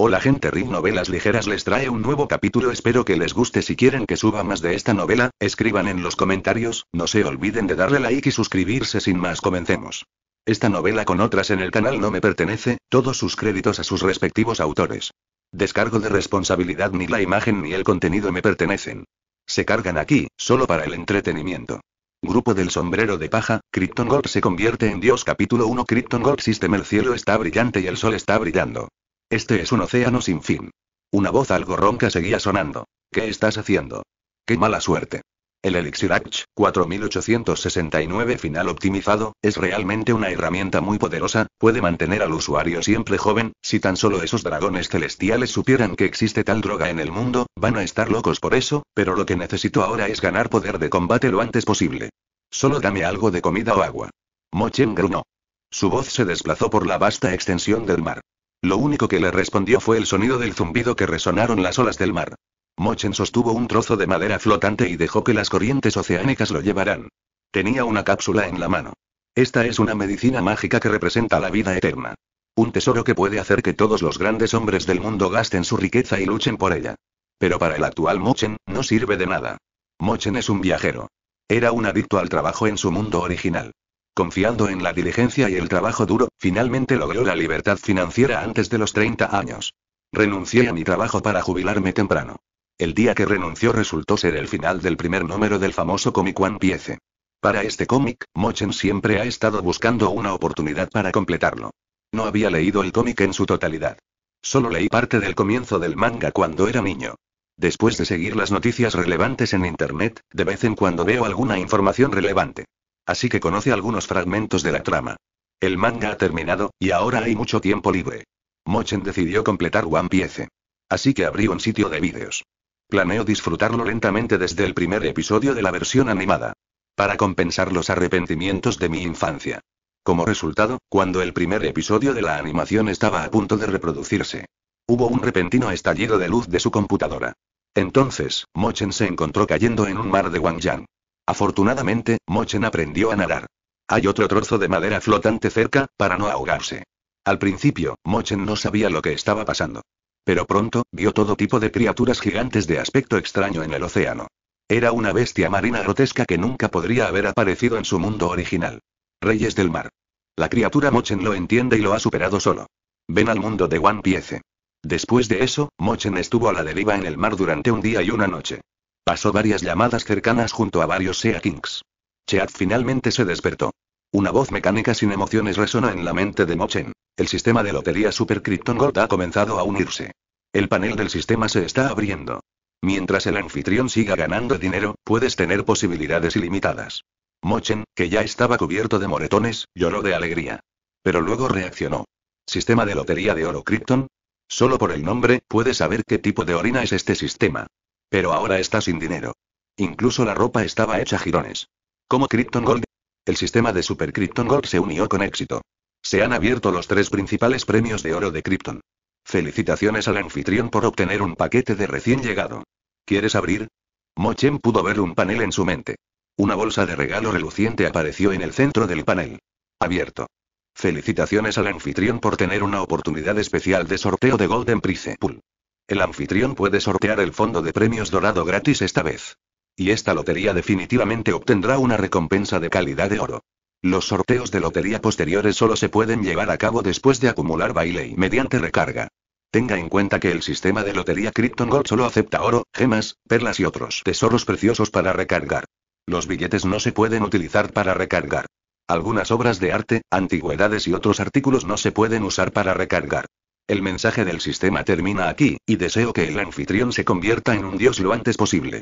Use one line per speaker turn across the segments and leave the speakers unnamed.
Hola gente RIP Novelas Ligeras les trae un nuevo capítulo espero que les guste si quieren que suba más de esta novela, escriban en los comentarios, no se olviden de darle like y suscribirse sin más comencemos. Esta novela con otras en el canal no me pertenece, todos sus créditos a sus respectivos autores. Descargo de responsabilidad ni la imagen ni el contenido me pertenecen. Se cargan aquí, solo para el entretenimiento. Grupo del sombrero de paja, Krypton Gold se convierte en Dios capítulo 1 Krypton Gold System El cielo está brillante y el sol está brillando. Este es un océano sin fin. Una voz algo ronca seguía sonando. ¿Qué estás haciendo? ¡Qué mala suerte! El Elixir 4869 final optimizado es realmente una herramienta muy poderosa, puede mantener al usuario siempre joven, si tan solo esos dragones celestiales supieran que existe tal droga en el mundo, van a estar locos por eso, pero lo que necesito ahora es ganar poder de combate lo antes posible. Solo dame algo de comida o agua. Mochen grunó. Su voz se desplazó por la vasta extensión del mar. Lo único que le respondió fue el sonido del zumbido que resonaron las olas del mar. Mochen sostuvo un trozo de madera flotante y dejó que las corrientes oceánicas lo llevaran. Tenía una cápsula en la mano. Esta es una medicina mágica que representa la vida eterna. Un tesoro que puede hacer que todos los grandes hombres del mundo gasten su riqueza y luchen por ella. Pero para el actual Mochen, no sirve de nada. Mochen es un viajero. Era un adicto al trabajo en su mundo original. Confiando en la diligencia y el trabajo duro, finalmente logró la libertad financiera antes de los 30 años. Renuncié a mi trabajo para jubilarme temprano. El día que renunció resultó ser el final del primer número del famoso cómic One Piece. Para este cómic, Mochen siempre ha estado buscando una oportunidad para completarlo. No había leído el cómic en su totalidad. Solo leí parte del comienzo del manga cuando era niño. Después de seguir las noticias relevantes en Internet, de vez en cuando veo alguna información relevante así que conoce algunos fragmentos de la trama. El manga ha terminado, y ahora hay mucho tiempo libre. Mochen decidió completar One Piece. Así que abrió un sitio de vídeos. Planeo disfrutarlo lentamente desde el primer episodio de la versión animada. Para compensar los arrepentimientos de mi infancia. Como resultado, cuando el primer episodio de la animación estaba a punto de reproducirse, hubo un repentino estallido de luz de su computadora. Entonces, Mochen se encontró cayendo en un mar de Wangyang. Afortunadamente, Mochen aprendió a nadar. Hay otro trozo de madera flotante cerca, para no ahogarse. Al principio, Mochen no sabía lo que estaba pasando. Pero pronto, vio todo tipo de criaturas gigantes de aspecto extraño en el océano. Era una bestia marina grotesca que nunca podría haber aparecido en su mundo original. Reyes del mar. La criatura Mochen lo entiende y lo ha superado solo. Ven al mundo de One Piece. Después de eso, Mochen estuvo a la deriva en el mar durante un día y una noche. Pasó varias llamadas cercanas junto a varios Sea Kings. Cheat finalmente se despertó. Una voz mecánica sin emociones resonó en la mente de Mochen. El sistema de lotería Super Krypton Gold ha comenzado a unirse. El panel del sistema se está abriendo. Mientras el anfitrión siga ganando dinero, puedes tener posibilidades ilimitadas. Mochen, que ya estaba cubierto de moretones, lloró de alegría. Pero luego reaccionó. Sistema de lotería de oro Krypton. Solo por el nombre, puedes saber qué tipo de orina es este sistema. Pero ahora está sin dinero. Incluso la ropa estaba hecha jirones. Como Krypton Gold, el sistema de Super Krypton Gold se unió con éxito. Se han abierto los tres principales premios de oro de Krypton. Felicitaciones al anfitrión por obtener un paquete de recién llegado. ¿Quieres abrir? Mochen pudo ver un panel en su mente. Una bolsa de regalo reluciente apareció en el centro del panel. Abierto. Felicitaciones al anfitrión por tener una oportunidad especial de sorteo de Golden Prize Pool. El anfitrión puede sortear el fondo de premios dorado gratis esta vez. Y esta lotería definitivamente obtendrá una recompensa de calidad de oro. Los sorteos de lotería posteriores solo se pueden llevar a cabo después de acumular baile y mediante recarga. Tenga en cuenta que el sistema de lotería Krypton Gold solo acepta oro, gemas, perlas y otros tesoros preciosos para recargar. Los billetes no se pueden utilizar para recargar. Algunas obras de arte, antigüedades y otros artículos no se pueden usar para recargar. El mensaje del sistema termina aquí, y deseo que el anfitrión se convierta en un dios lo antes posible.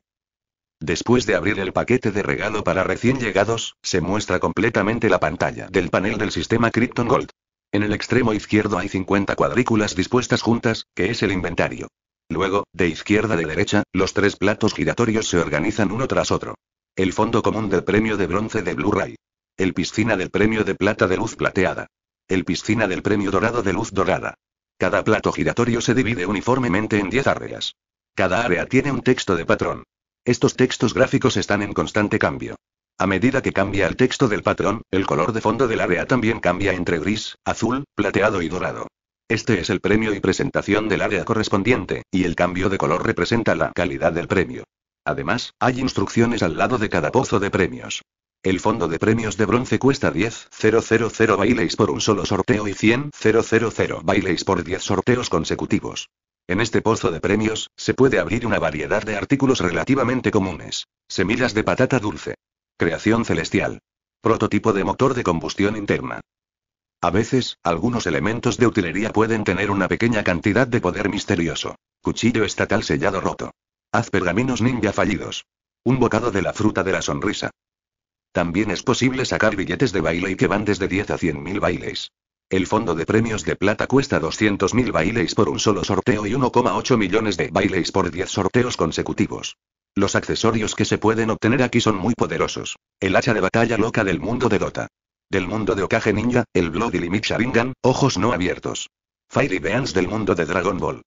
Después de abrir el paquete de regalo para recién llegados, se muestra completamente la pantalla del panel del sistema Krypton Gold. En el extremo izquierdo hay 50 cuadrículas dispuestas juntas, que es el inventario. Luego, de izquierda a de derecha, los tres platos giratorios se organizan uno tras otro. El fondo común del premio de bronce de Blu-ray. El piscina del premio de plata de luz plateada. El piscina del premio dorado de luz dorada. Cada plato giratorio se divide uniformemente en 10 áreas. Cada área tiene un texto de patrón. Estos textos gráficos están en constante cambio. A medida que cambia el texto del patrón, el color de fondo del área también cambia entre gris, azul, plateado y dorado. Este es el premio y presentación del área correspondiente, y el cambio de color representa la calidad del premio. Además, hay instrucciones al lado de cada pozo de premios. El fondo de premios de bronce cuesta 10.000 bailes por un solo sorteo y 100.000 bailes por 10 sorteos consecutivos. En este pozo de premios, se puede abrir una variedad de artículos relativamente comunes. Semillas de patata dulce. Creación celestial. Prototipo de motor de combustión interna. A veces, algunos elementos de utilería pueden tener una pequeña cantidad de poder misterioso. Cuchillo estatal sellado roto. Haz pergaminos ninja fallidos. Un bocado de la fruta de la sonrisa. También es posible sacar billetes de baile y que van desde 10 a 100.000 mil bailes. El fondo de premios de plata cuesta 200.000 bailes por un solo sorteo y 1,8 millones de bailes por 10 sorteos consecutivos. Los accesorios que se pueden obtener aquí son muy poderosos. El hacha de batalla loca del mundo de Dota. Del mundo de Okage Ninja, el Bloody Limit Sharingan, ojos no abiertos. Firey Beans del mundo de Dragon Ball.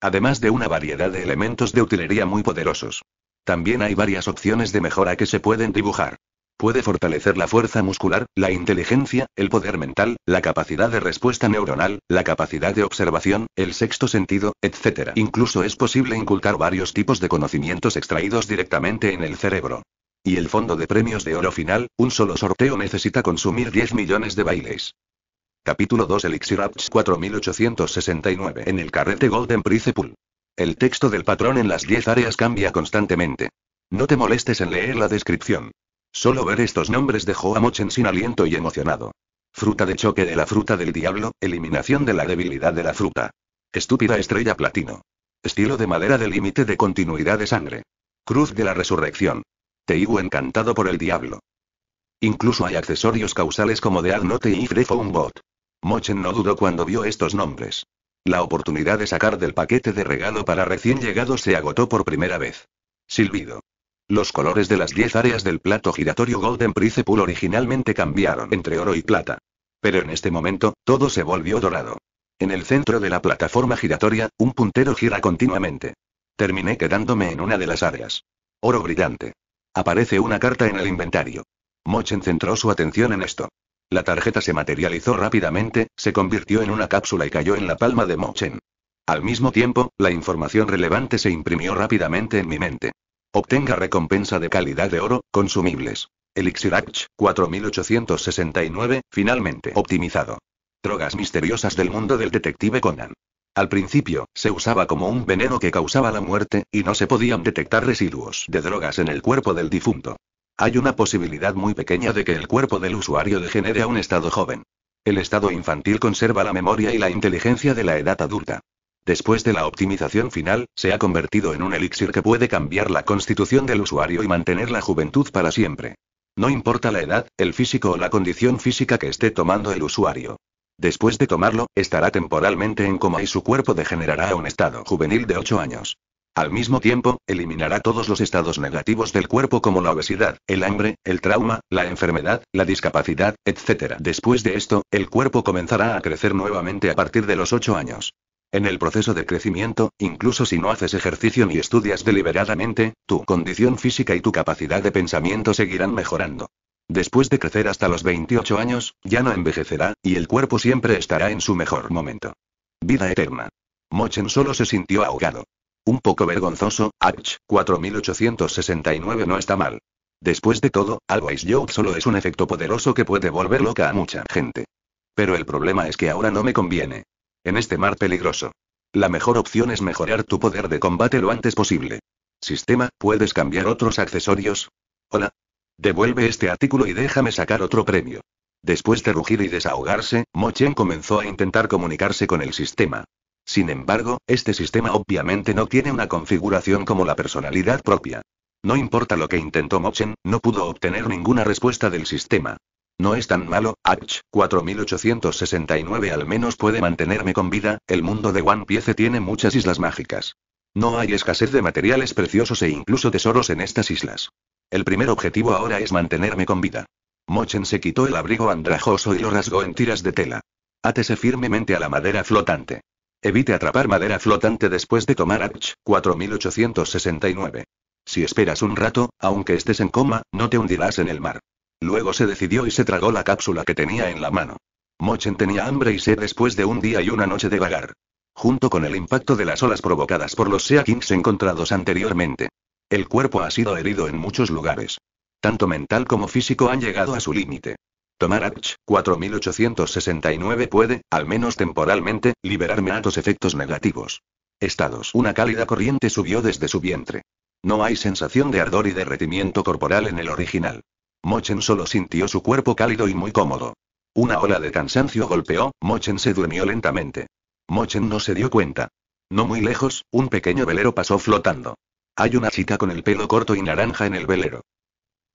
Además de una variedad de elementos de utilería muy poderosos. También hay varias opciones de mejora que se pueden dibujar. Puede fortalecer la fuerza muscular, la inteligencia, el poder mental, la capacidad de respuesta neuronal, la capacidad de observación, el sexto sentido, etc. Incluso es posible inculcar varios tipos de conocimientos extraídos directamente en el cerebro. Y el fondo de premios de oro final, un solo sorteo necesita consumir 10 millones de bailes. Capítulo 2 Elixir raps 4869 En el carrete Golden Principle. El texto del patrón en las 10 áreas cambia constantemente. No te molestes en leer la descripción. Solo ver estos nombres dejó a Mochen sin aliento y emocionado. Fruta de choque de la fruta del diablo, eliminación de la debilidad de la fruta. Estúpida estrella platino. Estilo de madera de límite de continuidad de sangre. Cruz de la resurrección. Teigu encantado por el diablo. Incluso hay accesorios causales como de Adnote y Bot. Mochen no dudó cuando vio estos nombres. La oportunidad de sacar del paquete de regalo para recién llegado se agotó por primera vez. Silbido. Los colores de las 10 áreas del plato giratorio Golden Price originalmente cambiaron entre oro y plata. Pero en este momento, todo se volvió dorado. En el centro de la plataforma giratoria, un puntero gira continuamente. Terminé quedándome en una de las áreas. Oro brillante. Aparece una carta en el inventario. Mochen centró su atención en esto. La tarjeta se materializó rápidamente, se convirtió en una cápsula y cayó en la palma de Mochen. Al mismo tiempo, la información relevante se imprimió rápidamente en mi mente. Obtenga recompensa de calidad de oro, consumibles. Elixir 4869, finalmente optimizado. Drogas misteriosas del mundo del detective Conan. Al principio, se usaba como un veneno que causaba la muerte, y no se podían detectar residuos de drogas en el cuerpo del difunto. Hay una posibilidad muy pequeña de que el cuerpo del usuario degenere a un estado joven. El estado infantil conserva la memoria y la inteligencia de la edad adulta. Después de la optimización final, se ha convertido en un elixir que puede cambiar la constitución del usuario y mantener la juventud para siempre. No importa la edad, el físico o la condición física que esté tomando el usuario. Después de tomarlo, estará temporalmente en coma y su cuerpo degenerará a un estado juvenil de 8 años. Al mismo tiempo, eliminará todos los estados negativos del cuerpo como la obesidad, el hambre, el trauma, la enfermedad, la discapacidad, etc. Después de esto, el cuerpo comenzará a crecer nuevamente a partir de los 8 años. En el proceso de crecimiento, incluso si no haces ejercicio ni estudias deliberadamente, tu condición física y tu capacidad de pensamiento seguirán mejorando. Después de crecer hasta los 28 años, ya no envejecerá, y el cuerpo siempre estará en su mejor momento. Vida eterna. Mochen solo se sintió ahogado. Un poco vergonzoso, H. 4869 no está mal. Después de todo, Always Joke solo es un efecto poderoso que puede volver loca a mucha gente. Pero el problema es que ahora no me conviene. En este mar peligroso. La mejor opción es mejorar tu poder de combate lo antes posible. Sistema, ¿puedes cambiar otros accesorios? Hola. Devuelve este artículo y déjame sacar otro premio. Después de rugir y desahogarse, Mochen comenzó a intentar comunicarse con el sistema. Sin embargo, este sistema obviamente no tiene una configuración como la personalidad propia. No importa lo que intentó Mochen, no pudo obtener ninguna respuesta del sistema. No es tan malo, H. 4869 al menos puede mantenerme con vida, el mundo de One Piece tiene muchas islas mágicas. No hay escasez de materiales preciosos e incluso tesoros en estas islas. El primer objetivo ahora es mantenerme con vida. Mochen se quitó el abrigo andrajoso y lo rasgó en tiras de tela. Átese firmemente a la madera flotante. Evite atrapar madera flotante después de tomar H. 4869. Si esperas un rato, aunque estés en coma, no te hundirás en el mar. Luego se decidió y se tragó la cápsula que tenía en la mano. Mochen tenía hambre y sed después de un día y una noche de vagar. Junto con el impacto de las olas provocadas por los Sea Kings encontrados anteriormente. El cuerpo ha sido herido en muchos lugares. Tanto mental como físico han llegado a su límite. Tomar Arch 4869 puede, al menos temporalmente, liberarme a dos efectos negativos. Estados. Una cálida corriente subió desde su vientre. No hay sensación de ardor y derretimiento corporal en el original. Mochen solo sintió su cuerpo cálido y muy cómodo. Una ola de cansancio golpeó, Mochen se durmió lentamente. Mochen no se dio cuenta. No muy lejos, un pequeño velero pasó flotando. Hay una chica con el pelo corto y naranja en el velero.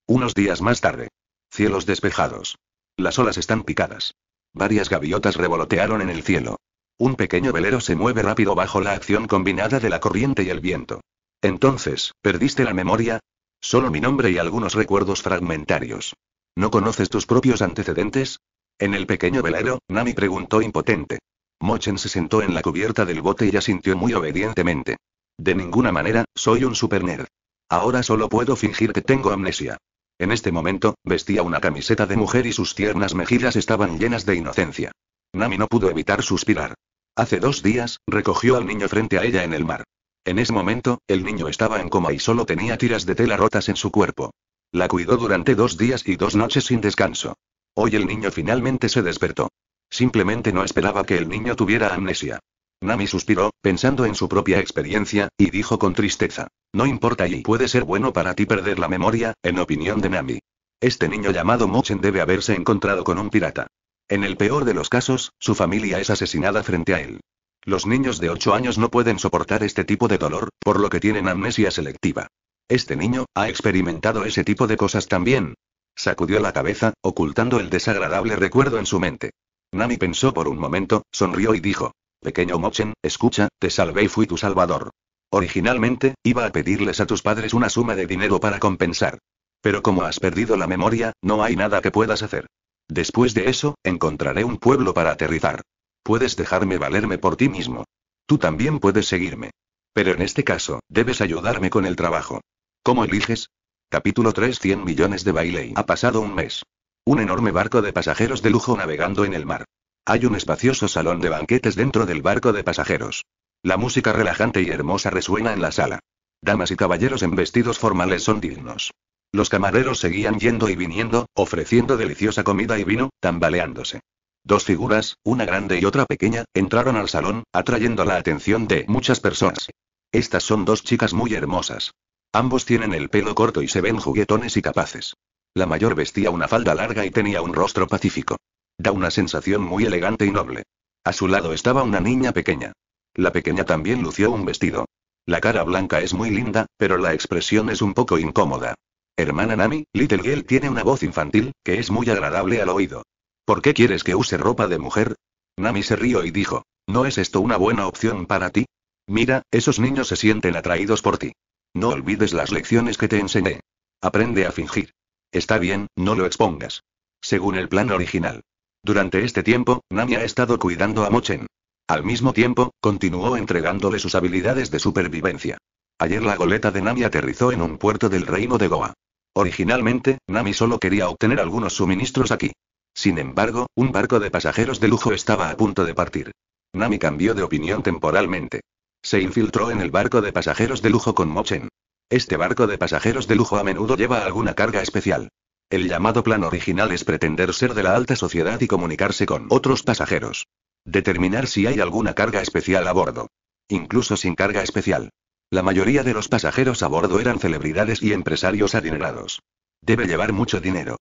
Unos días más tarde. Cielos despejados. Las olas están picadas. Varias gaviotas revolotearon en el cielo. Un pequeño velero se mueve rápido bajo la acción combinada de la corriente y el viento. Entonces, ¿perdiste la memoria? Solo mi nombre y algunos recuerdos fragmentarios. ¿No conoces tus propios antecedentes? En el pequeño velero, Nami preguntó impotente. Mochen se sentó en la cubierta del bote y asintió muy obedientemente. De ninguna manera, soy un supernerd. Ahora solo puedo fingir que tengo amnesia. En este momento, vestía una camiseta de mujer y sus tiernas mejillas estaban llenas de inocencia. Nami no pudo evitar suspirar. Hace dos días, recogió al niño frente a ella en el mar. En ese momento, el niño estaba en coma y solo tenía tiras de tela rotas en su cuerpo. La cuidó durante dos días y dos noches sin descanso. Hoy el niño finalmente se despertó. Simplemente no esperaba que el niño tuviera amnesia. Nami suspiró, pensando en su propia experiencia, y dijo con tristeza. No importa y puede ser bueno para ti perder la memoria, en opinión de Nami. Este niño llamado Mochen debe haberse encontrado con un pirata. En el peor de los casos, su familia es asesinada frente a él. Los niños de 8 años no pueden soportar este tipo de dolor, por lo que tienen amnesia selectiva. Este niño, ha experimentado ese tipo de cosas también. Sacudió la cabeza, ocultando el desagradable recuerdo en su mente. Nami pensó por un momento, sonrió y dijo, Pequeño Mochen, escucha, te salvé y fui tu salvador. Originalmente, iba a pedirles a tus padres una suma de dinero para compensar. Pero como has perdido la memoria, no hay nada que puedas hacer. Después de eso, encontraré un pueblo para aterrizar puedes dejarme valerme por ti mismo. Tú también puedes seguirme. Pero en este caso, debes ayudarme con el trabajo. ¿Cómo eliges? Capítulo 3 100 millones de baile Ha pasado un mes. Un enorme barco de pasajeros de lujo navegando en el mar. Hay un espacioso salón de banquetes dentro del barco de pasajeros. La música relajante y hermosa resuena en la sala. Damas y caballeros en vestidos formales son dignos. Los camareros seguían yendo y viniendo, ofreciendo deliciosa comida y vino, tambaleándose. Dos figuras, una grande y otra pequeña, entraron al salón, atrayendo la atención de muchas personas. Estas son dos chicas muy hermosas. Ambos tienen el pelo corto y se ven juguetones y capaces. La mayor vestía una falda larga y tenía un rostro pacífico. Da una sensación muy elegante y noble. A su lado estaba una niña pequeña. La pequeña también lució un vestido. La cara blanca es muy linda, pero la expresión es un poco incómoda. Hermana Nami, Little Girl tiene una voz infantil, que es muy agradable al oído. ¿Por qué quieres que use ropa de mujer? Nami se rió y dijo, ¿no es esto una buena opción para ti? Mira, esos niños se sienten atraídos por ti. No olvides las lecciones que te enseñé. Aprende a fingir. Está bien, no lo expongas. Según el plan original. Durante este tiempo, Nami ha estado cuidando a Mochen. Al mismo tiempo, continuó entregándole sus habilidades de supervivencia. Ayer la goleta de Nami aterrizó en un puerto del reino de Goa. Originalmente, Nami solo quería obtener algunos suministros aquí. Sin embargo, un barco de pasajeros de lujo estaba a punto de partir. Nami cambió de opinión temporalmente. Se infiltró en el barco de pasajeros de lujo con Mochen. Este barco de pasajeros de lujo a menudo lleva alguna carga especial. El llamado plan original es pretender ser de la alta sociedad y comunicarse con otros pasajeros. Determinar si hay alguna carga especial a bordo. Incluso sin carga especial. La mayoría de los pasajeros a bordo eran celebridades y empresarios adinerados. Debe llevar mucho dinero.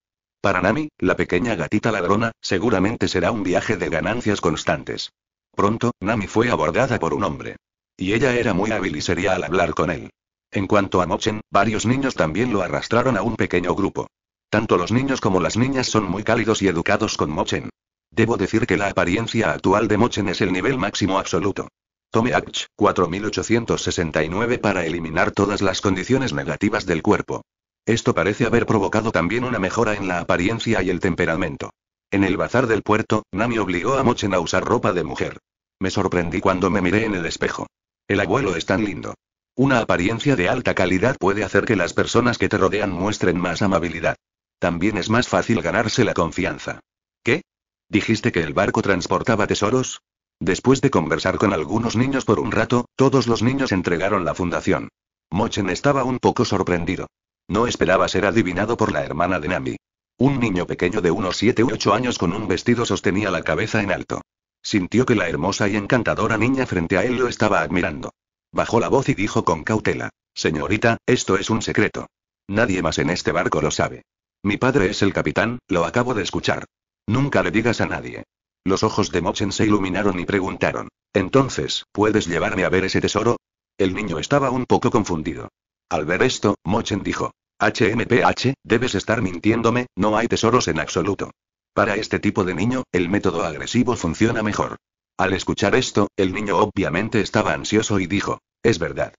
Para Nami, la pequeña gatita ladrona, seguramente será un viaje de ganancias constantes. Pronto, Nami fue abordada por un hombre. Y ella era muy hábil y sería al hablar con él. En cuanto a Mochen, varios niños también lo arrastraron a un pequeño grupo. Tanto los niños como las niñas son muy cálidos y educados con Mochen. Debo decir que la apariencia actual de Mochen es el nivel máximo absoluto. Tome Ach, 4869 para eliminar todas las condiciones negativas del cuerpo. Esto parece haber provocado también una mejora en la apariencia y el temperamento. En el bazar del puerto, Nami obligó a Mochen a usar ropa de mujer. Me sorprendí cuando me miré en el espejo. El abuelo es tan lindo. Una apariencia de alta calidad puede hacer que las personas que te rodean muestren más amabilidad. También es más fácil ganarse la confianza. ¿Qué? ¿Dijiste que el barco transportaba tesoros? Después de conversar con algunos niños por un rato, todos los niños entregaron la fundación. Mochen estaba un poco sorprendido. No esperaba ser adivinado por la hermana de Nami. Un niño pequeño de unos 7 u 8 años con un vestido sostenía la cabeza en alto. Sintió que la hermosa y encantadora niña frente a él lo estaba admirando. Bajó la voz y dijo con cautela, Señorita, esto es un secreto. Nadie más en este barco lo sabe. Mi padre es el capitán, lo acabo de escuchar. Nunca le digas a nadie. Los ojos de Mochen se iluminaron y preguntaron, Entonces, ¿puedes llevarme a ver ese tesoro? El niño estaba un poco confundido. Al ver esto, Mochen dijo, HMPH, debes estar mintiéndome, no hay tesoros en absoluto. Para este tipo de niño, el método agresivo funciona mejor. Al escuchar esto, el niño obviamente estaba ansioso y dijo, es verdad.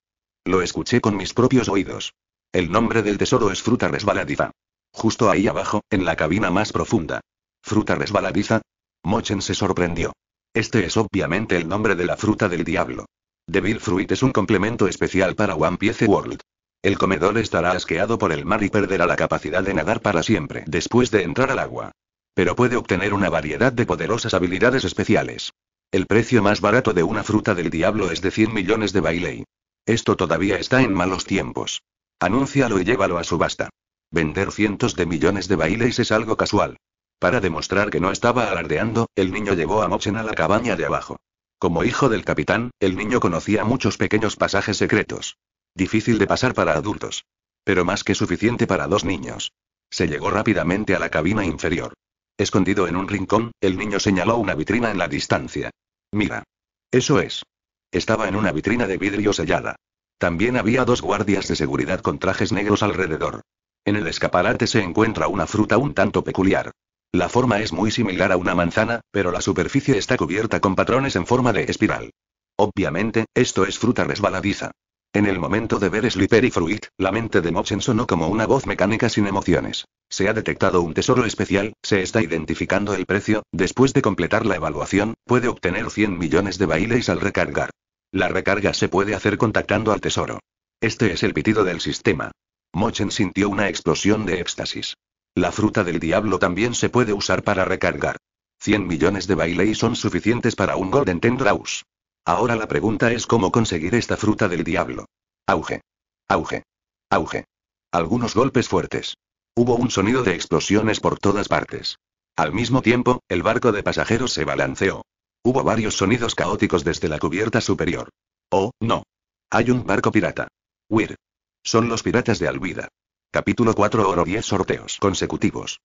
Lo escuché con mis propios oídos. El nombre del tesoro es fruta resbaladiza. Justo ahí abajo, en la cabina más profunda. ¿Fruta resbaladiza? Mochen se sorprendió. Este es obviamente el nombre de la fruta del diablo. Devil Fruit es un complemento especial para One Piece World. El comedor estará asqueado por el mar y perderá la capacidad de nadar para siempre después de entrar al agua. Pero puede obtener una variedad de poderosas habilidades especiales. El precio más barato de una fruta del diablo es de 100 millones de bailey. Esto todavía está en malos tiempos. Anúncialo y llévalo a subasta. Vender cientos de millones de baileys es algo casual. Para demostrar que no estaba alardeando, el niño llevó a Mochen a la cabaña de abajo. Como hijo del capitán, el niño conocía muchos pequeños pasajes secretos. Difícil de pasar para adultos. Pero más que suficiente para dos niños. Se llegó rápidamente a la cabina inferior. Escondido en un rincón, el niño señaló una vitrina en la distancia. Mira. Eso es. Estaba en una vitrina de vidrio sellada. También había dos guardias de seguridad con trajes negros alrededor. En el escaparate se encuentra una fruta un tanto peculiar. La forma es muy similar a una manzana, pero la superficie está cubierta con patrones en forma de espiral. Obviamente, esto es fruta resbaladiza. En el momento de ver Slippery Fruit, la mente de Mochen sonó como una voz mecánica sin emociones. Se ha detectado un tesoro especial, se está identificando el precio, después de completar la evaluación, puede obtener 100 millones de bailes al recargar. La recarga se puede hacer contactando al tesoro. Este es el pitido del sistema. Mochen sintió una explosión de éxtasis. La fruta del diablo también se puede usar para recargar. 100 millones de bailes son suficientes para un Golden Tendraus. Ahora la pregunta es cómo conseguir esta fruta del diablo. Auge. Auge. Auge. Algunos golpes fuertes. Hubo un sonido de explosiones por todas partes. Al mismo tiempo, el barco de pasajeros se balanceó. Hubo varios sonidos caóticos desde la cubierta superior. Oh, no. Hay un barco pirata. Weir. Son los piratas de Alvida. Capítulo 4 Oro 10 sorteos consecutivos.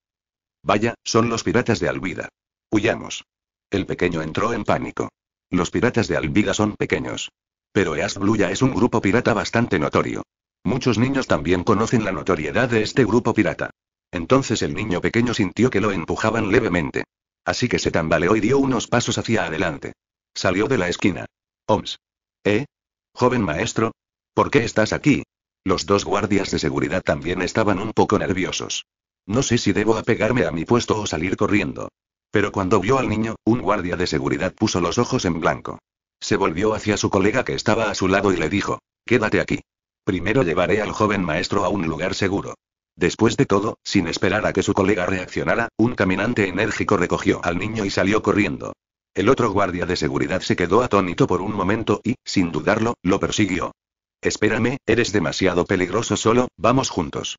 Vaya, son los piratas de Alvida. Huyamos. El pequeño entró en pánico. Los piratas de Alvida son pequeños. Pero Blue ya es un grupo pirata bastante notorio. Muchos niños también conocen la notoriedad de este grupo pirata. Entonces el niño pequeño sintió que lo empujaban levemente. Así que se tambaleó y dio unos pasos hacia adelante. Salió de la esquina. Oms. ¿Eh? Joven maestro. ¿Por qué estás aquí? Los dos guardias de seguridad también estaban un poco nerviosos. No sé si debo apegarme a mi puesto o salir corriendo. Pero cuando vio al niño, un guardia de seguridad puso los ojos en blanco. Se volvió hacia su colega que estaba a su lado y le dijo, Quédate aquí. Primero llevaré al joven maestro a un lugar seguro. Después de todo, sin esperar a que su colega reaccionara, un caminante enérgico recogió al niño y salió corriendo. El otro guardia de seguridad se quedó atónito por un momento y, sin dudarlo, lo persiguió. Espérame, eres demasiado peligroso solo, vamos juntos.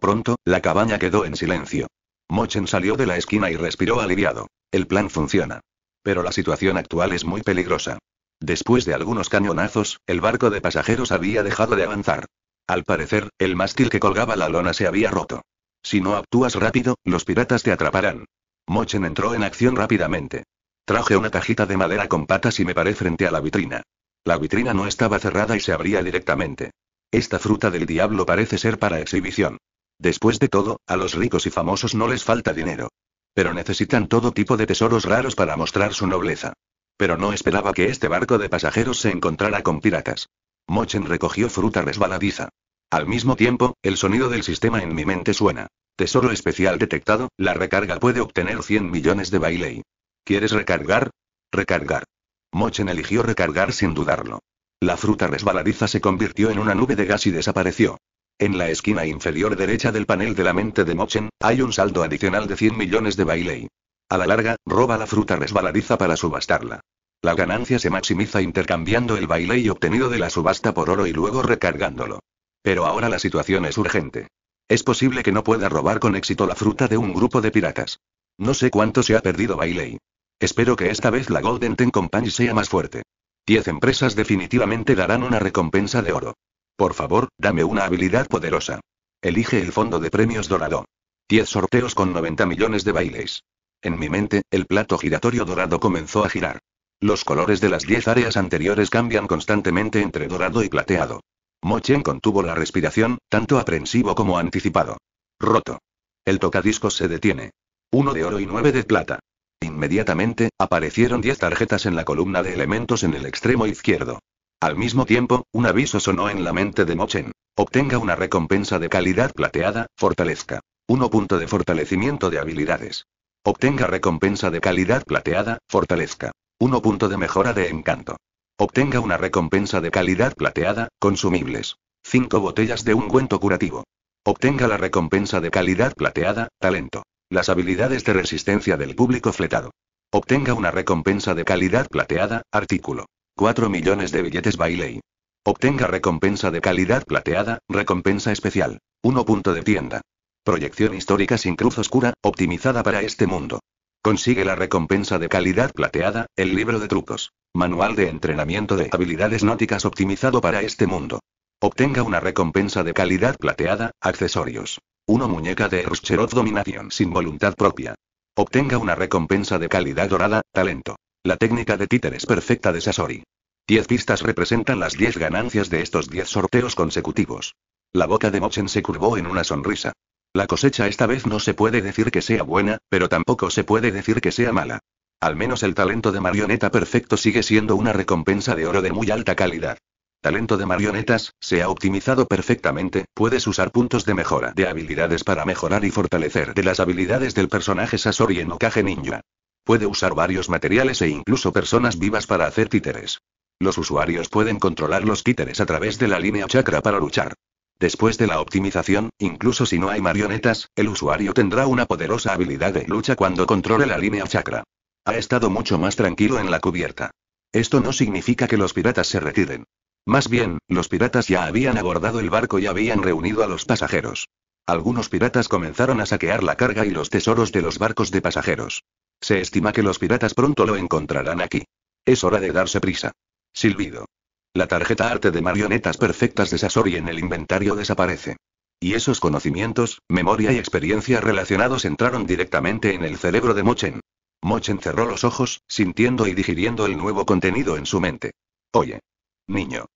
Pronto, la cabaña quedó en silencio. Mochen salió de la esquina y respiró aliviado. El plan funciona. Pero la situación actual es muy peligrosa. Después de algunos cañonazos, el barco de pasajeros había dejado de avanzar. Al parecer, el mástil que colgaba la lona se había roto. Si no actúas rápido, los piratas te atraparán. Mochen entró en acción rápidamente. Traje una cajita de madera con patas y me paré frente a la vitrina. La vitrina no estaba cerrada y se abría directamente. Esta fruta del diablo parece ser para exhibición. Después de todo, a los ricos y famosos no les falta dinero. Pero necesitan todo tipo de tesoros raros para mostrar su nobleza. Pero no esperaba que este barco de pasajeros se encontrara con piratas. Mochen recogió fruta resbaladiza. Al mismo tiempo, el sonido del sistema en mi mente suena. Tesoro especial detectado, la recarga puede obtener 100 millones de bailey. ¿Quieres recargar? Recargar. Mochen eligió recargar sin dudarlo. La fruta resbaladiza se convirtió en una nube de gas y desapareció. En la esquina inferior derecha del panel de la mente de Mochen, hay un saldo adicional de 100 millones de Bailey. A la larga, roba la fruta resbaladiza para subastarla. La ganancia se maximiza intercambiando el Bailey obtenido de la subasta por oro y luego recargándolo. Pero ahora la situación es urgente. Es posible que no pueda robar con éxito la fruta de un grupo de piratas. No sé cuánto se ha perdido Bailey. Espero que esta vez la Golden Ten Company sea más fuerte. Diez empresas definitivamente darán una recompensa de oro. Por favor, dame una habilidad poderosa. Elige el fondo de premios dorado. 10 sorteos con 90 millones de bailes. En mi mente, el plato giratorio dorado comenzó a girar. Los colores de las 10 áreas anteriores cambian constantemente entre dorado y plateado. Mochen contuvo la respiración, tanto aprensivo como anticipado. Roto. El tocadiscos se detiene. Uno de oro y nueve de plata. Inmediatamente, aparecieron 10 tarjetas en la columna de elementos en el extremo izquierdo. Al mismo tiempo, un aviso sonó en la mente de Mochen. Obtenga una recompensa de calidad plateada, fortalezca. 1 punto de fortalecimiento de habilidades. Obtenga recompensa de calidad plateada, fortalezca. 1 punto de mejora de encanto. Obtenga una recompensa de calidad plateada, consumibles. 5 botellas de ungüento curativo. Obtenga la recompensa de calidad plateada, talento. Las habilidades de resistencia del público fletado. Obtenga una recompensa de calidad plateada, artículo. 4 millones de billetes Bailey. Obtenga recompensa de calidad plateada, recompensa especial. 1 punto de tienda. Proyección histórica sin cruz oscura, optimizada para este mundo. Consigue la recompensa de calidad plateada, el libro de trucos. Manual de entrenamiento de habilidades náuticas optimizado para este mundo. Obtenga una recompensa de calidad plateada, accesorios. 1 muñeca de Ruscherov Dominación sin voluntad propia. Obtenga una recompensa de calidad dorada, talento. La técnica de títer es perfecta de Sasori. Diez pistas representan las diez ganancias de estos diez sorteos consecutivos. La boca de Mochen se curvó en una sonrisa. La cosecha esta vez no se puede decir que sea buena, pero tampoco se puede decir que sea mala. Al menos el talento de marioneta perfecto sigue siendo una recompensa de oro de muy alta calidad. Talento de marionetas, se ha optimizado perfectamente, puedes usar puntos de mejora de habilidades para mejorar y fortalecer de las habilidades del personaje Sasori en Okage Ninja. Puede usar varios materiales e incluso personas vivas para hacer títeres. Los usuarios pueden controlar los títeres a través de la línea chakra para luchar. Después de la optimización, incluso si no hay marionetas, el usuario tendrá una poderosa habilidad de lucha cuando controle la línea chakra. Ha estado mucho más tranquilo en la cubierta. Esto no significa que los piratas se retiren. Más bien, los piratas ya habían abordado el barco y habían reunido a los pasajeros. Algunos piratas comenzaron a saquear la carga y los tesoros de los barcos de pasajeros. Se estima que los piratas pronto lo encontrarán aquí. Es hora de darse prisa. Silbido. La tarjeta arte de marionetas perfectas de Sasori en el inventario desaparece. Y esos conocimientos, memoria y experiencia relacionados entraron directamente en el cerebro de Mochen. Mochen cerró los ojos, sintiendo y digiriendo el nuevo contenido en su mente. Oye. Niño.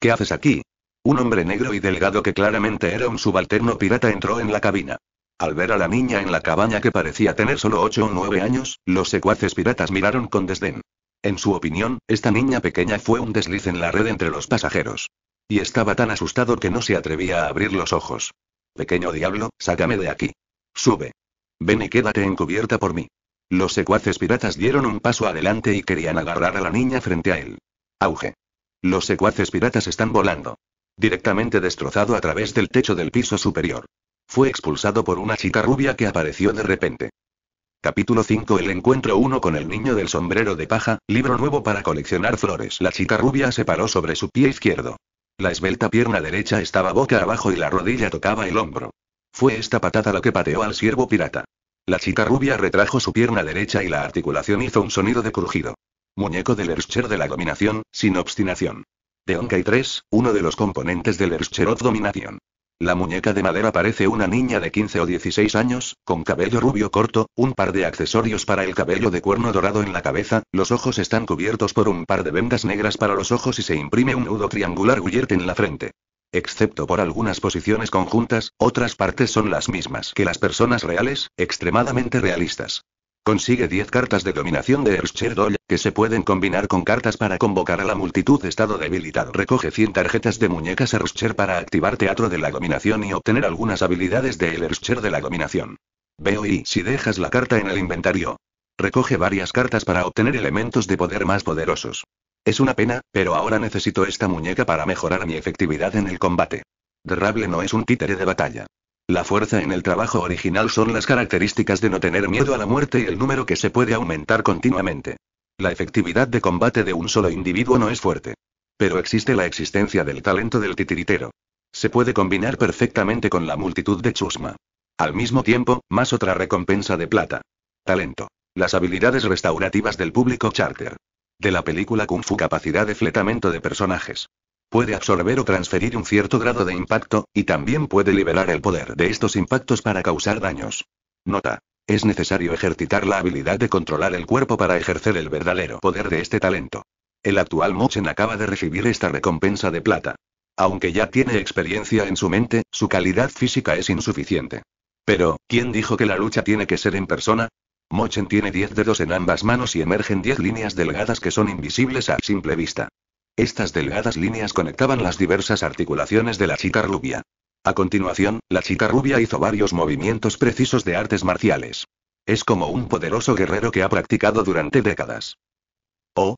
¿Qué haces aquí? Un hombre negro y delgado que claramente era un subalterno pirata entró en la cabina. Al ver a la niña en la cabaña que parecía tener solo ocho o nueve años, los secuaces piratas miraron con desdén. En su opinión, esta niña pequeña fue un desliz en la red entre los pasajeros. Y estaba tan asustado que no se atrevía a abrir los ojos. Pequeño diablo, sácame de aquí. Sube. Ven y quédate encubierta por mí. Los secuaces piratas dieron un paso adelante y querían agarrar a la niña frente a él. Auge. Los secuaces piratas están volando. Directamente destrozado a través del techo del piso superior. Fue expulsado por una chica rubia que apareció de repente. Capítulo 5 El encuentro 1 con el niño del sombrero de paja, libro nuevo para coleccionar flores. La chica rubia se paró sobre su pie izquierdo. La esbelta pierna derecha estaba boca abajo y la rodilla tocaba el hombro. Fue esta patada la que pateó al siervo pirata. La chica rubia retrajo su pierna derecha y la articulación hizo un sonido de crujido. Muñeco del Erscher de la dominación, sin obstinación. De Onkai 3, uno de los componentes del of dominación. La muñeca de madera parece una niña de 15 o 16 años, con cabello rubio corto, un par de accesorios para el cabello de cuerno dorado en la cabeza, los ojos están cubiertos por un par de vendas negras para los ojos y se imprime un nudo triangular Guyert en la frente. Excepto por algunas posiciones conjuntas, otras partes son las mismas que las personas reales, extremadamente realistas. Consigue 10 cartas de dominación de Erscher Doll, que se pueden combinar con cartas para convocar a la multitud estado debilitado. Recoge 100 tarjetas de muñecas Erscher para activar Teatro de la Dominación y obtener algunas habilidades de el de la Dominación. Veo y si dejas la carta en el inventario. Recoge varias cartas para obtener elementos de poder más poderosos. Es una pena, pero ahora necesito esta muñeca para mejorar mi efectividad en el combate. Derrable no es un títere de batalla. La fuerza en el trabajo original son las características de no tener miedo a la muerte y el número que se puede aumentar continuamente. La efectividad de combate de un solo individuo no es fuerte. Pero existe la existencia del talento del titiritero. Se puede combinar perfectamente con la multitud de chusma. Al mismo tiempo, más otra recompensa de plata. Talento. Las habilidades restaurativas del público charter. De la película Kung Fu capacidad de fletamento de personajes. Puede absorber o transferir un cierto grado de impacto, y también puede liberar el poder de estos impactos para causar daños. Nota. Es necesario ejercitar la habilidad de controlar el cuerpo para ejercer el verdadero poder de este talento. El actual Mochen acaba de recibir esta recompensa de plata. Aunque ya tiene experiencia en su mente, su calidad física es insuficiente. Pero, ¿quién dijo que la lucha tiene que ser en persona? Mochen tiene 10 dedos en ambas manos y emergen 10 líneas delgadas que son invisibles a simple vista. Estas delgadas líneas conectaban las diversas articulaciones de la chica rubia. A continuación, la chica rubia hizo varios movimientos precisos de artes marciales. Es como un poderoso guerrero que ha practicado durante décadas. Oh.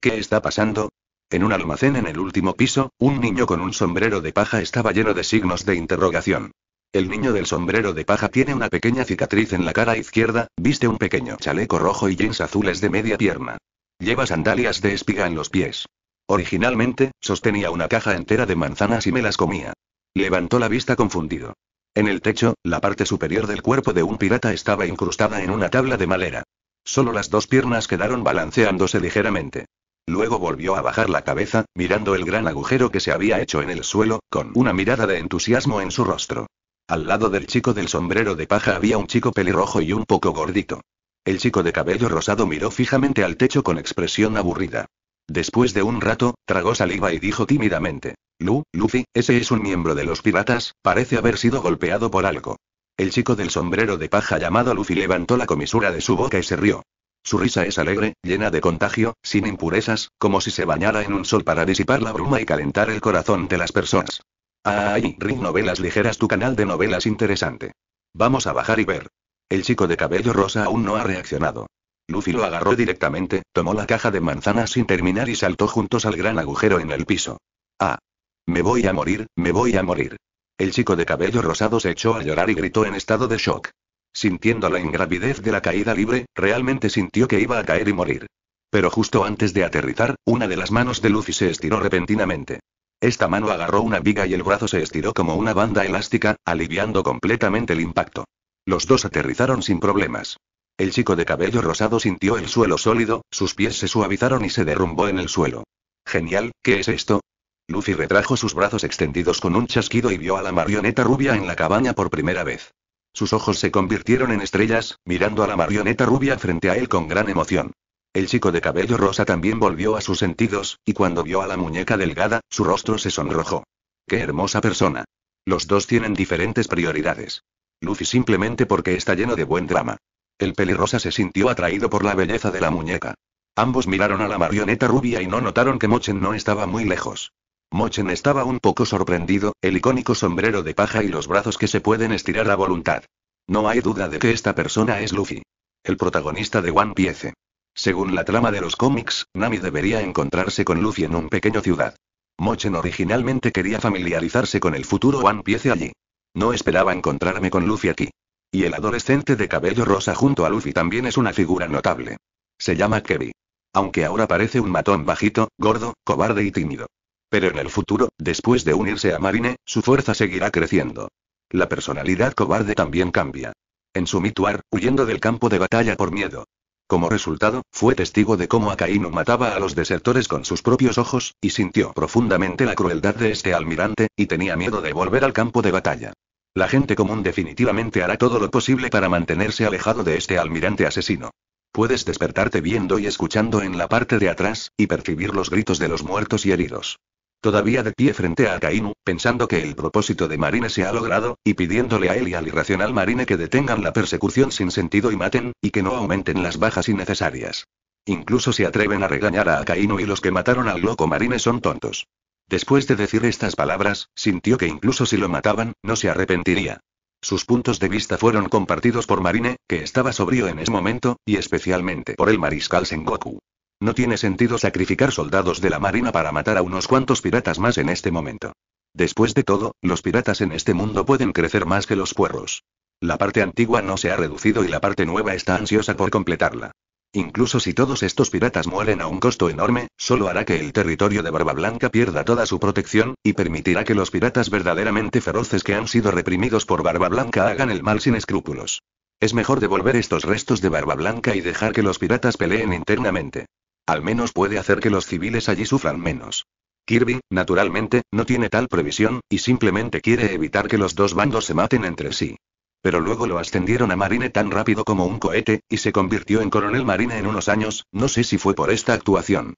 ¿Qué está pasando? En un almacén en el último piso, un niño con un sombrero de paja estaba lleno de signos de interrogación. El niño del sombrero de paja tiene una pequeña cicatriz en la cara izquierda, viste un pequeño chaleco rojo y jeans azules de media pierna. Lleva sandalias de espiga en los pies. Originalmente, sostenía una caja entera de manzanas y me las comía. Levantó la vista confundido. En el techo, la parte superior del cuerpo de un pirata estaba incrustada en una tabla de madera. Solo las dos piernas quedaron balanceándose ligeramente. Luego volvió a bajar la cabeza, mirando el gran agujero que se había hecho en el suelo, con una mirada de entusiasmo en su rostro. Al lado del chico del sombrero de paja había un chico pelirrojo y un poco gordito. El chico de cabello rosado miró fijamente al techo con expresión aburrida. Después de un rato, tragó saliva y dijo tímidamente. Lu, Luffy, ese es un miembro de los piratas, parece haber sido golpeado por algo. El chico del sombrero de paja llamado Luffy levantó la comisura de su boca y se rió. Su risa es alegre, llena de contagio, sin impurezas, como si se bañara en un sol para disipar la bruma y calentar el corazón de las personas. Ay, Ring Novelas Ligeras, tu canal de novelas interesante. Vamos a bajar y ver. El chico de cabello rosa aún no ha reaccionado. Lucy lo agarró directamente, tomó la caja de manzanas sin terminar y saltó juntos al gran agujero en el piso. Ah. Me voy a morir, me voy a morir. El chico de cabello rosado se echó a llorar y gritó en estado de shock. Sintiendo la ingravidez de la caída libre, realmente sintió que iba a caer y morir. Pero justo antes de aterrizar, una de las manos de Luffy se estiró repentinamente. Esta mano agarró una viga y el brazo se estiró como una banda elástica, aliviando completamente el impacto. Los dos aterrizaron sin problemas. El chico de cabello rosado sintió el suelo sólido, sus pies se suavizaron y se derrumbó en el suelo. Genial, ¿qué es esto? Luffy retrajo sus brazos extendidos con un chasquido y vio a la marioneta rubia en la cabaña por primera vez. Sus ojos se convirtieron en estrellas, mirando a la marioneta rubia frente a él con gran emoción. El chico de cabello rosa también volvió a sus sentidos, y cuando vio a la muñeca delgada, su rostro se sonrojó. ¡Qué hermosa persona! Los dos tienen diferentes prioridades. Luffy simplemente porque está lleno de buen drama. El pelirrosa se sintió atraído por la belleza de la muñeca. Ambos miraron a la marioneta rubia y no notaron que Mochen no estaba muy lejos. Mochen estaba un poco sorprendido, el icónico sombrero de paja y los brazos que se pueden estirar a voluntad. No hay duda de que esta persona es Luffy. El protagonista de One Piece. Según la trama de los cómics, Nami debería encontrarse con Luffy en un pequeño ciudad. Mochen originalmente quería familiarizarse con el futuro One Piece allí. No esperaba encontrarme con Luffy aquí. Y el adolescente de cabello rosa junto a Luffy también es una figura notable. Se llama Kevin. Aunque ahora parece un matón bajito, gordo, cobarde y tímido. Pero en el futuro, después de unirse a Marine, su fuerza seguirá creciendo. La personalidad cobarde también cambia. En su mituar, huyendo del campo de batalla por miedo. Como resultado, fue testigo de cómo Akainu mataba a los desertores con sus propios ojos, y sintió profundamente la crueldad de este almirante, y tenía miedo de volver al campo de batalla. La gente común definitivamente hará todo lo posible para mantenerse alejado de este almirante asesino. Puedes despertarte viendo y escuchando en la parte de atrás, y percibir los gritos de los muertos y heridos. Todavía de pie frente a Akainu, pensando que el propósito de Marine se ha logrado, y pidiéndole a él y al irracional Marine que detengan la persecución sin sentido y maten, y que no aumenten las bajas innecesarias. Incluso se atreven a regañar a Akainu y los que mataron al loco Marine son tontos. Después de decir estas palabras, sintió que incluso si lo mataban, no se arrepentiría. Sus puntos de vista fueron compartidos por Marine, que estaba sobrio en ese momento, y especialmente por el mariscal Sengoku. No tiene sentido sacrificar soldados de la Marina para matar a unos cuantos piratas más en este momento. Después de todo, los piratas en este mundo pueden crecer más que los puerros. La parte antigua no se ha reducido y la parte nueva está ansiosa por completarla. Incluso si todos estos piratas mueren a un costo enorme, solo hará que el territorio de Barba Blanca pierda toda su protección, y permitirá que los piratas verdaderamente feroces que han sido reprimidos por Barba Blanca hagan el mal sin escrúpulos. Es mejor devolver estos restos de Barba Blanca y dejar que los piratas peleen internamente. Al menos puede hacer que los civiles allí sufran menos. Kirby, naturalmente, no tiene tal previsión, y simplemente quiere evitar que los dos bandos se maten entre sí pero luego lo ascendieron a marine tan rápido como un cohete, y se convirtió en coronel marine en unos años, no sé si fue por esta actuación.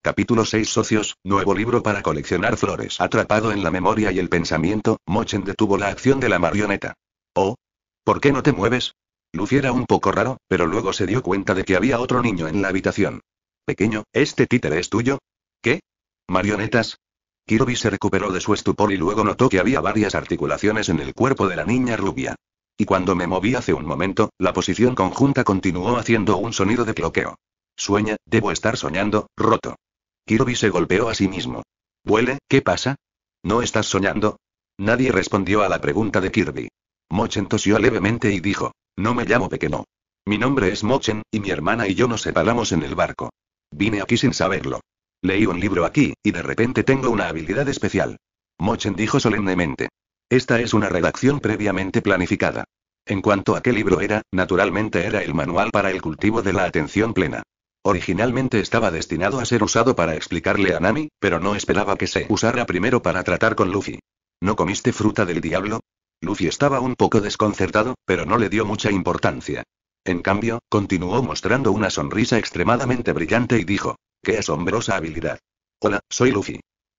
Capítulo 6 Socios, nuevo libro para coleccionar flores. Atrapado en la memoria y el pensamiento, Mochen detuvo la acción de la marioneta. Oh. ¿Por qué no te mueves? Lucy era un poco raro, pero luego se dio cuenta de que había otro niño en la habitación. Pequeño, ¿este títere es tuyo? ¿Qué? ¿Marionetas? Kirby se recuperó de su estupor y luego notó que había varias articulaciones en el cuerpo de la niña rubia. Y cuando me moví hace un momento, la posición conjunta continuó haciendo un sonido de cloqueo. Sueña, debo estar soñando, roto. Kirby se golpeó a sí mismo. Huele, ¿qué pasa? ¿No estás soñando? Nadie respondió a la pregunta de Kirby. Mochen tosió levemente y dijo, no me llamo Pequeno. Mi nombre es Mochen, y mi hermana y yo nos separamos en el barco. Vine aquí sin saberlo. Leí un libro aquí, y de repente tengo una habilidad especial. Mochen dijo solemnemente. Esta es una redacción previamente planificada. En cuanto a qué libro era, naturalmente era el manual para el cultivo de la atención plena. Originalmente estaba destinado a ser usado para explicarle a Nami, pero no esperaba que se usara primero para tratar con Luffy. ¿No comiste fruta del diablo? Luffy estaba un poco desconcertado, pero no le dio mucha importancia. En cambio, continuó mostrando una sonrisa extremadamente brillante y dijo, ¡Qué asombrosa habilidad! Hola, soy Luffy.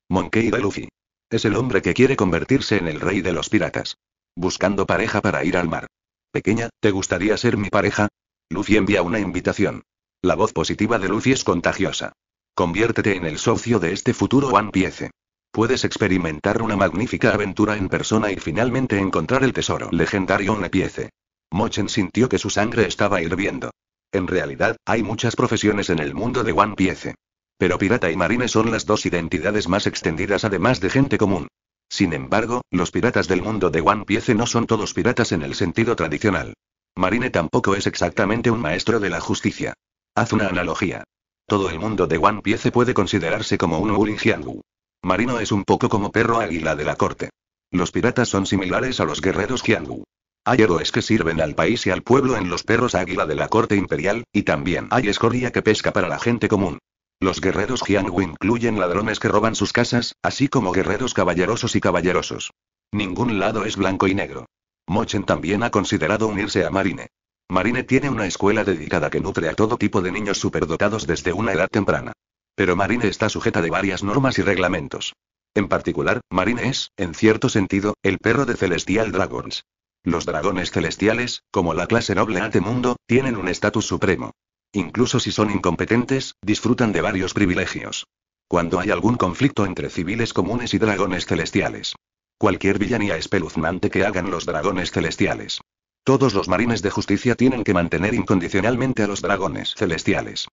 Monkey de Luffy. Es el hombre que quiere convertirse en el rey de los piratas. Buscando pareja para ir al mar. Pequeña, ¿te gustaría ser mi pareja? Lucy envía una invitación. La voz positiva de Lucy es contagiosa. Conviértete en el socio de este futuro One Piece. Puedes experimentar una magnífica aventura en persona y finalmente encontrar el tesoro legendario One Piece. Mochen sintió que su sangre estaba hirviendo. En realidad, hay muchas profesiones en el mundo de One Piece. Pero pirata y marine son las dos identidades más extendidas además de gente común. Sin embargo, los piratas del mundo de One Piece no son todos piratas en el sentido tradicional. Marine tampoco es exactamente un maestro de la justicia. Haz una analogía. Todo el mundo de One Piece puede considerarse como un Jiangu. Marino es un poco como perro águila de la corte. Los piratas son similares a los guerreros Jiangu. Hay héroes que sirven al país y al pueblo en los perros águila de la corte imperial, y también hay escoria que pesca para la gente común. Los guerreros Qiangu incluyen ladrones que roban sus casas, así como guerreros caballerosos y caballerosos. Ningún lado es blanco y negro. Mochen también ha considerado unirse a Marine. Marine tiene una escuela dedicada que nutre a todo tipo de niños superdotados desde una edad temprana. Pero Marine está sujeta de varias normas y reglamentos. En particular, Marine es, en cierto sentido, el perro de Celestial Dragons. Los dragones celestiales, como la clase noble ante Mundo, tienen un estatus supremo. Incluso si son incompetentes, disfrutan de varios privilegios. Cuando hay algún conflicto entre civiles comunes y dragones celestiales. Cualquier villanía espeluznante que hagan los dragones celestiales. Todos los marines de justicia tienen que mantener incondicionalmente a los dragones celestiales.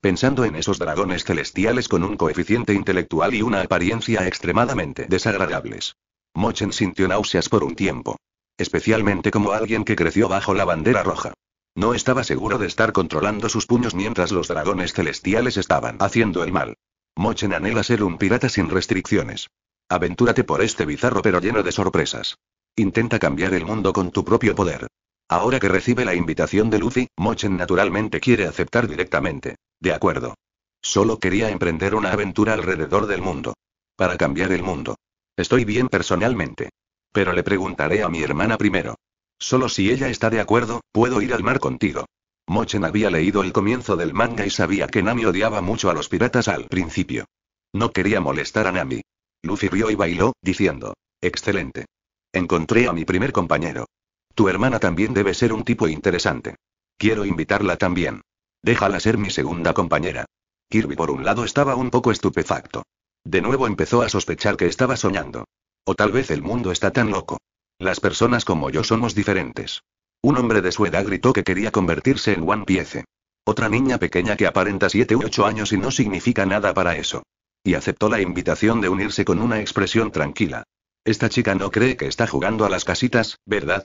Pensando en esos dragones celestiales con un coeficiente intelectual y una apariencia extremadamente desagradables. Mochen sintió náuseas por un tiempo. Especialmente como alguien que creció bajo la bandera roja. No estaba seguro de estar controlando sus puños mientras los dragones celestiales estaban haciendo el mal. Mochen anhela ser un pirata sin restricciones. Aventúrate por este bizarro pero lleno de sorpresas. Intenta cambiar el mundo con tu propio poder. Ahora que recibe la invitación de Luffy, Mochen naturalmente quiere aceptar directamente. De acuerdo. Solo quería emprender una aventura alrededor del mundo. Para cambiar el mundo. Estoy bien personalmente. Pero le preguntaré a mi hermana primero. Solo si ella está de acuerdo, puedo ir al mar contigo. Mochen había leído el comienzo del manga y sabía que Nami odiaba mucho a los piratas al principio. No quería molestar a Nami. Luffy rió y bailó, diciendo, Excelente. Encontré a mi primer compañero. Tu hermana también debe ser un tipo interesante. Quiero invitarla también. Déjala ser mi segunda compañera. Kirby por un lado estaba un poco estupefacto. De nuevo empezó a sospechar que estaba soñando. O tal vez el mundo está tan loco. Las personas como yo somos diferentes. Un hombre de su edad gritó que quería convertirse en One Piece. Otra niña pequeña que aparenta 7 u 8 años y no significa nada para eso. Y aceptó la invitación de unirse con una expresión tranquila. Esta chica no cree que está jugando a las casitas, ¿verdad?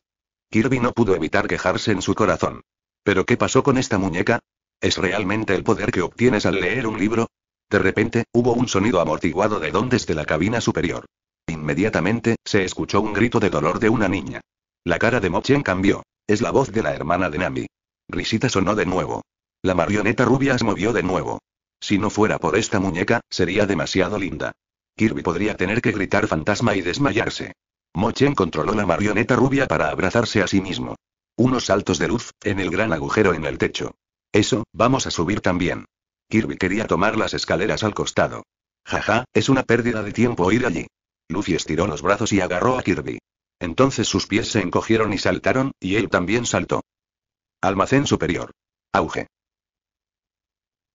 Kirby no pudo evitar quejarse en su corazón. ¿Pero qué pasó con esta muñeca? ¿Es realmente el poder que obtienes al leer un libro? De repente, hubo un sonido amortiguado de don desde la cabina superior. Inmediatamente, se escuchó un grito de dolor de una niña. La cara de Mochen cambió. Es la voz de la hermana de Nami. Risita sonó de nuevo. La marioneta rubia se movió de nuevo. Si no fuera por esta muñeca, sería demasiado linda. Kirby podría tener que gritar fantasma y desmayarse. Mochen controló la marioneta rubia para abrazarse a sí mismo. Unos saltos de luz, en el gran agujero en el techo. Eso, vamos a subir también. Kirby quería tomar las escaleras al costado. Jaja, es una pérdida de tiempo ir allí. Luffy estiró los brazos y agarró a Kirby. Entonces sus pies se encogieron y saltaron, y él también saltó. Almacén superior. Auge.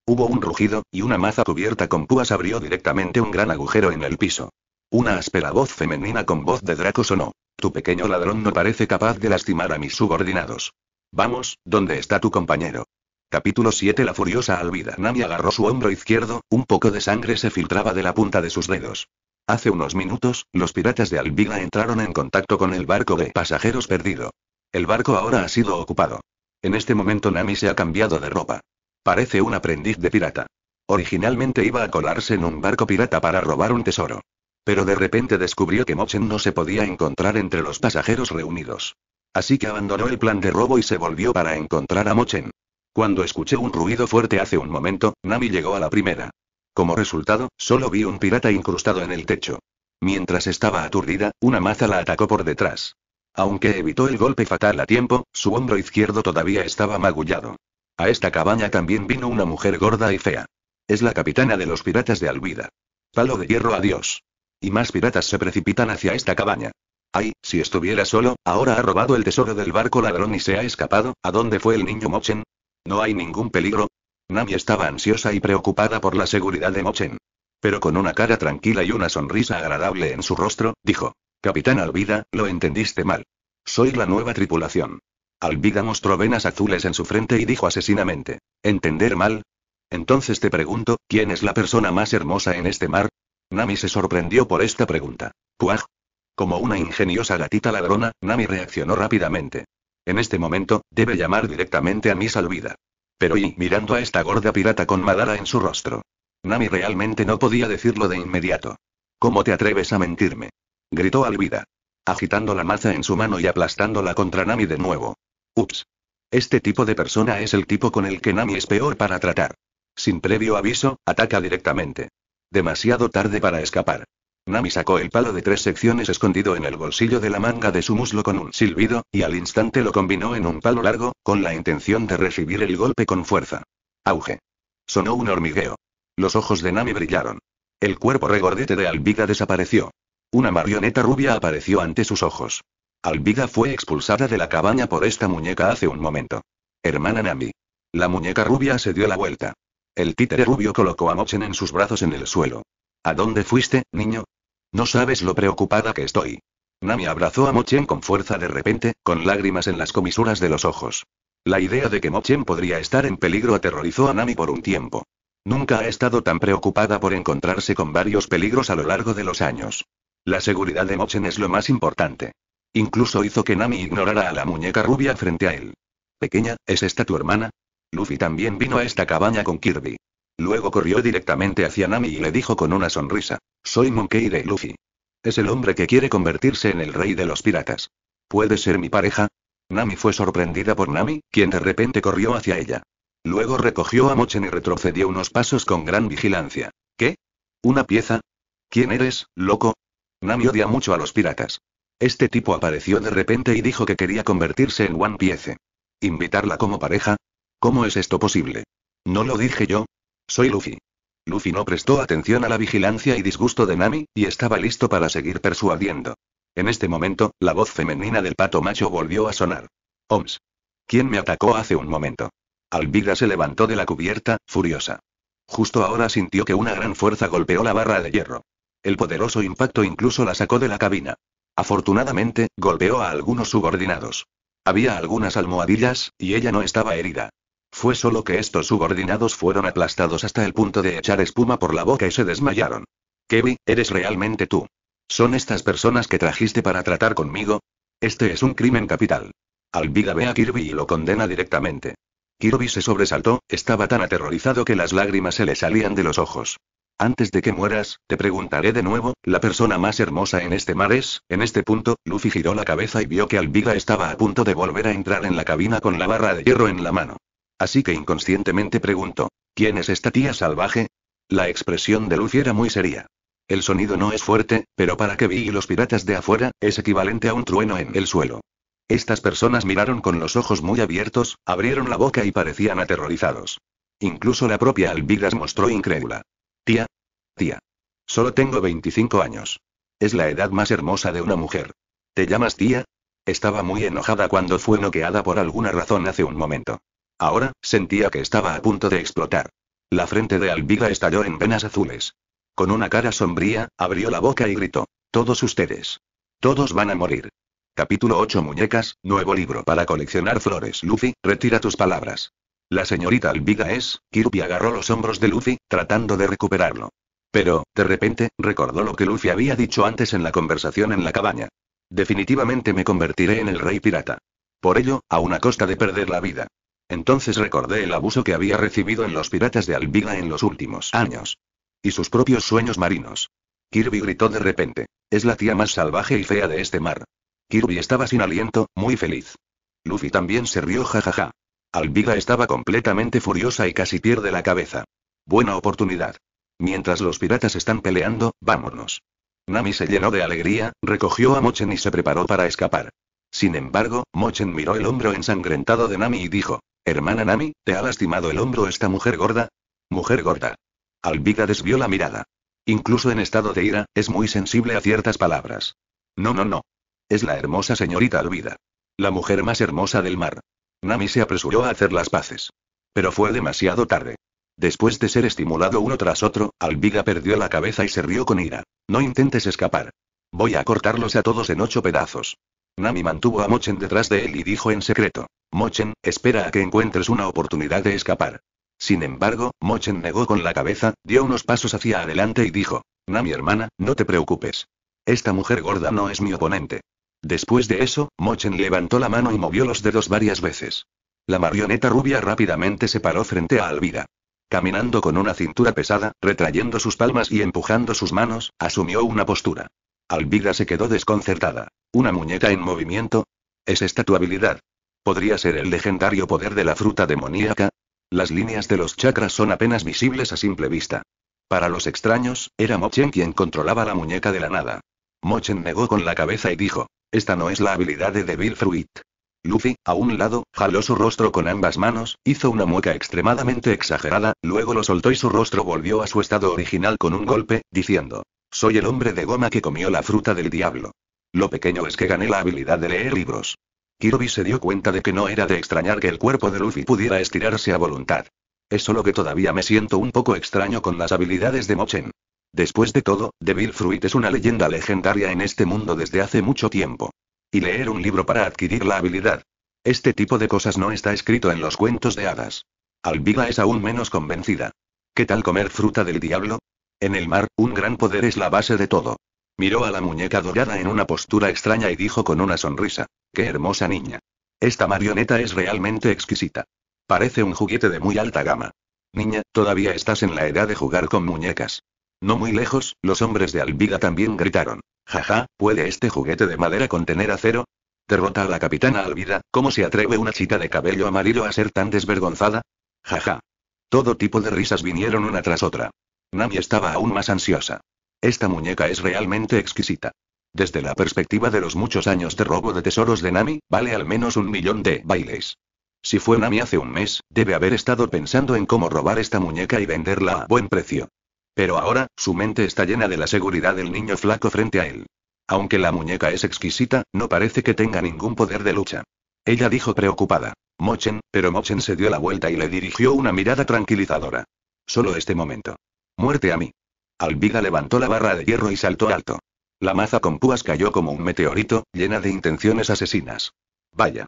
Hubo un rugido, y una maza cubierta con púas abrió directamente un gran agujero en el piso. Una áspera voz femenina con voz de Draco sonó. Tu pequeño ladrón no parece capaz de lastimar a mis subordinados. Vamos, ¿dónde está tu compañero? Capítulo 7 La furiosa Alvida Nami agarró su hombro izquierdo, un poco de sangre se filtraba de la punta de sus dedos. Hace unos minutos, los piratas de Albiga entraron en contacto con el barco de pasajeros perdido. El barco ahora ha sido ocupado. En este momento Nami se ha cambiado de ropa. Parece un aprendiz de pirata. Originalmente iba a colarse en un barco pirata para robar un tesoro. Pero de repente descubrió que Mochen no se podía encontrar entre los pasajeros reunidos. Así que abandonó el plan de robo y se volvió para encontrar a Mochen. Cuando escuché un ruido fuerte hace un momento, Nami llegó a la primera. Como resultado, solo vi un pirata incrustado en el techo. Mientras estaba aturdida, una maza la atacó por detrás. Aunque evitó el golpe fatal a tiempo, su hombro izquierdo todavía estaba magullado. A esta cabaña también vino una mujer gorda y fea. Es la capitana de los piratas de Alvida. Palo de hierro adiós. Y más piratas se precipitan hacia esta cabaña. Ay, si estuviera solo, ahora ha robado el tesoro del barco ladrón y se ha escapado, ¿a dónde fue el niño Mochen? No hay ningún peligro, Nami estaba ansiosa y preocupada por la seguridad de Mochen. Pero con una cara tranquila y una sonrisa agradable en su rostro, dijo. Capitán Alvida, lo entendiste mal. Soy la nueva tripulación. Alvida mostró venas azules en su frente y dijo asesinamente. ¿Entender mal? Entonces te pregunto, ¿quién es la persona más hermosa en este mar? Nami se sorprendió por esta pregunta. Puaj. Como una ingeniosa gatita ladrona, Nami reaccionó rápidamente. En este momento, debe llamar directamente a Miss Alvida. Pero y, mirando a esta gorda pirata con Madara en su rostro. Nami realmente no podía decirlo de inmediato. ¿Cómo te atreves a mentirme? Gritó Alvida. Agitando la maza en su mano y aplastándola contra Nami de nuevo. Ups. Este tipo de persona es el tipo con el que Nami es peor para tratar. Sin previo aviso, ataca directamente. Demasiado tarde para escapar. Nami sacó el palo de tres secciones escondido en el bolsillo de la manga de su muslo con un silbido, y al instante lo combinó en un palo largo, con la intención de recibir el golpe con fuerza. Auge. Sonó un hormigueo. Los ojos de Nami brillaron. El cuerpo regordete de Albiga desapareció. Una marioneta rubia apareció ante sus ojos. Albiga fue expulsada de la cabaña por esta muñeca hace un momento. Hermana Nami. La muñeca rubia se dio la vuelta. El títere rubio colocó a Mochen en sus brazos en el suelo. ¿A dónde fuiste, niño? No sabes lo preocupada que estoy. Nami abrazó a Mochen con fuerza de repente, con lágrimas en las comisuras de los ojos. La idea de que Mochen podría estar en peligro aterrorizó a Nami por un tiempo. Nunca ha estado tan preocupada por encontrarse con varios peligros a lo largo de los años. La seguridad de Mochen es lo más importante. Incluso hizo que Nami ignorara a la muñeca rubia frente a él. Pequeña, ¿es esta tu hermana? Luffy también vino a esta cabaña con Kirby. Luego corrió directamente hacia Nami y le dijo con una sonrisa: Soy Monkey de Luffy. Es el hombre que quiere convertirse en el rey de los piratas. ¿Puede ser mi pareja? Nami fue sorprendida por Nami, quien de repente corrió hacia ella. Luego recogió a Mochen y retrocedió unos pasos con gran vigilancia. ¿Qué? ¿Una pieza? ¿Quién eres, loco? Nami odia mucho a los piratas. Este tipo apareció de repente y dijo que quería convertirse en One Piece. ¿Invitarla como pareja? ¿Cómo es esto posible? ¿No lo dije yo? Soy Luffy. Luffy no prestó atención a la vigilancia y disgusto de Nami, y estaba listo para seguir persuadiendo. En este momento, la voz femenina del pato macho volvió a sonar. Oms. ¿Quién me atacó hace un momento? Alvira se levantó de la cubierta, furiosa. Justo ahora sintió que una gran fuerza golpeó la barra de hierro. El poderoso impacto incluso la sacó de la cabina. Afortunadamente, golpeó a algunos subordinados. Había algunas almohadillas, y ella no estaba herida. Fue solo que estos subordinados fueron aplastados hasta el punto de echar espuma por la boca y se desmayaron. Kevin, eres realmente tú. ¿Son estas personas que trajiste para tratar conmigo? Este es un crimen capital. Alvida ve a Kirby y lo condena directamente. Kirby se sobresaltó, estaba tan aterrorizado que las lágrimas se le salían de los ojos. Antes de que mueras, te preguntaré de nuevo, la persona más hermosa en este mar es, en este punto, Luffy giró la cabeza y vio que Albiga estaba a punto de volver a entrar en la cabina con la barra de hierro en la mano. Así que inconscientemente pregunto, ¿quién es esta tía salvaje? La expresión de Lucy era muy seria. El sonido no es fuerte, pero para que vi y los piratas de afuera, es equivalente a un trueno en el suelo. Estas personas miraron con los ojos muy abiertos, abrieron la boca y parecían aterrorizados. Incluso la propia Alvigas mostró incrédula. Tía. Tía. Solo tengo 25 años. Es la edad más hermosa de una mujer. ¿Te llamas tía? Estaba muy enojada cuando fue noqueada por alguna razón hace un momento. Ahora, sentía que estaba a punto de explotar. La frente de Albiga estalló en venas azules. Con una cara sombría, abrió la boca y gritó. Todos ustedes. Todos van a morir. Capítulo 8 Muñecas, nuevo libro para coleccionar flores. Luffy, retira tus palabras. La señorita Albiga es, Kirupi agarró los hombros de Luffy, tratando de recuperarlo. Pero, de repente, recordó lo que Luffy había dicho antes en la conversación en la cabaña. Definitivamente me convertiré en el rey pirata. Por ello, a una costa de perder la vida. Entonces recordé el abuso que había recibido en los piratas de Albiga en los últimos años. Y sus propios sueños marinos. Kirby gritó de repente. Es la tía más salvaje y fea de este mar. Kirby estaba sin aliento, muy feliz. Luffy también se rió jajaja. Albiga estaba completamente furiosa y casi pierde la cabeza. Buena oportunidad. Mientras los piratas están peleando, vámonos. Nami se llenó de alegría, recogió a Mochen y se preparó para escapar. Sin embargo, Mochen miró el hombro ensangrentado de Nami y dijo, Hermana Nami, ¿te ha lastimado el hombro esta mujer gorda? Mujer gorda. Albiga desvió la mirada. Incluso en estado de ira, es muy sensible a ciertas palabras. No, no, no. Es la hermosa señorita Alvida. La mujer más hermosa del mar. Nami se apresuró a hacer las paces. Pero fue demasiado tarde. Después de ser estimulado uno tras otro, Albiga perdió la cabeza y se rió con ira. No intentes escapar. Voy a cortarlos a todos en ocho pedazos. Nami mantuvo a Mochen detrás de él y dijo en secreto. Mochen, espera a que encuentres una oportunidad de escapar. Sin embargo, Mochen negó con la cabeza, dio unos pasos hacia adelante y dijo. Nami hermana, no te preocupes. Esta mujer gorda no es mi oponente. Después de eso, Mochen levantó la mano y movió los dedos varias veces. La marioneta rubia rápidamente se paró frente a Alvira. Caminando con una cintura pesada, retrayendo sus palmas y empujando sus manos, asumió una postura. Alvira se quedó desconcertada. ¿Una muñeca en movimiento? ¿Es esta tu habilidad? ¿Podría ser el legendario poder de la fruta demoníaca? Las líneas de los chakras son apenas visibles a simple vista. Para los extraños, era Mochen quien controlaba la muñeca de la nada. Mochen negó con la cabeza y dijo, esta no es la habilidad de Devil Fruit. Luffy, a un lado, jaló su rostro con ambas manos, hizo una mueca extremadamente exagerada, luego lo soltó y su rostro volvió a su estado original con un golpe, diciendo, soy el hombre de goma que comió la fruta del diablo. Lo pequeño es que gané la habilidad de leer libros. Kirby se dio cuenta de que no era de extrañar que el cuerpo de Luffy pudiera estirarse a voluntad. Es solo que todavía me siento un poco extraño con las habilidades de Mochen. Después de todo, Devil Fruit es una leyenda legendaria en este mundo desde hace mucho tiempo. Y leer un libro para adquirir la habilidad. Este tipo de cosas no está escrito en los cuentos de hadas. Albiga es aún menos convencida. ¿Qué tal comer fruta del diablo? En el mar, un gran poder es la base de todo. Miró a la muñeca dorada en una postura extraña y dijo con una sonrisa, ¡Qué hermosa niña! Esta marioneta es realmente exquisita. Parece un juguete de muy alta gama. Niña, todavía estás en la edad de jugar con muñecas. No muy lejos, los hombres de Alvida también gritaron. Jaja, ¿puede este juguete de madera contener acero? Derrota a la capitana Alvida, ¿cómo se atreve una chica de cabello amarillo a ser tan desvergonzada? Jaja. Todo tipo de risas vinieron una tras otra. Nami estaba aún más ansiosa. Esta muñeca es realmente exquisita. Desde la perspectiva de los muchos años de robo de tesoros de Nami, vale al menos un millón de bailes. Si fue Nami hace un mes, debe haber estado pensando en cómo robar esta muñeca y venderla a buen precio. Pero ahora, su mente está llena de la seguridad del niño flaco frente a él. Aunque la muñeca es exquisita, no parece que tenga ningún poder de lucha. Ella dijo preocupada. Mochen, pero Mochen se dio la vuelta y le dirigió una mirada tranquilizadora. Solo este momento. Muerte a mí. Albiga levantó la barra de hierro y saltó alto. La maza con púas cayó como un meteorito, llena de intenciones asesinas. Vaya.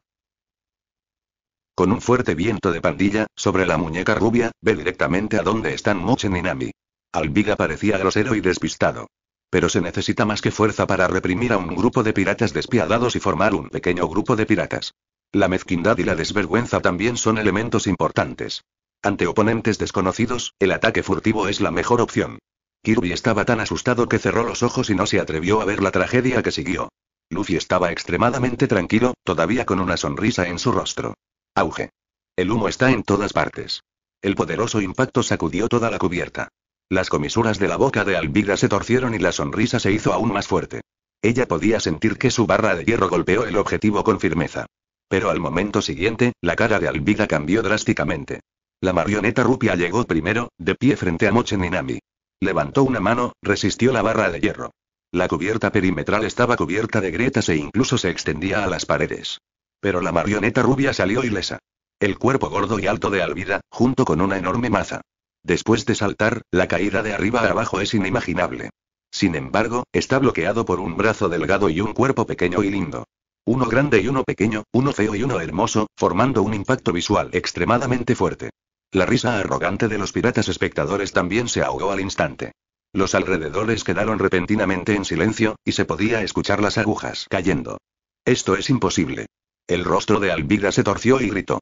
Con un fuerte viento de pandilla, sobre la muñeca rubia, ve directamente a dónde están Mochen y Nami. Albiga parecía grosero y despistado. Pero se necesita más que fuerza para reprimir a un grupo de piratas despiadados y formar un pequeño grupo de piratas. La mezquindad y la desvergüenza también son elementos importantes. Ante oponentes desconocidos, el ataque furtivo es la mejor opción. Kirby estaba tan asustado que cerró los ojos y no se atrevió a ver la tragedia que siguió. Lucy estaba extremadamente tranquilo, todavía con una sonrisa en su rostro. Auge. El humo está en todas partes. El poderoso impacto sacudió toda la cubierta. Las comisuras de la boca de Alvira se torcieron y la sonrisa se hizo aún más fuerte. Ella podía sentir que su barra de hierro golpeó el objetivo con firmeza. Pero al momento siguiente, la cara de Alvira cambió drásticamente. La marioneta rubia llegó primero, de pie frente a Mocheninami. Levantó una mano, resistió la barra de hierro. La cubierta perimetral estaba cubierta de grietas e incluso se extendía a las paredes. Pero la marioneta rubia salió ilesa. El cuerpo gordo y alto de Alvida, junto con una enorme maza. Después de saltar, la caída de arriba a abajo es inimaginable. Sin embargo, está bloqueado por un brazo delgado y un cuerpo pequeño y lindo. Uno grande y uno pequeño, uno feo y uno hermoso, formando un impacto visual extremadamente fuerte. La risa arrogante de los piratas espectadores también se ahogó al instante. Los alrededores quedaron repentinamente en silencio, y se podía escuchar las agujas cayendo. Esto es imposible. El rostro de Alvira se torció y gritó.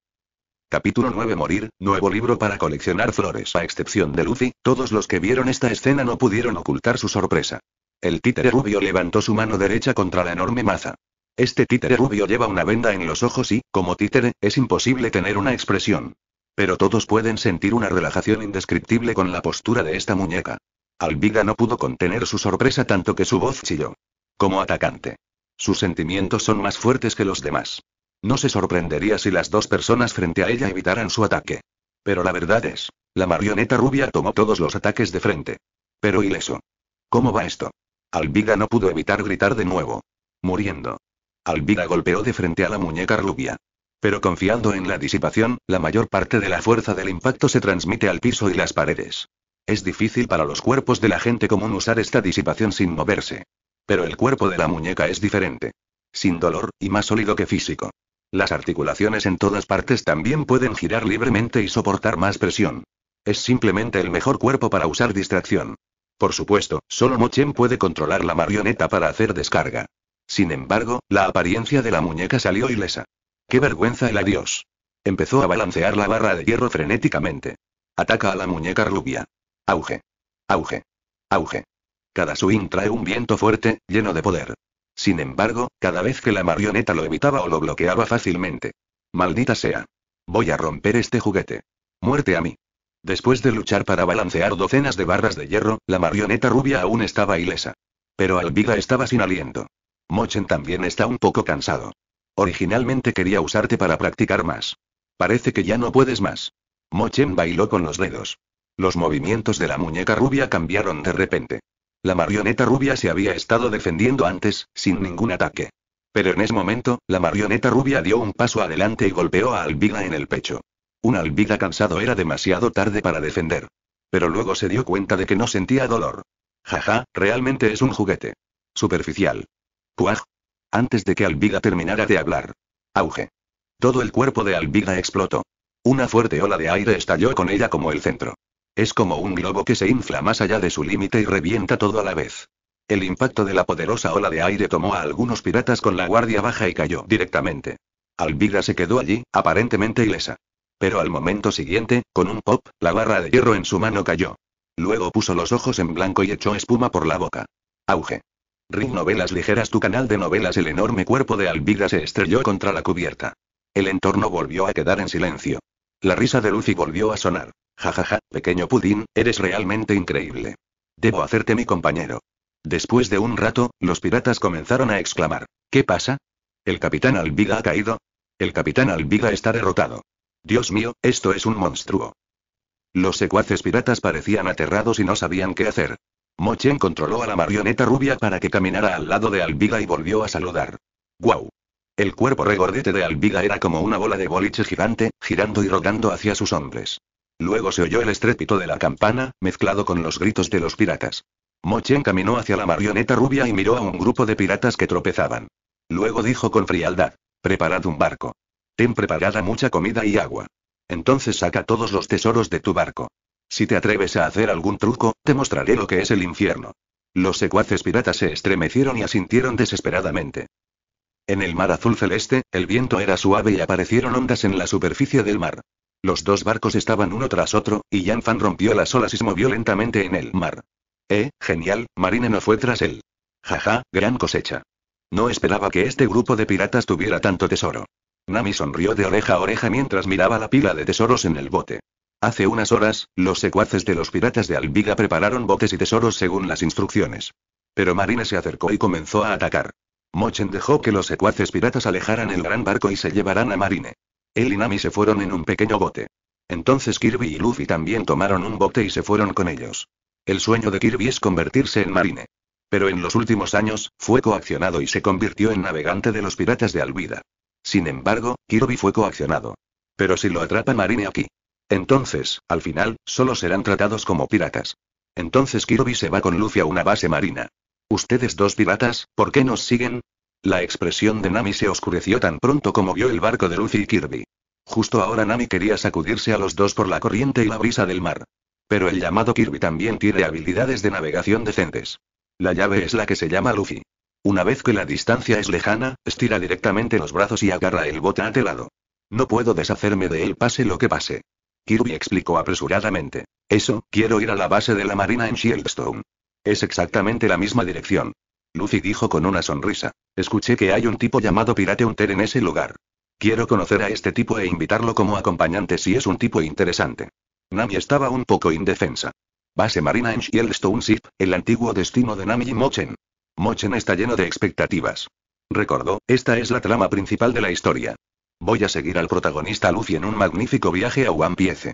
Capítulo 9 Morir, nuevo libro para coleccionar flores. A excepción de Lucy, todos los que vieron esta escena no pudieron ocultar su sorpresa. El títere rubio levantó su mano derecha contra la enorme maza. Este títere rubio lleva una venda en los ojos y, como títere, es imposible tener una expresión. Pero todos pueden sentir una relajación indescriptible con la postura de esta muñeca. Albiga no pudo contener su sorpresa tanto que su voz chilló. Como atacante. Sus sentimientos son más fuertes que los demás. No se sorprendería si las dos personas frente a ella evitaran su ataque. Pero la verdad es, la marioneta rubia tomó todos los ataques de frente. Pero ileso. ¿Cómo va esto? Albiga no pudo evitar gritar de nuevo. Muriendo. Albiga golpeó de frente a la muñeca rubia. Pero confiando en la disipación, la mayor parte de la fuerza del impacto se transmite al piso y las paredes. Es difícil para los cuerpos de la gente común usar esta disipación sin moverse. Pero el cuerpo de la muñeca es diferente. Sin dolor, y más sólido que físico. Las articulaciones en todas partes también pueden girar libremente y soportar más presión. Es simplemente el mejor cuerpo para usar distracción. Por supuesto, solo Mochen puede controlar la marioneta para hacer descarga. Sin embargo, la apariencia de la muñeca salió ilesa. ¡Qué vergüenza el adiós! Empezó a balancear la barra de hierro frenéticamente. Ataca a la muñeca rubia. Auge. Auge. Auge. Cada swing trae un viento fuerte, lleno de poder. Sin embargo, cada vez que la marioneta lo evitaba o lo bloqueaba fácilmente. Maldita sea. Voy a romper este juguete. Muerte a mí. Después de luchar para balancear docenas de barras de hierro, la marioneta rubia aún estaba ilesa. Pero Albiga estaba sin aliento. Mochen también está un poco cansado. Originalmente quería usarte para practicar más. Parece que ya no puedes más. Mochen bailó con los dedos. Los movimientos de la muñeca rubia cambiaron de repente. La marioneta rubia se había estado defendiendo antes, sin ningún ataque. Pero en ese momento, la marioneta rubia dio un paso adelante y golpeó a Alvida en el pecho. Un Alvida cansado era demasiado tarde para defender. Pero luego se dio cuenta de que no sentía dolor. Jaja, realmente es un juguete. Superficial. Puaj, antes de que Albiga terminara de hablar. Auge. Todo el cuerpo de Albiga explotó. Una fuerte ola de aire estalló con ella como el centro. Es como un globo que se infla más allá de su límite y revienta todo a la vez. El impacto de la poderosa ola de aire tomó a algunos piratas con la guardia baja y cayó directamente. Albiga se quedó allí, aparentemente ilesa. Pero al momento siguiente, con un pop, la barra de hierro en su mano cayó. Luego puso los ojos en blanco y echó espuma por la boca. Auge. Ring Novelas Ligeras Tu canal de novelas El enorme cuerpo de Albiga se estrelló contra la cubierta. El entorno volvió a quedar en silencio. La risa de Lucy volvió a sonar. Jajaja, ja, ja, pequeño pudín, eres realmente increíble. Debo hacerte mi compañero. Después de un rato, los piratas comenzaron a exclamar. ¿Qué pasa? ¿El capitán Albiga ha caído? El capitán Albiga está derrotado. Dios mío, esto es un monstruo. Los secuaces piratas parecían aterrados y no sabían qué hacer. Mochen controló a la marioneta rubia para que caminara al lado de Albiga y volvió a saludar. ¡Guau! El cuerpo regordete de Albiga era como una bola de boliche gigante, girando y rodando hacia sus hombres. Luego se oyó el estrépito de la campana, mezclado con los gritos de los piratas. Mochen caminó hacia la marioneta rubia y miró a un grupo de piratas que tropezaban. Luego dijo con frialdad: Preparad un barco. Ten preparada mucha comida y agua. Entonces saca todos los tesoros de tu barco. Si te atreves a hacer algún truco, te mostraré lo que es el infierno. Los secuaces piratas se estremecieron y asintieron desesperadamente. En el mar azul celeste, el viento era suave y aparecieron ondas en la superficie del mar. Los dos barcos estaban uno tras otro, y Yan Fan rompió las olas y se movió lentamente en el mar. Eh, genial, Marine no fue tras él. Jaja, gran cosecha. No esperaba que este grupo de piratas tuviera tanto tesoro. Nami sonrió de oreja a oreja mientras miraba la pila de tesoros en el bote. Hace unas horas, los secuaces de los piratas de Albiga prepararon botes y tesoros según las instrucciones. Pero Marine se acercó y comenzó a atacar. Mochen dejó que los secuaces piratas alejaran el gran barco y se llevaran a Marine. Él y Nami se fueron en un pequeño bote. Entonces Kirby y Luffy también tomaron un bote y se fueron con ellos. El sueño de Kirby es convertirse en marine. Pero en los últimos años, fue coaccionado y se convirtió en navegante de los piratas de Albida. Sin embargo, Kirby fue coaccionado. Pero si lo atrapa Marine aquí. Entonces, al final, solo serán tratados como piratas. Entonces Kirby se va con Luffy a una base marina. Ustedes dos piratas, ¿por qué nos siguen? La expresión de Nami se oscureció tan pronto como vio el barco de Luffy y Kirby. Justo ahora Nami quería sacudirse a los dos por la corriente y la brisa del mar. Pero el llamado Kirby también tiene habilidades de navegación decentes. La llave es la que se llama Luffy. Una vez que la distancia es lejana, estira directamente los brazos y agarra el bote atelado. Este no puedo deshacerme de él pase lo que pase. Kirby explicó apresuradamente. Eso, quiero ir a la base de la marina en Shieldstone. Es exactamente la misma dirección. Lucy dijo con una sonrisa. Escuché que hay un tipo llamado Pirate Hunter en ese lugar. Quiero conocer a este tipo e invitarlo como acompañante si es un tipo interesante. Nami estaba un poco indefensa. Base marina en Shieldstone Ship, el antiguo destino de Nami y Mochen. Mochen está lleno de expectativas. Recordó, esta es la trama principal de la historia. Voy a seguir al protagonista Luffy en un magnífico viaje a One Piece.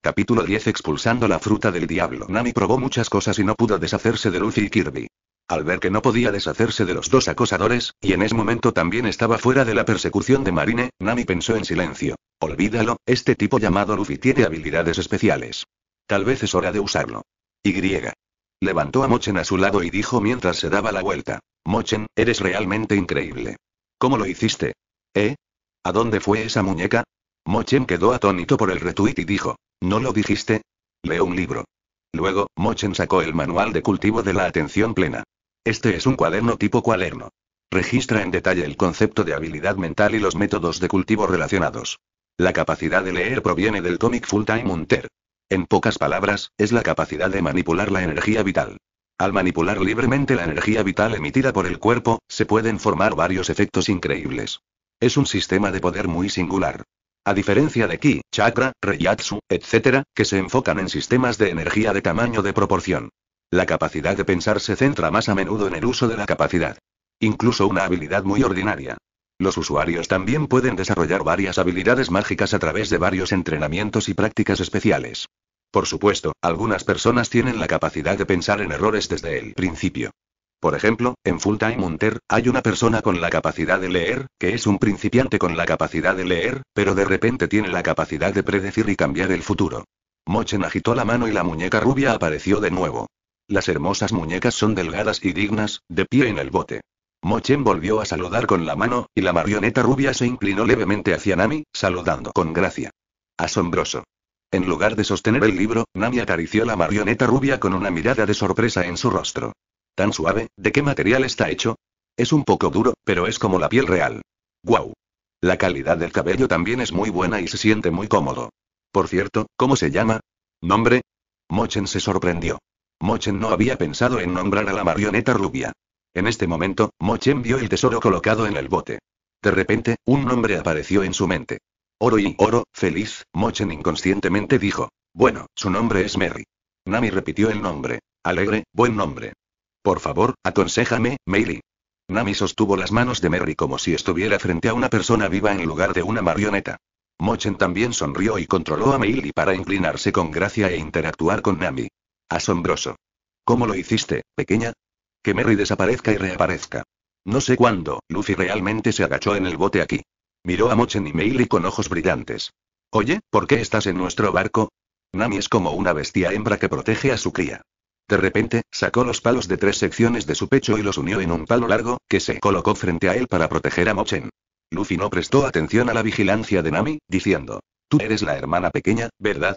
Capítulo 10 Expulsando la fruta del diablo. Nami probó muchas cosas y no pudo deshacerse de Luffy y Kirby. Al ver que no podía deshacerse de los dos acosadores, y en ese momento también estaba fuera de la persecución de Marine, Nami pensó en silencio. Olvídalo, este tipo llamado Luffy tiene habilidades especiales. Tal vez es hora de usarlo. Y. Levantó a Mochen a su lado y dijo mientras se daba la vuelta. Mochen, eres realmente increíble. ¿Cómo lo hiciste? ¿Eh? ¿A dónde fue esa muñeca? Mochen quedó atónito por el retuit y dijo, ¿no lo dijiste? Leo un libro. Luego, Mochen sacó el manual de cultivo de la atención plena. Este es un cuaderno tipo cuaderno. Registra en detalle el concepto de habilidad mental y los métodos de cultivo relacionados. La capacidad de leer proviene del cómic Full Time Hunter. En pocas palabras, es la capacidad de manipular la energía vital. Al manipular libremente la energía vital emitida por el cuerpo, se pueden formar varios efectos increíbles. Es un sistema de poder muy singular. A diferencia de Ki, Chakra, reyatsu, etc., que se enfocan en sistemas de energía de tamaño de proporción. La capacidad de pensar se centra más a menudo en el uso de la capacidad. Incluso una habilidad muy ordinaria. Los usuarios también pueden desarrollar varias habilidades mágicas a través de varios entrenamientos y prácticas especiales. Por supuesto, algunas personas tienen la capacidad de pensar en errores desde el principio. Por ejemplo, en Fulltime Hunter, hay una persona con la capacidad de leer, que es un principiante con la capacidad de leer, pero de repente tiene la capacidad de predecir y cambiar el futuro. Mochen agitó la mano y la muñeca rubia apareció de nuevo. Las hermosas muñecas son delgadas y dignas, de pie en el bote. Mochen volvió a saludar con la mano, y la marioneta rubia se inclinó levemente hacia Nami, saludando con gracia. Asombroso. En lugar de sostener el libro, Nami acarició la marioneta rubia con una mirada de sorpresa en su rostro. Tan suave, ¿de qué material está hecho? Es un poco duro, pero es como la piel real. ¡Guau! La calidad del cabello también es muy buena y se siente muy cómodo. Por cierto, ¿cómo se llama? ¿Nombre? Mochen se sorprendió. Mochen no había pensado en nombrar a la marioneta rubia. En este momento, Mochen vio el tesoro colocado en el bote. De repente, un nombre apareció en su mente. Oro y oro, feliz, Mochen inconscientemente dijo. Bueno, su nombre es Mary. Nami repitió el nombre. Alegre, buen nombre. Por favor, aconséjame, Meili. Nami sostuvo las manos de Mary como si estuviera frente a una persona viva en lugar de una marioneta. Mochen también sonrió y controló a Meili para inclinarse con gracia e interactuar con Nami. Asombroso. ¿Cómo lo hiciste, pequeña? Que Mary desaparezca y reaparezca. No sé cuándo, Lucy realmente se agachó en el bote aquí. Miró a Mochen y Meili con ojos brillantes. Oye, ¿por qué estás en nuestro barco? Nami es como una bestia hembra que protege a su cría. De repente, sacó los palos de tres secciones de su pecho y los unió en un palo largo, que se colocó frente a él para proteger a Mochen. Luffy no prestó atención a la vigilancia de Nami, diciendo, Tú eres la hermana pequeña, ¿verdad?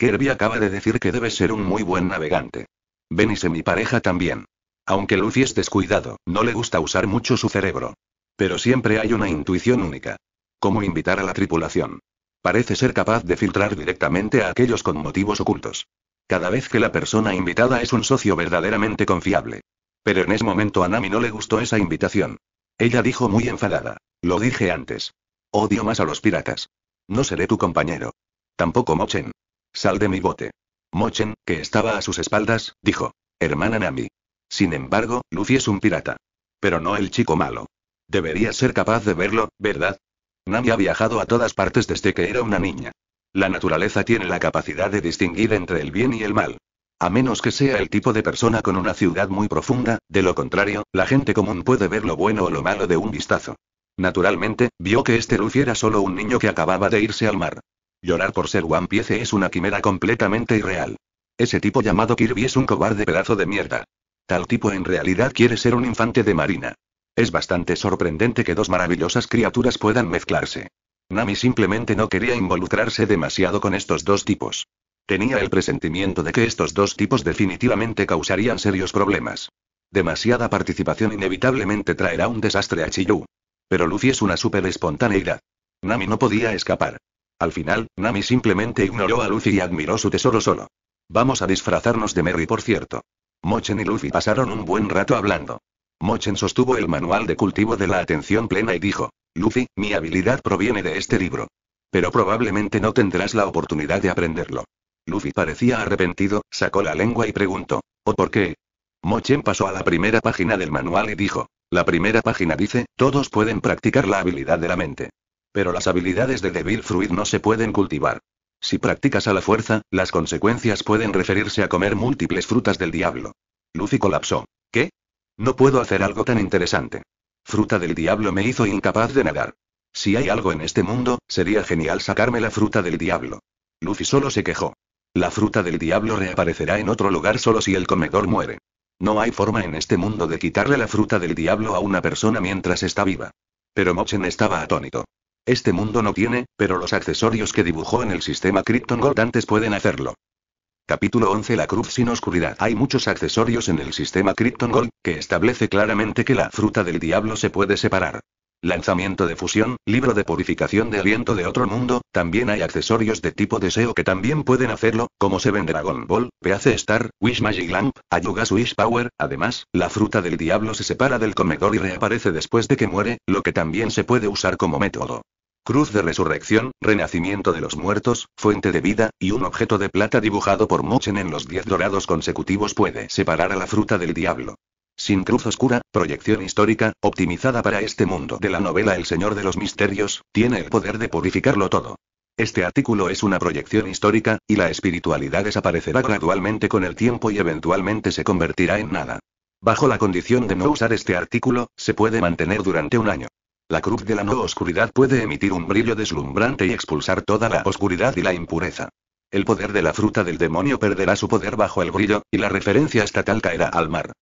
Kirby acaba de decir que debes ser un muy buen navegante. Ven y mi pareja también. Aunque Luffy es descuidado, no le gusta usar mucho su cerebro. Pero siempre hay una intuición única. Cómo invitar a la tripulación. Parece ser capaz de filtrar directamente a aquellos con motivos ocultos. Cada vez que la persona invitada es un socio verdaderamente confiable. Pero en ese momento a Nami no le gustó esa invitación. Ella dijo muy enfadada. Lo dije antes. Odio más a los piratas. No seré tu compañero. Tampoco Mochen. Sal de mi bote. Mochen, que estaba a sus espaldas, dijo. Hermana Nami. Sin embargo, Luffy es un pirata. Pero no el chico malo. Deberías ser capaz de verlo, ¿verdad? Nami ha viajado a todas partes desde que era una niña. La naturaleza tiene la capacidad de distinguir entre el bien y el mal. A menos que sea el tipo de persona con una ciudad muy profunda, de lo contrario, la gente común puede ver lo bueno o lo malo de un vistazo. Naturalmente, vio que este Luffy era solo un niño que acababa de irse al mar. Llorar por ser One Piece es una quimera completamente irreal. Ese tipo llamado Kirby es un cobarde pedazo de mierda. Tal tipo en realidad quiere ser un infante de marina. Es bastante sorprendente que dos maravillosas criaturas puedan mezclarse. Nami simplemente no quería involucrarse demasiado con estos dos tipos. Tenía el presentimiento de que estos dos tipos definitivamente causarían serios problemas. Demasiada participación inevitablemente traerá un desastre a Chiyu. Pero Luffy es una super espontaneidad. Nami no podía escapar. Al final, Nami simplemente ignoró a Luffy y admiró su tesoro solo. Vamos a disfrazarnos de Merry, por cierto. Mochen y Luffy pasaron un buen rato hablando. Mochen sostuvo el manual de cultivo de la atención plena y dijo, Luffy, mi habilidad proviene de este libro. Pero probablemente no tendrás la oportunidad de aprenderlo. Luffy parecía arrepentido, sacó la lengua y preguntó, ¿o por qué? Mochen pasó a la primera página del manual y dijo, la primera página dice, todos pueden practicar la habilidad de la mente. Pero las habilidades de Devil Fruit no se pueden cultivar. Si practicas a la fuerza, las consecuencias pueden referirse a comer múltiples frutas del diablo. Luffy colapsó. ¿Qué? No puedo hacer algo tan interesante. Fruta del diablo me hizo incapaz de nadar. Si hay algo en este mundo, sería genial sacarme la fruta del diablo. Lucy solo se quejó. La fruta del diablo reaparecerá en otro lugar solo si el comedor muere. No hay forma en este mundo de quitarle la fruta del diablo a una persona mientras está viva. Pero Mochen estaba atónito. Este mundo no tiene, pero los accesorios que dibujó en el sistema Krypton Gold antes pueden hacerlo. Capítulo 11 La cruz sin oscuridad. Hay muchos accesorios en el sistema Krypton Gold, que establece claramente que la fruta del diablo se puede separar. Lanzamiento de fusión, libro de purificación de aliento de otro mundo, también hay accesorios de tipo deseo que también pueden hacerlo, como se ven Dragon Ball, PAC Star, Wish Magic Lamp, Ayugas Wish Power, además, la fruta del diablo se separa del comedor y reaparece después de que muere, lo que también se puede usar como método. Cruz de resurrección, renacimiento de los muertos, fuente de vida, y un objeto de plata dibujado por Mochen en los diez dorados consecutivos puede separar a la fruta del diablo. Sin cruz oscura, proyección histórica, optimizada para este mundo de la novela El Señor de los Misterios, tiene el poder de purificarlo todo. Este artículo es una proyección histórica, y la espiritualidad desaparecerá gradualmente con el tiempo y eventualmente se convertirá en nada. Bajo la condición de no usar este artículo, se puede mantener durante un año. La cruz de la no oscuridad puede emitir un brillo deslumbrante y expulsar toda la oscuridad y la impureza. El poder de la fruta del demonio perderá su poder bajo el brillo, y la referencia estatal caerá al mar.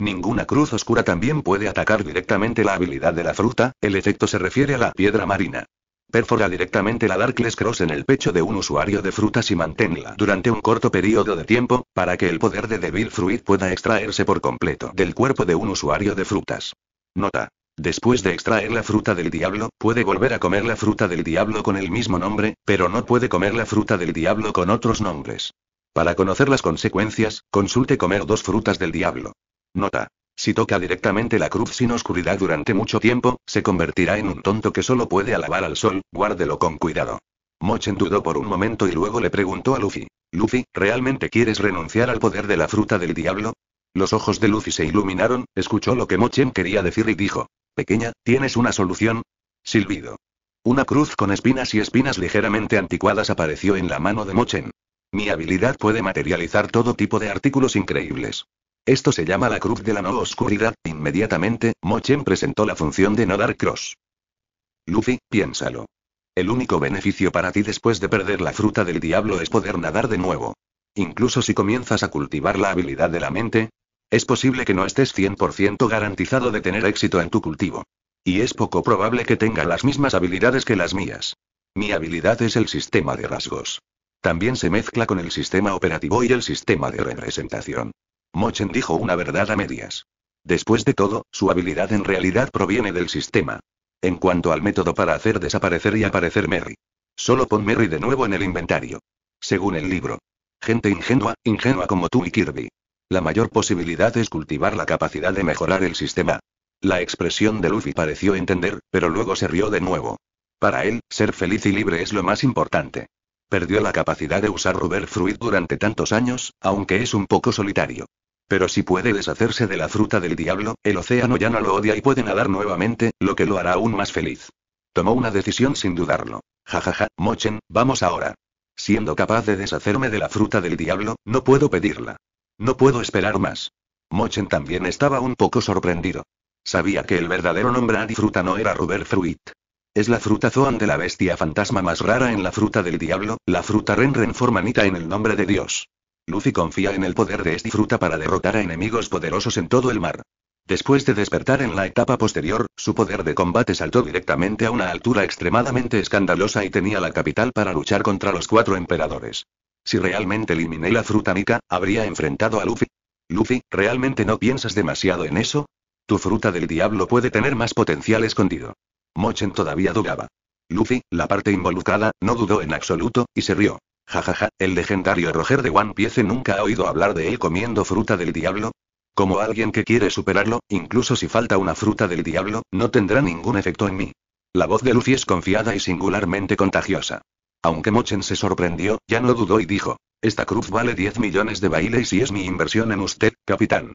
Ninguna cruz oscura también puede atacar directamente la habilidad de la fruta, el efecto se refiere a la piedra marina. Perfora directamente la Darkless Cross en el pecho de un usuario de frutas y manténla durante un corto periodo de tiempo, para que el poder de Devil Fruit pueda extraerse por completo del cuerpo de un usuario de frutas. Nota. Después de extraer la fruta del diablo, puede volver a comer la fruta del diablo con el mismo nombre, pero no puede comer la fruta del diablo con otros nombres. Para conocer las consecuencias, consulte comer dos frutas del diablo. Nota. Si toca directamente la cruz sin oscuridad durante mucho tiempo, se convertirá en un tonto que solo puede alabar al sol, guárdelo con cuidado. Mochen dudó por un momento y luego le preguntó a Luffy. Luffy, ¿realmente quieres renunciar al poder de la fruta del diablo? Los ojos de Luffy se iluminaron, escuchó lo que Mochen quería decir y dijo. Pequeña, ¿tienes una solución? Silbido. Una cruz con espinas y espinas ligeramente anticuadas apareció en la mano de Mochen. Mi habilidad puede materializar todo tipo de artículos increíbles. Esto se llama la cruz de la no oscuridad. Inmediatamente, Mochen presentó la función de no dar cross. Luffy, piénsalo. El único beneficio para ti después de perder la fruta del diablo es poder nadar de nuevo. Incluso si comienzas a cultivar la habilidad de la mente, es posible que no estés 100% garantizado de tener éxito en tu cultivo. Y es poco probable que tenga las mismas habilidades que las mías. Mi habilidad es el sistema de rasgos. También se mezcla con el sistema operativo y el sistema de representación. Mochen dijo una verdad a medias. Después de todo, su habilidad en realidad proviene del sistema. En cuanto al método para hacer desaparecer y aparecer Merry. Solo pon Merry de nuevo en el inventario. Según el libro. Gente ingenua, ingenua como tú y Kirby. La mayor posibilidad es cultivar la capacidad de mejorar el sistema. La expresión de Luffy pareció entender, pero luego se rió de nuevo. Para él, ser feliz y libre es lo más importante. Perdió la capacidad de usar Rubber Fruit durante tantos años, aunque es un poco solitario. Pero si puede deshacerse de la fruta del diablo, el océano ya no lo odia y puede nadar nuevamente, lo que lo hará aún más feliz. Tomó una decisión sin dudarlo. Jajaja, Mochen, vamos ahora. Siendo capaz de deshacerme de la fruta del diablo, no puedo pedirla. No puedo esperar más. Mochen también estaba un poco sorprendido. Sabía que el verdadero nombre fruta no era Ruber Fruit. Es la fruta Zoan de la bestia fantasma más rara en la fruta del diablo, la fruta Renren Formanita en el nombre de Dios. Luffy confía en el poder de esta fruta para derrotar a enemigos poderosos en todo el mar. Después de despertar en la etapa posterior, su poder de combate saltó directamente a una altura extremadamente escandalosa y tenía la capital para luchar contra los cuatro emperadores. Si realmente eliminé la fruta Mika, habría enfrentado a Luffy. Luffy, ¿realmente no piensas demasiado en eso? Tu fruta del diablo puede tener más potencial escondido. Mochen todavía dudaba. Luffy, la parte involucrada, no dudó en absoluto, y se rió. Jajaja, el legendario Roger de One Piece nunca ha oído hablar de él comiendo fruta del diablo. Como alguien que quiere superarlo, incluso si falta una fruta del diablo, no tendrá ningún efecto en mí. La voz de Luffy es confiada y singularmente contagiosa. Aunque Mochen se sorprendió, ya no dudó y dijo, esta cruz vale 10 millones de bailes y es mi inversión en usted, capitán.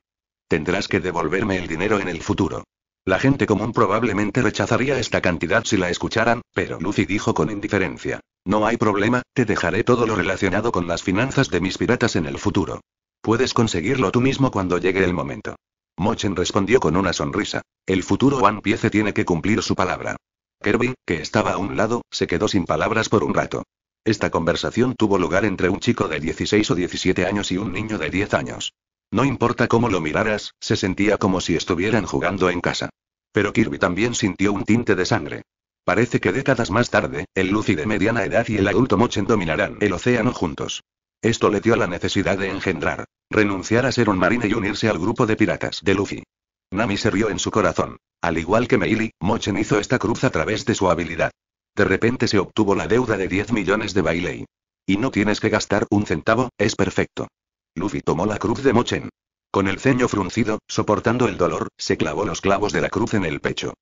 Tendrás que devolverme el dinero en el futuro. La gente común probablemente rechazaría esta cantidad si la escucharan, pero Lucy dijo con indiferencia, no hay problema, te dejaré todo lo relacionado con las finanzas de mis piratas en el futuro. Puedes conseguirlo tú mismo cuando llegue el momento. Mochen respondió con una sonrisa. El futuro One Piece tiene que cumplir su palabra. Kirby, que estaba a un lado, se quedó sin palabras por un rato. Esta conversación tuvo lugar entre un chico de 16 o 17 años y un niño de 10 años. No importa cómo lo miraras, se sentía como si estuvieran jugando en casa. Pero Kirby también sintió un tinte de sangre. Parece que décadas más tarde, el Luffy de mediana edad y el adulto Mochen dominarán el océano juntos. Esto le dio la necesidad de engendrar, renunciar a ser un marine y unirse al grupo de piratas de Luffy. Nami se rió en su corazón. Al igual que Meili, Mochen hizo esta cruz a través de su habilidad. De repente se obtuvo la deuda de 10 millones de Bailey. Y no tienes que gastar un centavo, es perfecto. Luffy tomó la cruz de Mochen. Con el ceño fruncido, soportando el dolor, se clavó los clavos de la cruz en el pecho.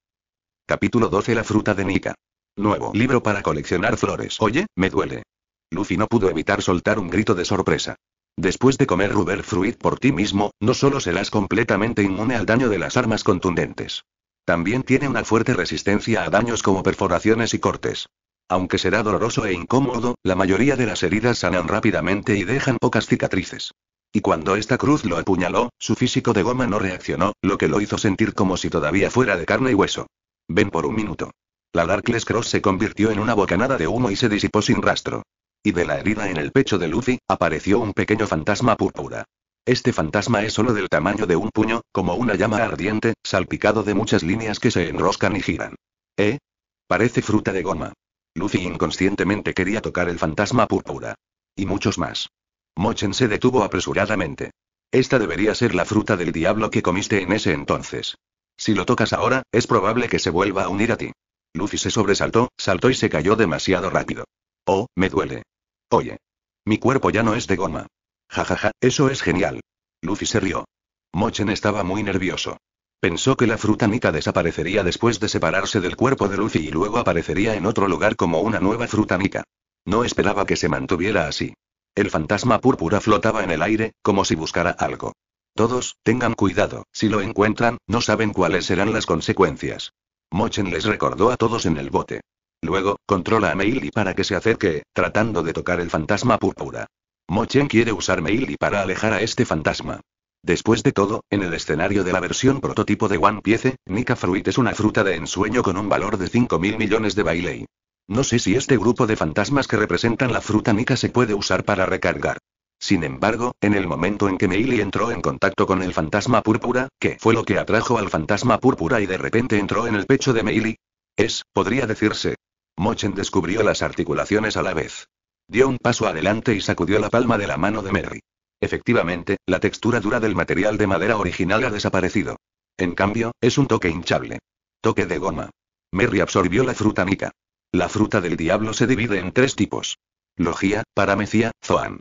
Capítulo 12 La fruta de Nika. Nuevo libro para coleccionar flores. Oye, me duele. Luffy no pudo evitar soltar un grito de sorpresa. Después de comer Rubber Fruit por ti mismo, no solo serás completamente inmune al daño de las armas contundentes, también tiene una fuerte resistencia a daños como perforaciones y cortes. Aunque será doloroso e incómodo, la mayoría de las heridas sanan rápidamente y dejan pocas cicatrices. Y cuando esta cruz lo apuñaló, su físico de goma no reaccionó, lo que lo hizo sentir como si todavía fuera de carne y hueso. Ven por un minuto. La Darkless Cross se convirtió en una bocanada de humo y se disipó sin rastro. Y de la herida en el pecho de Luffy, apareció un pequeño fantasma púrpura. Este fantasma es solo del tamaño de un puño, como una llama ardiente, salpicado de muchas líneas que se enroscan y giran. ¿Eh? Parece fruta de goma. Lucy inconscientemente quería tocar el fantasma púrpura. Y muchos más. Mochen se detuvo apresuradamente. Esta debería ser la fruta del diablo que comiste en ese entonces. Si lo tocas ahora, es probable que se vuelva a unir a ti. Lucy se sobresaltó, saltó y se cayó demasiado rápido. Oh, me duele. Oye. Mi cuerpo ya no es de goma. Jajaja, eso es genial. Luffy se rió. Mochen estaba muy nervioso. Pensó que la frutanita desaparecería después de separarse del cuerpo de Luffy y luego aparecería en otro lugar como una nueva frutanica. No esperaba que se mantuviera así. El fantasma púrpura flotaba en el aire, como si buscara algo. Todos, tengan cuidado, si lo encuentran, no saben cuáles serán las consecuencias. Mochen les recordó a todos en el bote. Luego, controla a Meili para que se acerque, tratando de tocar el fantasma púrpura. Mochen quiere usar Meili para alejar a este fantasma. Después de todo, en el escenario de la versión prototipo de One Piece, Nika Fruit es una fruta de ensueño con un valor de 5.000 millones de bailey. No sé si este grupo de fantasmas que representan la fruta Nika se puede usar para recargar. Sin embargo, en el momento en que Meili entró en contacto con el fantasma púrpura, ¿qué fue lo que atrajo al fantasma púrpura y de repente entró en el pecho de Meili? Es, podría decirse. Mochen descubrió las articulaciones a la vez. Dio un paso adelante y sacudió la palma de la mano de Merry. Efectivamente, la textura dura del material de madera original ha desaparecido. En cambio, es un toque hinchable. Toque de goma. Merry absorbió la fruta mica. La fruta del diablo se divide en tres tipos. Logía, paramecia, zoan.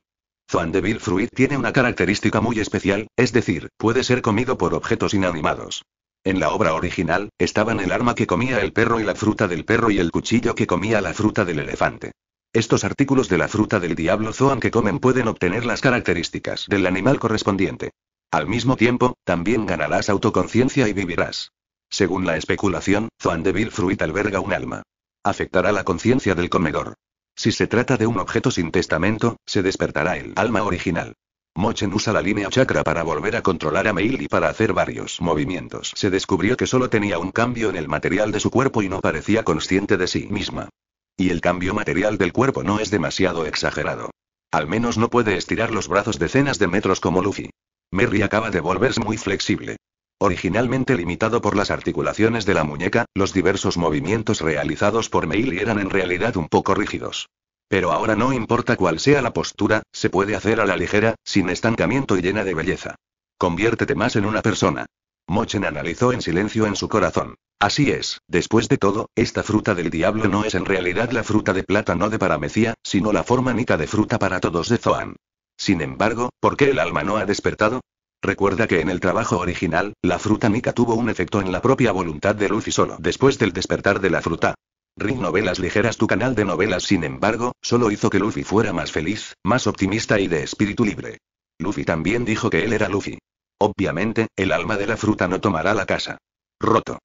Zoan de Fruit tiene una característica muy especial, es decir, puede ser comido por objetos inanimados. En la obra original, estaban el arma que comía el perro y la fruta del perro y el cuchillo que comía la fruta del elefante. Estos artículos de la fruta del diablo Zoan que comen pueden obtener las características del animal correspondiente. Al mismo tiempo, también ganarás autoconciencia y vivirás. Según la especulación, Zoan de Fruit alberga un alma. Afectará la conciencia del comedor. Si se trata de un objeto sin testamento, se despertará el alma original. Mochen usa la línea chakra para volver a controlar a Mail y para hacer varios movimientos. Se descubrió que solo tenía un cambio en el material de su cuerpo y no parecía consciente de sí misma. Y el cambio material del cuerpo no es demasiado exagerado. Al menos no puede estirar los brazos decenas de metros como Luffy. Merry acaba de volverse muy flexible. Originalmente limitado por las articulaciones de la muñeca, los diversos movimientos realizados por Meili eran en realidad un poco rígidos. Pero ahora no importa cuál sea la postura, se puede hacer a la ligera, sin estancamiento y llena de belleza. Conviértete más en una persona. Mochen analizó en silencio en su corazón. Así es, después de todo, esta fruta del diablo no es en realidad la fruta de no de Paramecía, sino la forma nica de fruta para todos de Zoan. Sin embargo, ¿por qué el alma no ha despertado? Recuerda que en el trabajo original, la fruta nica tuvo un efecto en la propia voluntad de Luffy solo después del despertar de la fruta. Ring Novelas Ligeras tu canal de novelas sin embargo, solo hizo que Luffy fuera más feliz, más optimista y de espíritu libre. Luffy también dijo que él era Luffy. Obviamente, el alma de la fruta no tomará la casa. Roto.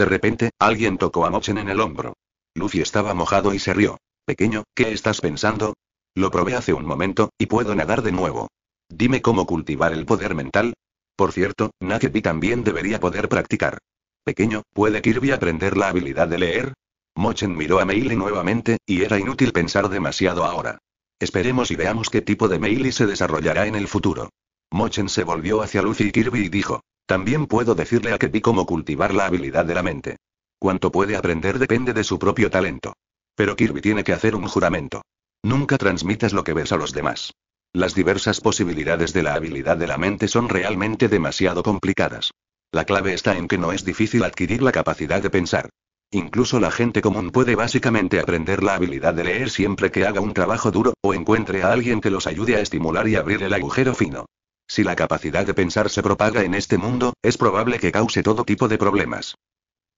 De repente, alguien tocó a Mochen en el hombro. Luffy estaba mojado y se rió. Pequeño, ¿qué estás pensando? Lo probé hace un momento, y puedo nadar de nuevo. Dime cómo cultivar el poder mental. Por cierto, Nakedi también debería poder practicar. Pequeño, ¿puede Kirby aprender la habilidad de leer? Mochen miró a Meili nuevamente, y era inútil pensar demasiado ahora. Esperemos y veamos qué tipo de Meili se desarrollará en el futuro. Mochen se volvió hacia Lucy y Kirby y dijo. También puedo decirle a Ketty cómo cultivar la habilidad de la mente. Cuanto puede aprender depende de su propio talento. Pero Kirby tiene que hacer un juramento. Nunca transmitas lo que ves a los demás. Las diversas posibilidades de la habilidad de la mente son realmente demasiado complicadas. La clave está en que no es difícil adquirir la capacidad de pensar. Incluso la gente común puede básicamente aprender la habilidad de leer siempre que haga un trabajo duro, o encuentre a alguien que los ayude a estimular y abrir el agujero fino. Si la capacidad de pensar se propaga en este mundo, es probable que cause todo tipo de problemas.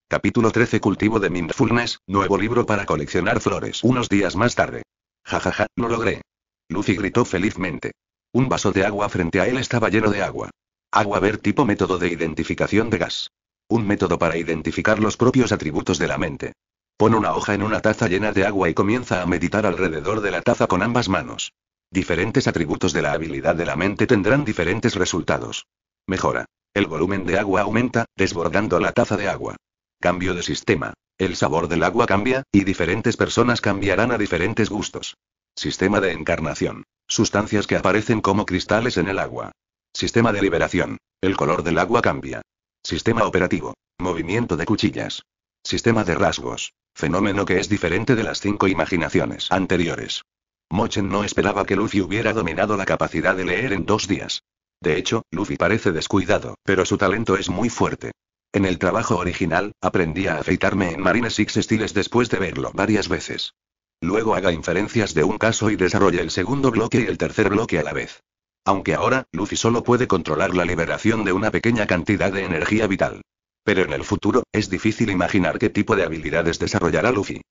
Capítulo 13 Cultivo de Mindfulness, nuevo libro para coleccionar flores. Unos días más tarde. Jajaja, ja, ja, lo logré. Lucy gritó felizmente. Un vaso de agua frente a él estaba lleno de agua. Agua ver tipo método de identificación de gas. Un método para identificar los propios atributos de la mente. Pon una hoja en una taza llena de agua y comienza a meditar alrededor de la taza con ambas manos. Diferentes atributos de la habilidad de la mente tendrán diferentes resultados. Mejora. El volumen de agua aumenta, desbordando la taza de agua. Cambio de sistema. El sabor del agua cambia, y diferentes personas cambiarán a diferentes gustos. Sistema de encarnación. Sustancias que aparecen como cristales en el agua. Sistema de liberación. El color del agua cambia. Sistema operativo. Movimiento de cuchillas. Sistema de rasgos. Fenómeno que es diferente de las cinco imaginaciones anteriores. Mochen no esperaba que Luffy hubiera dominado la capacidad de leer en dos días. De hecho, Luffy parece descuidado, pero su talento es muy fuerte. En el trabajo original, aprendí a afeitarme en Marines Six Styles después de verlo varias veces. Luego haga inferencias de un caso y desarrolle el segundo bloque y el tercer bloque a la vez. Aunque ahora, Luffy solo puede controlar la liberación de una pequeña cantidad de energía vital. Pero en el futuro, es difícil imaginar qué tipo de habilidades desarrollará Luffy.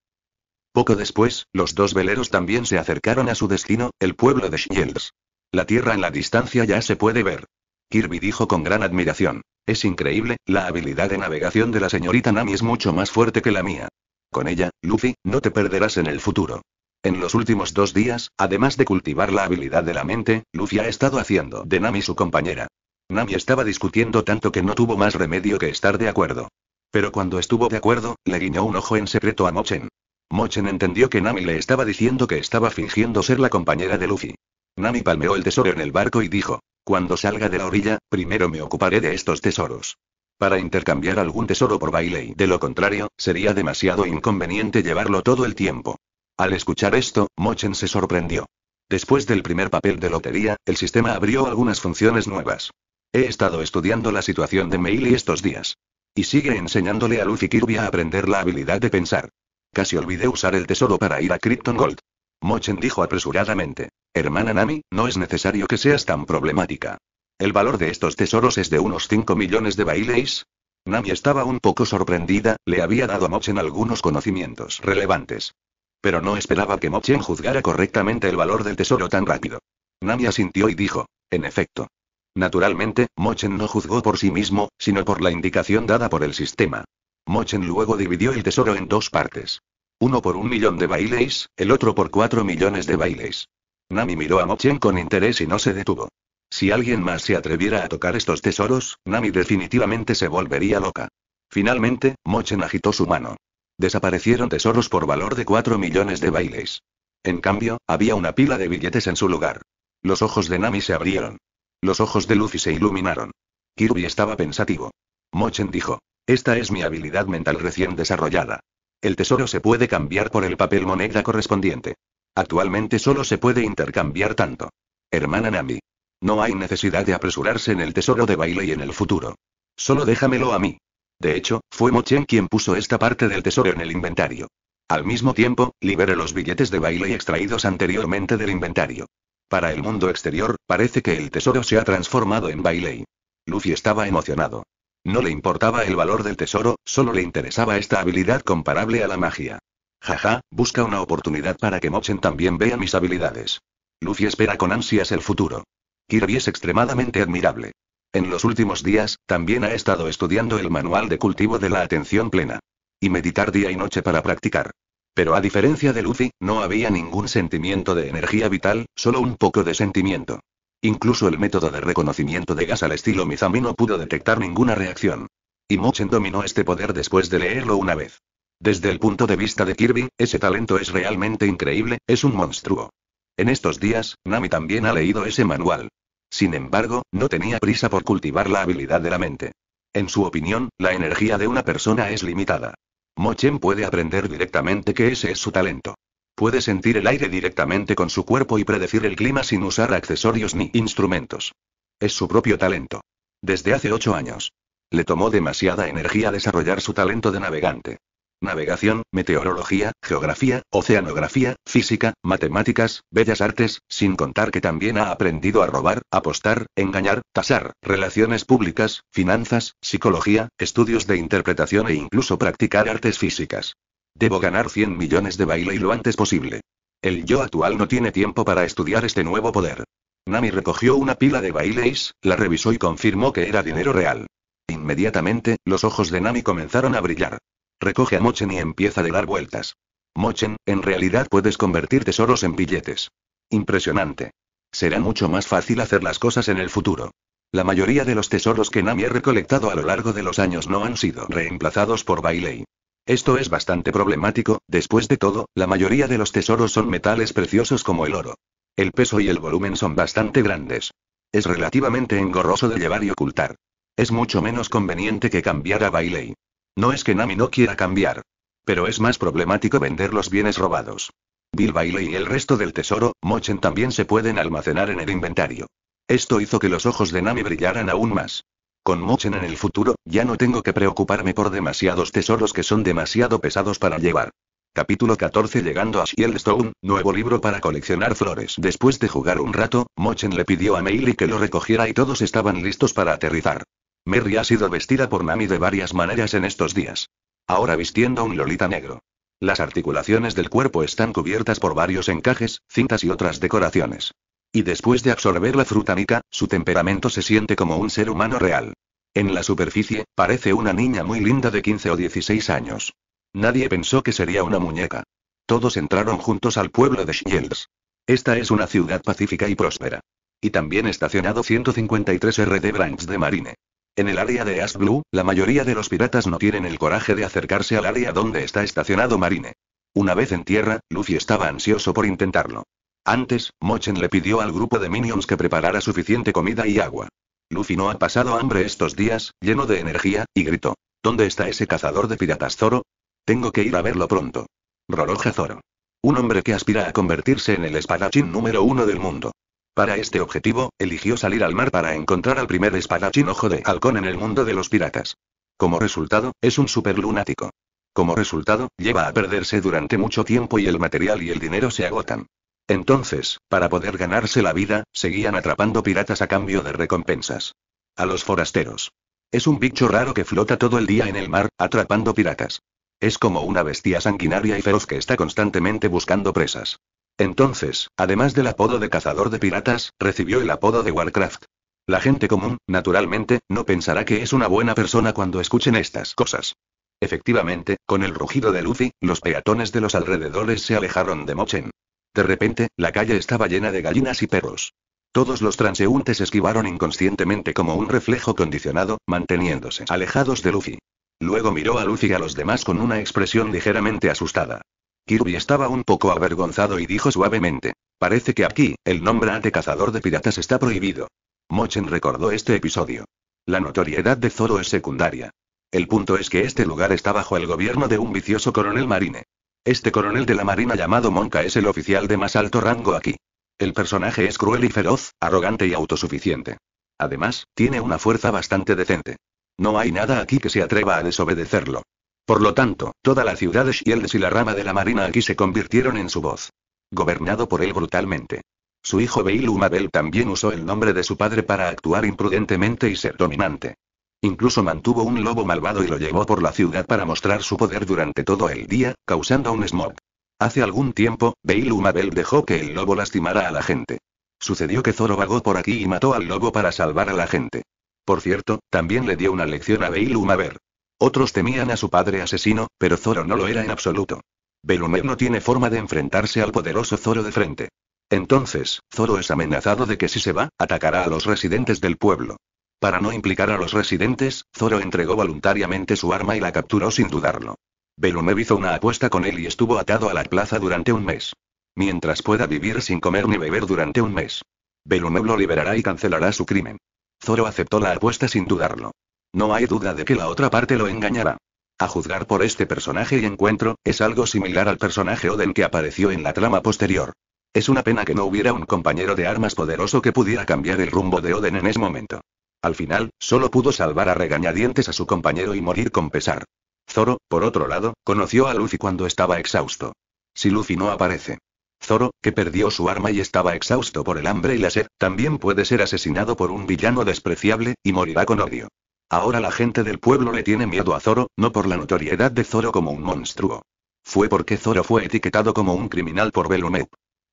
Poco después, los dos veleros también se acercaron a su destino, el pueblo de Shields. La tierra en la distancia ya se puede ver. Kirby dijo con gran admiración. Es increíble, la habilidad de navegación de la señorita Nami es mucho más fuerte que la mía. Con ella, Luffy, no te perderás en el futuro. En los últimos dos días, además de cultivar la habilidad de la mente, Luffy ha estado haciendo de Nami su compañera. Nami estaba discutiendo tanto que no tuvo más remedio que estar de acuerdo. Pero cuando estuvo de acuerdo, le guiñó un ojo en secreto a Mochen. Mochen entendió que Nami le estaba diciendo que estaba fingiendo ser la compañera de Luffy. Nami palmeó el tesoro en el barco y dijo, cuando salga de la orilla, primero me ocuparé de estos tesoros. Para intercambiar algún tesoro por y de lo contrario, sería demasiado inconveniente llevarlo todo el tiempo. Al escuchar esto, Mochen se sorprendió. Después del primer papel de lotería, el sistema abrió algunas funciones nuevas. He estado estudiando la situación de Meili estos días. Y sigue enseñándole a Luffy Kirby a aprender la habilidad de pensar. Casi olvidé usar el tesoro para ir a Krypton Gold. Mochen dijo apresuradamente. Hermana Nami, no es necesario que seas tan problemática. El valor de estos tesoros es de unos 5 millones de bailes. Nami estaba un poco sorprendida, le había dado a Mochen algunos conocimientos relevantes. Pero no esperaba que Mochen juzgara correctamente el valor del tesoro tan rápido. Nami asintió y dijo, en efecto. Naturalmente, Mochen no juzgó por sí mismo, sino por la indicación dada por el sistema. Mochen luego dividió el tesoro en dos partes. Uno por un millón de bailes, el otro por cuatro millones de bailes. Nami miró a Mochen con interés y no se detuvo. Si alguien más se atreviera a tocar estos tesoros, Nami definitivamente se volvería loca. Finalmente, Mochen agitó su mano. Desaparecieron tesoros por valor de cuatro millones de bailes. En cambio, había una pila de billetes en su lugar. Los ojos de Nami se abrieron. Los ojos de Luffy se iluminaron. Kirby estaba pensativo. Mochen dijo. Esta es mi habilidad mental recién desarrollada. El tesoro se puede cambiar por el papel moneda correspondiente. Actualmente solo se puede intercambiar tanto. Hermana Nami. No hay necesidad de apresurarse en el tesoro de baile y en el futuro. Solo déjamelo a mí. De hecho, fue Mochen quien puso esta parte del tesoro en el inventario. Al mismo tiempo, libere los billetes de baile extraídos anteriormente del inventario. Para el mundo exterior, parece que el tesoro se ha transformado en baile. Luffy estaba emocionado. No le importaba el valor del tesoro, solo le interesaba esta habilidad comparable a la magia. Jaja, busca una oportunidad para que Mochen también vea mis habilidades. Luffy espera con ansias el futuro. Kirby es extremadamente admirable. En los últimos días, también ha estado estudiando el manual de cultivo de la atención plena. Y meditar día y noche para practicar. Pero a diferencia de Luffy, no había ningún sentimiento de energía vital, solo un poco de sentimiento. Incluso el método de reconocimiento de gas al estilo Mizami no pudo detectar ninguna reacción. Y Mochen dominó este poder después de leerlo una vez. Desde el punto de vista de Kirby, ese talento es realmente increíble, es un monstruo. En estos días, Nami también ha leído ese manual. Sin embargo, no tenía prisa por cultivar la habilidad de la mente. En su opinión, la energía de una persona es limitada. Mochen puede aprender directamente que ese es su talento. Puede sentir el aire directamente con su cuerpo y predecir el clima sin usar accesorios ni instrumentos. Es su propio talento. Desde hace ocho años. Le tomó demasiada energía desarrollar su talento de navegante. Navegación, meteorología, geografía, oceanografía, física, matemáticas, bellas artes, sin contar que también ha aprendido a robar, apostar, engañar, tasar, relaciones públicas, finanzas, psicología, estudios de interpretación e incluso practicar artes físicas. Debo ganar 100 millones de baile lo antes posible. El yo actual no tiene tiempo para estudiar este nuevo poder. Nami recogió una pila de Baileys, la revisó y confirmó que era dinero real. Inmediatamente, los ojos de Nami comenzaron a brillar. Recoge a Mochen y empieza a dar vueltas. Mochen, en realidad puedes convertir tesoros en billetes. Impresionante. Será mucho más fácil hacer las cosas en el futuro. La mayoría de los tesoros que Nami ha recolectado a lo largo de los años no han sido reemplazados por Bailey. Esto es bastante problemático, después de todo, la mayoría de los tesoros son metales preciosos como el oro. El peso y el volumen son bastante grandes. Es relativamente engorroso de llevar y ocultar. Es mucho menos conveniente que cambiar a Bailey. No es que Nami no quiera cambiar. Pero es más problemático vender los bienes robados. Bill Bailey y el resto del tesoro, Mochen también se pueden almacenar en el inventario. Esto hizo que los ojos de Nami brillaran aún más. Con Mochen en el futuro, ya no tengo que preocuparme por demasiados tesoros que son demasiado pesados para llevar. Capítulo 14 Llegando a Shieldstone, nuevo libro para coleccionar flores. Después de jugar un rato, Mochen le pidió a Meili que lo recogiera y todos estaban listos para aterrizar. Merry ha sido vestida por Nami de varias maneras en estos días. Ahora vistiendo un lolita negro. Las articulaciones del cuerpo están cubiertas por varios encajes, cintas y otras decoraciones. Y después de absorber la frutanica, su temperamento se siente como un ser humano real. En la superficie, parece una niña muy linda de 15 o 16 años. Nadie pensó que sería una muñeca. Todos entraron juntos al pueblo de Shields. Esta es una ciudad pacífica y próspera. Y también estacionado 153 RD Branks de Marine. En el área de Ash la mayoría de los piratas no tienen el coraje de acercarse al área donde está estacionado Marine. Una vez en tierra, Luffy estaba ansioso por intentarlo. Antes, Mochen le pidió al grupo de minions que preparara suficiente comida y agua. Luffy no ha pasado hambre estos días, lleno de energía, y gritó. ¿Dónde está ese cazador de piratas Zoro? Tengo que ir a verlo pronto. Roroja Zoro. Un hombre que aspira a convertirse en el espadachín número uno del mundo. Para este objetivo, eligió salir al mar para encontrar al primer espadachín ojo de halcón en el mundo de los piratas. Como resultado, es un super lunático. Como resultado, lleva a perderse durante mucho tiempo y el material y el dinero se agotan. Entonces, para poder ganarse la vida, seguían atrapando piratas a cambio de recompensas. A los forasteros. Es un bicho raro que flota todo el día en el mar, atrapando piratas. Es como una bestia sanguinaria y feroz que está constantemente buscando presas. Entonces, además del apodo de cazador de piratas, recibió el apodo de Warcraft. La gente común, naturalmente, no pensará que es una buena persona cuando escuchen estas cosas. Efectivamente, con el rugido de Luffy, los peatones de los alrededores se alejaron de Mochen. De repente, la calle estaba llena de gallinas y perros. Todos los transeúntes esquivaron inconscientemente como un reflejo condicionado, manteniéndose alejados de Luffy. Luego miró a Luffy y a los demás con una expresión ligeramente asustada. Kirby estaba un poco avergonzado y dijo suavemente. Parece que aquí, el nombre ante cazador de piratas está prohibido. Mochen recordó este episodio. La notoriedad de Zoro es secundaria. El punto es que este lugar está bajo el gobierno de un vicioso coronel marine. Este coronel de la Marina llamado Monca es el oficial de más alto rango aquí. El personaje es cruel y feroz, arrogante y autosuficiente. Además, tiene una fuerza bastante decente. No hay nada aquí que se atreva a desobedecerlo. Por lo tanto, toda la ciudad de Shields y la rama de la Marina aquí se convirtieron en su voz. Gobernado por él brutalmente. Su hijo Beilu también usó el nombre de su padre para actuar imprudentemente y ser dominante. Incluso mantuvo un lobo malvado y lo llevó por la ciudad para mostrar su poder durante todo el día, causando un smog. Hace algún tiempo, Beilu Mabel dejó que el lobo lastimara a la gente. Sucedió que Zoro vagó por aquí y mató al lobo para salvar a la gente. Por cierto, también le dio una lección a Bail Mabel. Otros temían a su padre asesino, pero Zoro no lo era en absoluto. Belumer no tiene forma de enfrentarse al poderoso Zoro de frente. Entonces, Zoro es amenazado de que si se va, atacará a los residentes del pueblo. Para no implicar a los residentes, Zoro entregó voluntariamente su arma y la capturó sin dudarlo. Belumev hizo una apuesta con él y estuvo atado a la plaza durante un mes. Mientras pueda vivir sin comer ni beber durante un mes. Belumev lo liberará y cancelará su crimen. Zoro aceptó la apuesta sin dudarlo. No hay duda de que la otra parte lo engañará. A juzgar por este personaje y encuentro, es algo similar al personaje Oden que apareció en la trama posterior. Es una pena que no hubiera un compañero de armas poderoso que pudiera cambiar el rumbo de Oden en ese momento. Al final, solo pudo salvar a regañadientes a su compañero y morir con pesar. Zoro, por otro lado, conoció a Luffy cuando estaba exhausto. Si Luffy no aparece, Zoro, que perdió su arma y estaba exhausto por el hambre y la sed, también puede ser asesinado por un villano despreciable, y morirá con odio. Ahora la gente del pueblo le tiene miedo a Zoro, no por la notoriedad de Zoro como un monstruo. Fue porque Zoro fue etiquetado como un criminal por Belumeu.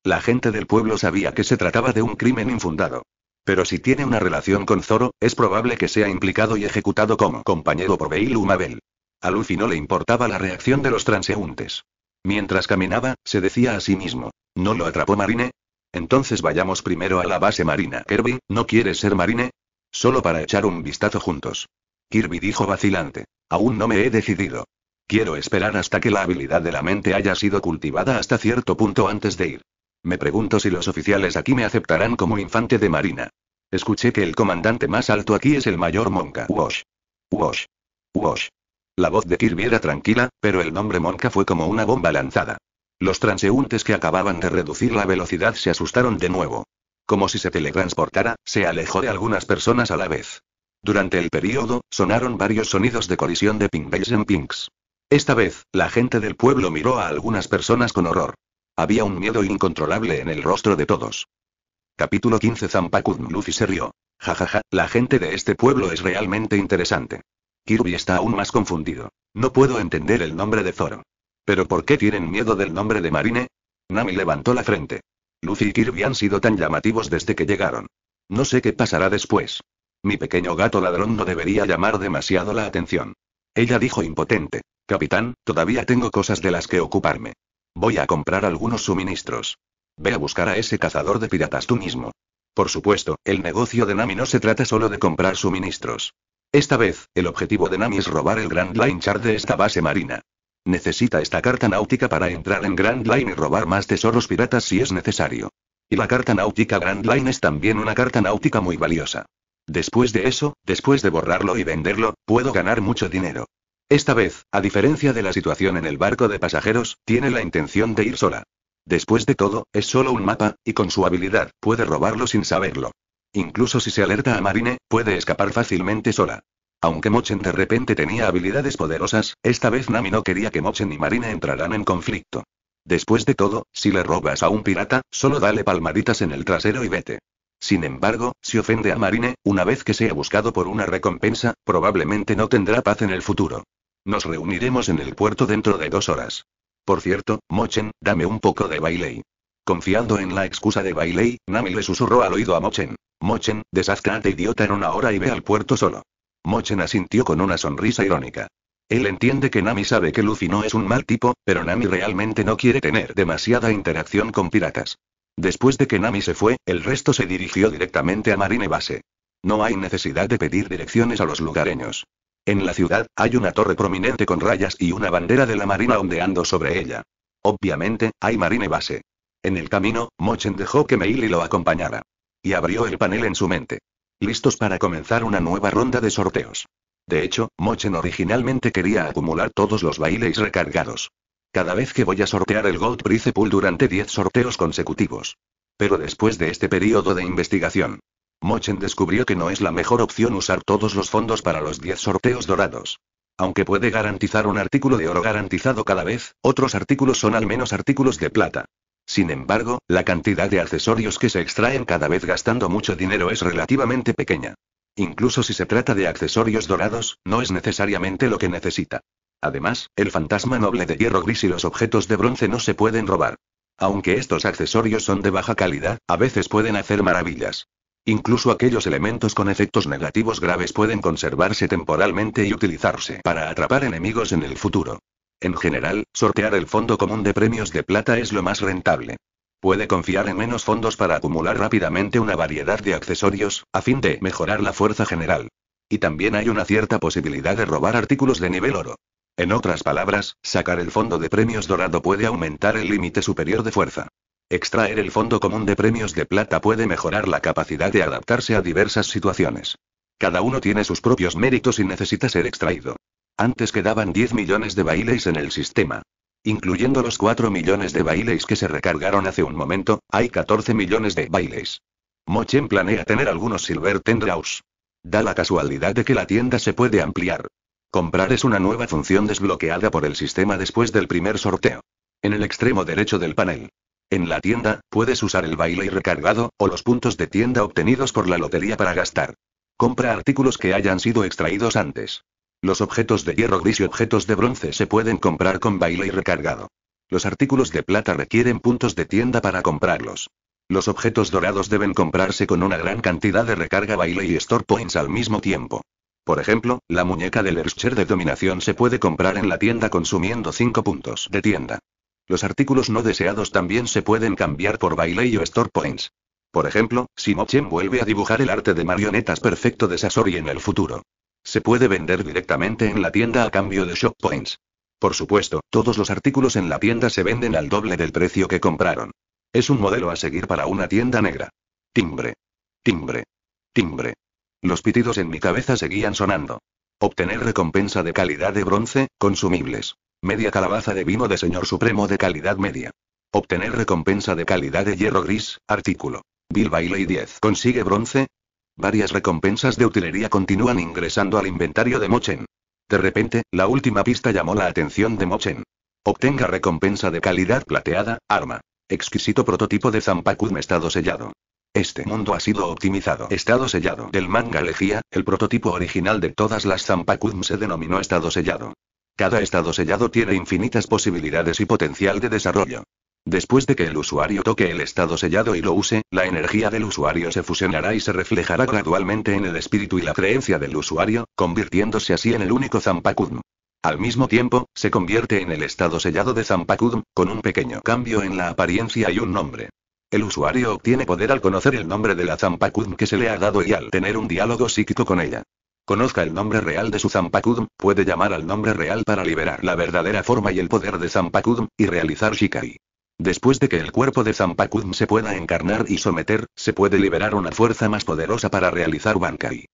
La gente del pueblo sabía que se trataba de un crimen infundado. Pero si tiene una relación con Zoro, es probable que sea implicado y ejecutado como compañero por Bail A Luffy no le importaba la reacción de los transeúntes. Mientras caminaba, se decía a sí mismo, ¿no lo atrapó Marine? Entonces vayamos primero a la base marina. Kirby, ¿no quieres ser Marine? Solo para echar un vistazo juntos. Kirby dijo vacilante. Aún no me he decidido. Quiero esperar hasta que la habilidad de la mente haya sido cultivada hasta cierto punto antes de ir. Me pregunto si los oficiales aquí me aceptarán como infante de marina. Escuché que el comandante más alto aquí es el mayor Monca. Wash. Wash. Wash. La voz de Kirby era tranquila, pero el nombre Monca fue como una bomba lanzada. Los transeúntes que acababan de reducir la velocidad se asustaron de nuevo. Como si se teletransportara, se alejó de algunas personas a la vez. Durante el periodo, sonaron varios sonidos de colisión de ping en pinks. Esta vez, la gente del pueblo miró a algunas personas con horror. Había un miedo incontrolable en el rostro de todos. Capítulo 15 Zampacun Luffy se rió. Jajaja, ja, ja, la gente de este pueblo es realmente interesante. Kirby está aún más confundido. No puedo entender el nombre de Zoro. ¿Pero por qué tienen miedo del nombre de Marine? Nami levantó la frente. Lucy y Kirby han sido tan llamativos desde que llegaron. No sé qué pasará después. Mi pequeño gato ladrón no debería llamar demasiado la atención. Ella dijo impotente. Capitán, todavía tengo cosas de las que ocuparme. Voy a comprar algunos suministros. Ve a buscar a ese cazador de piratas tú mismo. Por supuesto, el negocio de Nami no se trata solo de comprar suministros. Esta vez, el objetivo de Nami es robar el Grand Line Char de esta base marina. Necesita esta carta náutica para entrar en Grand Line y robar más tesoros piratas si es necesario. Y la carta náutica Grand Line es también una carta náutica muy valiosa. Después de eso, después de borrarlo y venderlo, puedo ganar mucho dinero. Esta vez, a diferencia de la situación en el barco de pasajeros, tiene la intención de ir sola. Después de todo, es solo un mapa, y con su habilidad, puede robarlo sin saberlo. Incluso si se alerta a Marine, puede escapar fácilmente sola. Aunque Mochen de repente tenía habilidades poderosas, esta vez Nami no quería que Mochen y Marine entraran en conflicto. Después de todo, si le robas a un pirata, solo dale palmaditas en el trasero y vete. Sin embargo, si ofende a Marine, una vez que sea buscado por una recompensa, probablemente no tendrá paz en el futuro. Nos reuniremos en el puerto dentro de dos horas. Por cierto, Mochen, dame un poco de Bailey. Confiando en la excusa de Bailey, Nami le susurró al oído a Mochen. Mochen, deshazte idiota en una hora y ve al puerto solo. Mochen asintió con una sonrisa irónica. Él entiende que Nami sabe que Luffy no es un mal tipo, pero Nami realmente no quiere tener demasiada interacción con piratas. Después de que Nami se fue, el resto se dirigió directamente a Marine Base. No hay necesidad de pedir direcciones a los lugareños. En la ciudad, hay una torre prominente con rayas y una bandera de la marina ondeando sobre ella. Obviamente, hay marine base. En el camino, Mochen dejó que Meili lo acompañara. Y abrió el panel en su mente. Listos para comenzar una nueva ronda de sorteos. De hecho, Mochen originalmente quería acumular todos los bailes recargados. Cada vez que voy a sortear el Gold Prize Pool durante 10 sorteos consecutivos. Pero después de este periodo de investigación, Mochen descubrió que no es la mejor opción usar todos los fondos para los 10 sorteos dorados. Aunque puede garantizar un artículo de oro garantizado cada vez, otros artículos son al menos artículos de plata. Sin embargo, la cantidad de accesorios que se extraen cada vez gastando mucho dinero es relativamente pequeña. Incluso si se trata de accesorios dorados, no es necesariamente lo que necesita. Además, el fantasma noble de hierro gris y los objetos de bronce no se pueden robar. Aunque estos accesorios son de baja calidad, a veces pueden hacer maravillas. Incluso aquellos elementos con efectos negativos graves pueden conservarse temporalmente y utilizarse para atrapar enemigos en el futuro. En general, sortear el fondo común de premios de plata es lo más rentable. Puede confiar en menos fondos para acumular rápidamente una variedad de accesorios, a fin de mejorar la fuerza general. Y también hay una cierta posibilidad de robar artículos de nivel oro. En otras palabras, sacar el fondo de premios dorado puede aumentar el límite superior de fuerza. Extraer el fondo común de premios de plata puede mejorar la capacidad de adaptarse a diversas situaciones. Cada uno tiene sus propios méritos y necesita ser extraído. Antes quedaban 10 millones de bailes en el sistema. Incluyendo los 4 millones de bailes que se recargaron hace un momento, hay 14 millones de bailes. Mochen planea tener algunos Silver Tendraus. Da la casualidad de que la tienda se puede ampliar. Comprar es una nueva función desbloqueada por el sistema después del primer sorteo. En el extremo derecho del panel. En la tienda, puedes usar el baile recargado, o los puntos de tienda obtenidos por la lotería para gastar. Compra artículos que hayan sido extraídos antes. Los objetos de hierro gris y objetos de bronce se pueden comprar con baile recargado. Los artículos de plata requieren puntos de tienda para comprarlos. Los objetos dorados deben comprarse con una gran cantidad de recarga baile y store points al mismo tiempo. Por ejemplo, la muñeca del Erscher de dominación se puede comprar en la tienda consumiendo 5 puntos de tienda. Los artículos no deseados también se pueden cambiar por bailey o store points. Por ejemplo, si Mochen vuelve a dibujar el arte de marionetas perfecto de Sasori en el futuro. Se puede vender directamente en la tienda a cambio de shop points. Por supuesto, todos los artículos en la tienda se venden al doble del precio que compraron. Es un modelo a seguir para una tienda negra. Timbre. Timbre. Timbre. Los pitidos en mi cabeza seguían sonando. Obtener recompensa de calidad de bronce, consumibles. Media calabaza de vino de señor supremo de calidad media. Obtener recompensa de calidad de hierro gris, artículo. Bill Bailey 10. Consigue bronce. Varias recompensas de utilería continúan ingresando al inventario de Mochen. De repente, la última pista llamó la atención de Mochen. Obtenga recompensa de calidad plateada, arma. Exquisito prototipo de Zampacudm estado sellado. Este mundo ha sido optimizado. Estado sellado del manga Legia, el prototipo original de todas las Zampacudm se denominó estado sellado. Cada estado sellado tiene infinitas posibilidades y potencial de desarrollo. Después de que el usuario toque el estado sellado y lo use, la energía del usuario se fusionará y se reflejará gradualmente en el espíritu y la creencia del usuario, convirtiéndose así en el único Zampacudm. Al mismo tiempo, se convierte en el estado sellado de Zampacudm, con un pequeño cambio en la apariencia y un nombre. El usuario obtiene poder al conocer el nombre de la Zampacudm que se le ha dado y al tener un diálogo psíquico con ella. Conozca el nombre real de su Zampakudm, puede llamar al nombre real para liberar la verdadera forma y el poder de Zampakudm, y realizar Shikai. Después de que el cuerpo de Zampakudm se pueda encarnar y someter, se puede liberar una fuerza más poderosa para realizar Bankai.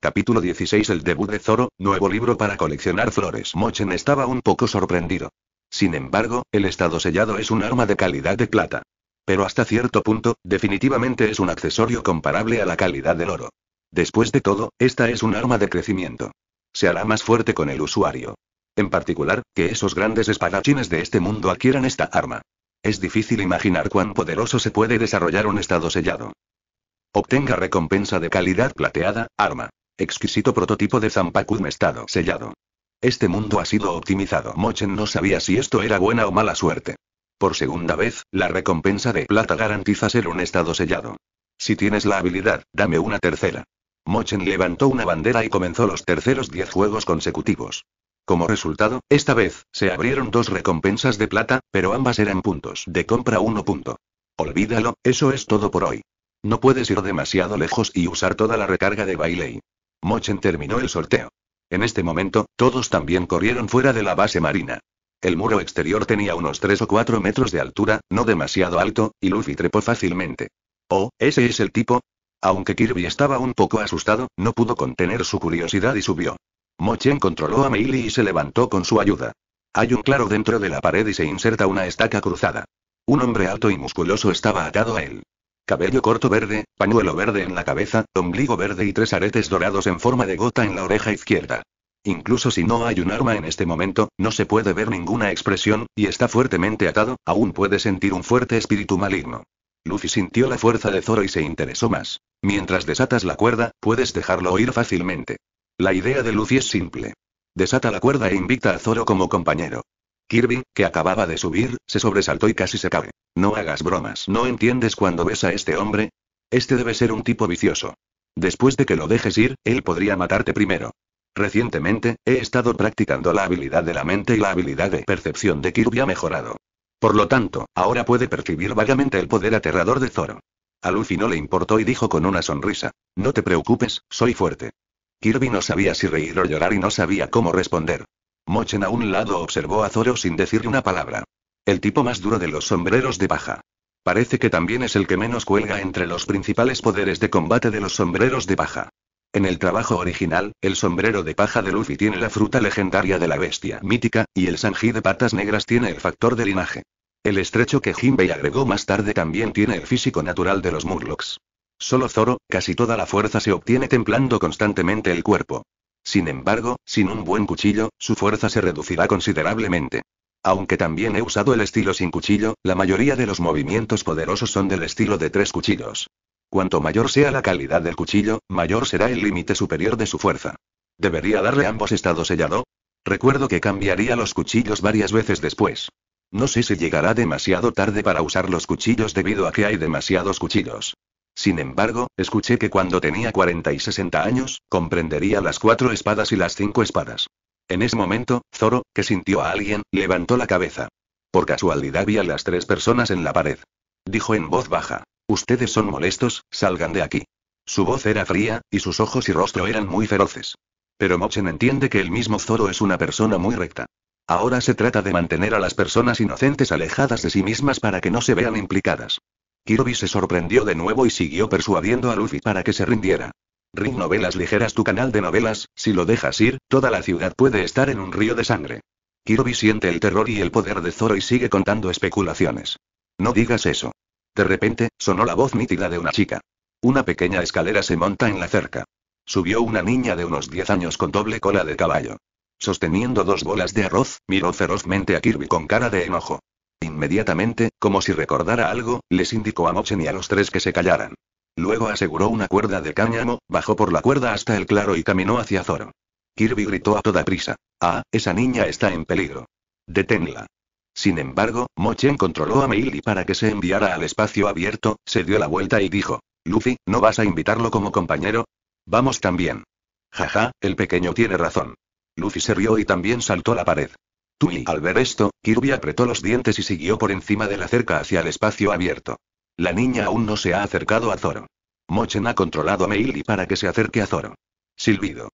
Capítulo 16 El debut de Zoro, nuevo libro para coleccionar flores. Mochen estaba un poco sorprendido. Sin embargo, el estado sellado es un arma de calidad de plata. Pero hasta cierto punto, definitivamente es un accesorio comparable a la calidad del oro. Después de todo, esta es un arma de crecimiento. Se hará más fuerte con el usuario. En particular, que esos grandes espadachines de este mundo adquieran esta arma. Es difícil imaginar cuán poderoso se puede desarrollar un estado sellado. Obtenga recompensa de calidad plateada, arma. Exquisito prototipo de Zampacum estado sellado. Este mundo ha sido optimizado. Mochen no sabía si esto era buena o mala suerte. Por segunda vez, la recompensa de plata garantiza ser un estado sellado. Si tienes la habilidad, dame una tercera. Mochen levantó una bandera y comenzó los terceros 10 juegos consecutivos. Como resultado, esta vez, se abrieron dos recompensas de plata, pero ambas eran puntos de compra 1 punto. Olvídalo, eso es todo por hoy. No puedes ir demasiado lejos y usar toda la recarga de Bailey. Mochen terminó el sorteo. En este momento, todos también corrieron fuera de la base marina. El muro exterior tenía unos 3 o 4 metros de altura, no demasiado alto, y Luffy trepó fácilmente. Oh, ese es el tipo, aunque Kirby estaba un poco asustado, no pudo contener su curiosidad y subió. Mochen controló a Meili y se levantó con su ayuda. Hay un claro dentro de la pared y se inserta una estaca cruzada. Un hombre alto y musculoso estaba atado a él. Cabello corto verde, pañuelo verde en la cabeza, ombligo verde y tres aretes dorados en forma de gota en la oreja izquierda. Incluso si no hay un arma en este momento, no se puede ver ninguna expresión, y está fuertemente atado, aún puede sentir un fuerte espíritu maligno. Lucy sintió la fuerza de Zoro y se interesó más. Mientras desatas la cuerda, puedes dejarlo ir fácilmente. La idea de Lucy es simple. Desata la cuerda e invita a Zoro como compañero. Kirby, que acababa de subir, se sobresaltó y casi se cae. No hagas bromas. ¿No entiendes cuando ves a este hombre? Este debe ser un tipo vicioso. Después de que lo dejes ir, él podría matarte primero. Recientemente, he estado practicando la habilidad de la mente y la habilidad de percepción de Kirby ha mejorado. Por lo tanto, ahora puede percibir vagamente el poder aterrador de Zoro. A Luffy no le importó y dijo con una sonrisa. No te preocupes, soy fuerte. Kirby no sabía si reír o llorar y no sabía cómo responder. Mochen a un lado observó a Zoro sin decir una palabra. El tipo más duro de los sombreros de paja. Parece que también es el que menos cuelga entre los principales poderes de combate de los sombreros de paja. En el trabajo original, el sombrero de paja de Luffy tiene la fruta legendaria de la bestia mítica, y el sanji de patas negras tiene el factor de linaje. El estrecho que Jinbei agregó más tarde también tiene el físico natural de los Murlocs. Solo Zoro, casi toda la fuerza se obtiene templando constantemente el cuerpo. Sin embargo, sin un buen cuchillo, su fuerza se reducirá considerablemente. Aunque también he usado el estilo sin cuchillo, la mayoría de los movimientos poderosos son del estilo de tres cuchillos. Cuanto mayor sea la calidad del cuchillo, mayor será el límite superior de su fuerza. ¿Debería darle ambos estados sellado? Recuerdo que cambiaría los cuchillos varias veces después. No sé si llegará demasiado tarde para usar los cuchillos debido a que hay demasiados cuchillos. Sin embargo, escuché que cuando tenía 40 y 60 años, comprendería las cuatro espadas y las cinco espadas. En ese momento, Zoro, que sintió a alguien, levantó la cabeza. Por casualidad vi a las tres personas en la pared. Dijo en voz baja. Ustedes son molestos, salgan de aquí. Su voz era fría, y sus ojos y rostro eran muy feroces. Pero Mochen entiende que el mismo Zoro es una persona muy recta. Ahora se trata de mantener a las personas inocentes alejadas de sí mismas para que no se vean implicadas. Kirby se sorprendió de nuevo y siguió persuadiendo a Luffy para que se rindiera. Ring novelas ligeras tu canal de novelas, si lo dejas ir, toda la ciudad puede estar en un río de sangre. Kirby siente el terror y el poder de Zoro y sigue contando especulaciones. No digas eso. De repente, sonó la voz nítida de una chica. Una pequeña escalera se monta en la cerca. Subió una niña de unos 10 años con doble cola de caballo. Sosteniendo dos bolas de arroz, miró ferozmente a Kirby con cara de enojo. Inmediatamente, como si recordara algo, les indicó a Mochen y a los tres que se callaran. Luego aseguró una cuerda de cáñamo, bajó por la cuerda hasta el claro y caminó hacia Zoro. Kirby gritó a toda prisa. Ah, esa niña está en peligro. Deténla. Sin embargo, Mochen controló a Meili para que se enviara al espacio abierto, se dio la vuelta y dijo, Luffy, ¿no vas a invitarlo como compañero? Vamos también. Jaja, el pequeño tiene razón. Luffy se rió y también saltó la pared. Tui, al ver esto, Kirby apretó los dientes y siguió por encima de la cerca hacia el espacio abierto. La niña aún no se ha acercado a Zoro. Mochen ha controlado a Meili para que se acerque a Zoro. Silbido.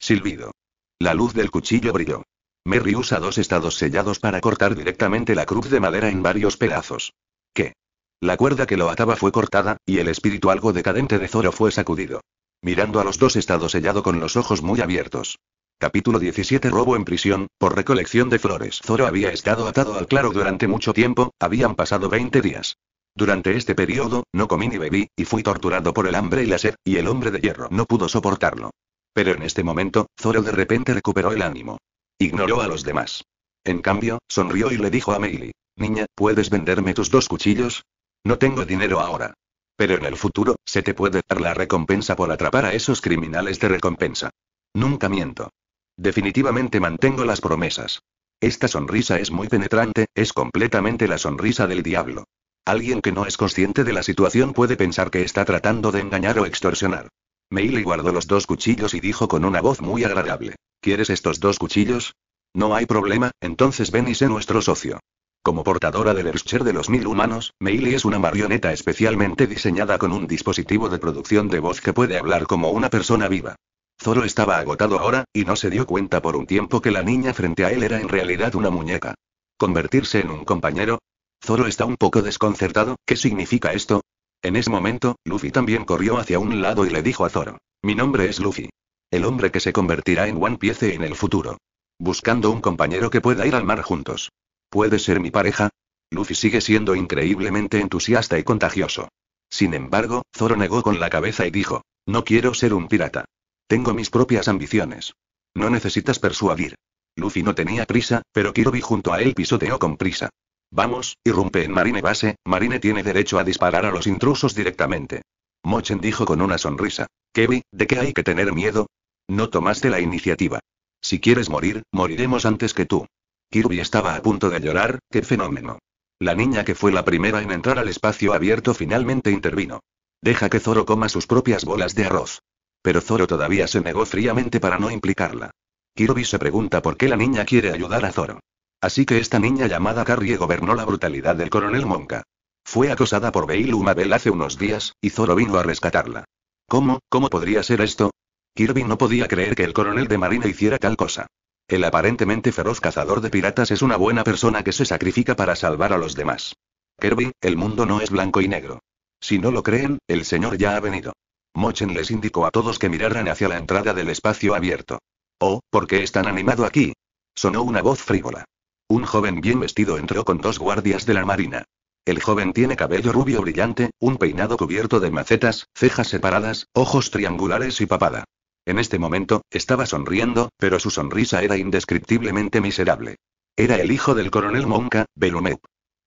Silbido. La luz del cuchillo brilló. Merry usa dos estados sellados para cortar directamente la cruz de madera en varios pedazos. ¿Qué? La cuerda que lo ataba fue cortada, y el espíritu algo decadente de Zoro fue sacudido. Mirando a los dos estados sellado con los ojos muy abiertos. Capítulo 17 Robo en prisión, por recolección de flores. Zoro había estado atado al claro durante mucho tiempo, habían pasado 20 días. Durante este periodo, no comí ni bebí, y fui torturado por el hambre y la sed, y el hombre de hierro no pudo soportarlo. Pero en este momento, Zoro de repente recuperó el ánimo. Ignoró a los demás. En cambio, sonrió y le dijo a Meili, Niña, ¿puedes venderme tus dos cuchillos? No tengo dinero ahora. Pero en el futuro, se te puede dar la recompensa por atrapar a esos criminales de recompensa. Nunca miento. Definitivamente mantengo las promesas. Esta sonrisa es muy penetrante, es completamente la sonrisa del diablo. Alguien que no es consciente de la situación puede pensar que está tratando de engañar o extorsionar. Meili guardó los dos cuchillos y dijo con una voz muy agradable. ¿Quieres estos dos cuchillos? No hay problema, entonces ven y sé nuestro socio. Como portadora del Erscher de los Mil Humanos, Meili es una marioneta especialmente diseñada con un dispositivo de producción de voz que puede hablar como una persona viva. Zoro estaba agotado ahora, y no se dio cuenta por un tiempo que la niña frente a él era en realidad una muñeca. ¿Convertirse en un compañero? Zoro está un poco desconcertado, ¿qué significa esto? En ese momento, Luffy también corrió hacia un lado y le dijo a Zoro. Mi nombre es Luffy. El hombre que se convertirá en One Piece en el futuro. Buscando un compañero que pueda ir al mar juntos. ¿Puede ser mi pareja? Luffy sigue siendo increíblemente entusiasta y contagioso. Sin embargo, Zoro negó con la cabeza y dijo, no quiero ser un pirata. Tengo mis propias ambiciones. No necesitas persuadir. Luffy no tenía prisa, pero Kirby junto a él pisoteó con prisa. Vamos, irrumpe en Marine Base, Marine tiene derecho a disparar a los intrusos directamente. Mochen dijo con una sonrisa. Kevin, ¿de qué hay que tener miedo? No tomaste la iniciativa. Si quieres morir, moriremos antes que tú. Kirby estaba a punto de llorar, qué fenómeno. La niña que fue la primera en entrar al espacio abierto finalmente intervino. Deja que Zoro coma sus propias bolas de arroz. Pero Zoro todavía se negó fríamente para no implicarla. Kirby se pregunta por qué la niña quiere ayudar a Zoro. Así que esta niña llamada Carrie gobernó la brutalidad del coronel Monca. Fue acosada por Bail Umabel hace unos días, y Zoro vino a rescatarla. ¿Cómo, cómo podría ser esto? Kirby no podía creer que el coronel de Marina hiciera tal cosa. El aparentemente feroz cazador de piratas es una buena persona que se sacrifica para salvar a los demás. Kirby, el mundo no es blanco y negro. Si no lo creen, el señor ya ha venido. Mochen les indicó a todos que miraran hacia la entrada del espacio abierto. Oh, ¿por qué es tan animado aquí? Sonó una voz frívola. Un joven bien vestido entró con dos guardias de la Marina. El joven tiene cabello rubio brillante, un peinado cubierto de macetas, cejas separadas, ojos triangulares y papada. En este momento, estaba sonriendo, pero su sonrisa era indescriptiblemente miserable. Era el hijo del coronel Monca, Belunep.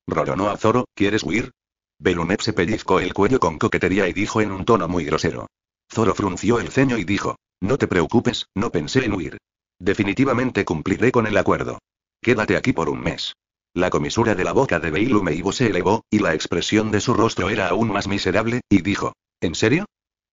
Roronó a Zoro, ¿quieres huir? Belunep se pellizcó el cuello con coquetería y dijo en un tono muy grosero. Zoro frunció el ceño y dijo, no te preocupes, no pensé en huir. Definitivamente cumpliré con el acuerdo. Quédate aquí por un mes. La comisura de la boca de Belume se elevó, y la expresión de su rostro era aún más miserable, y dijo: ¿En serio?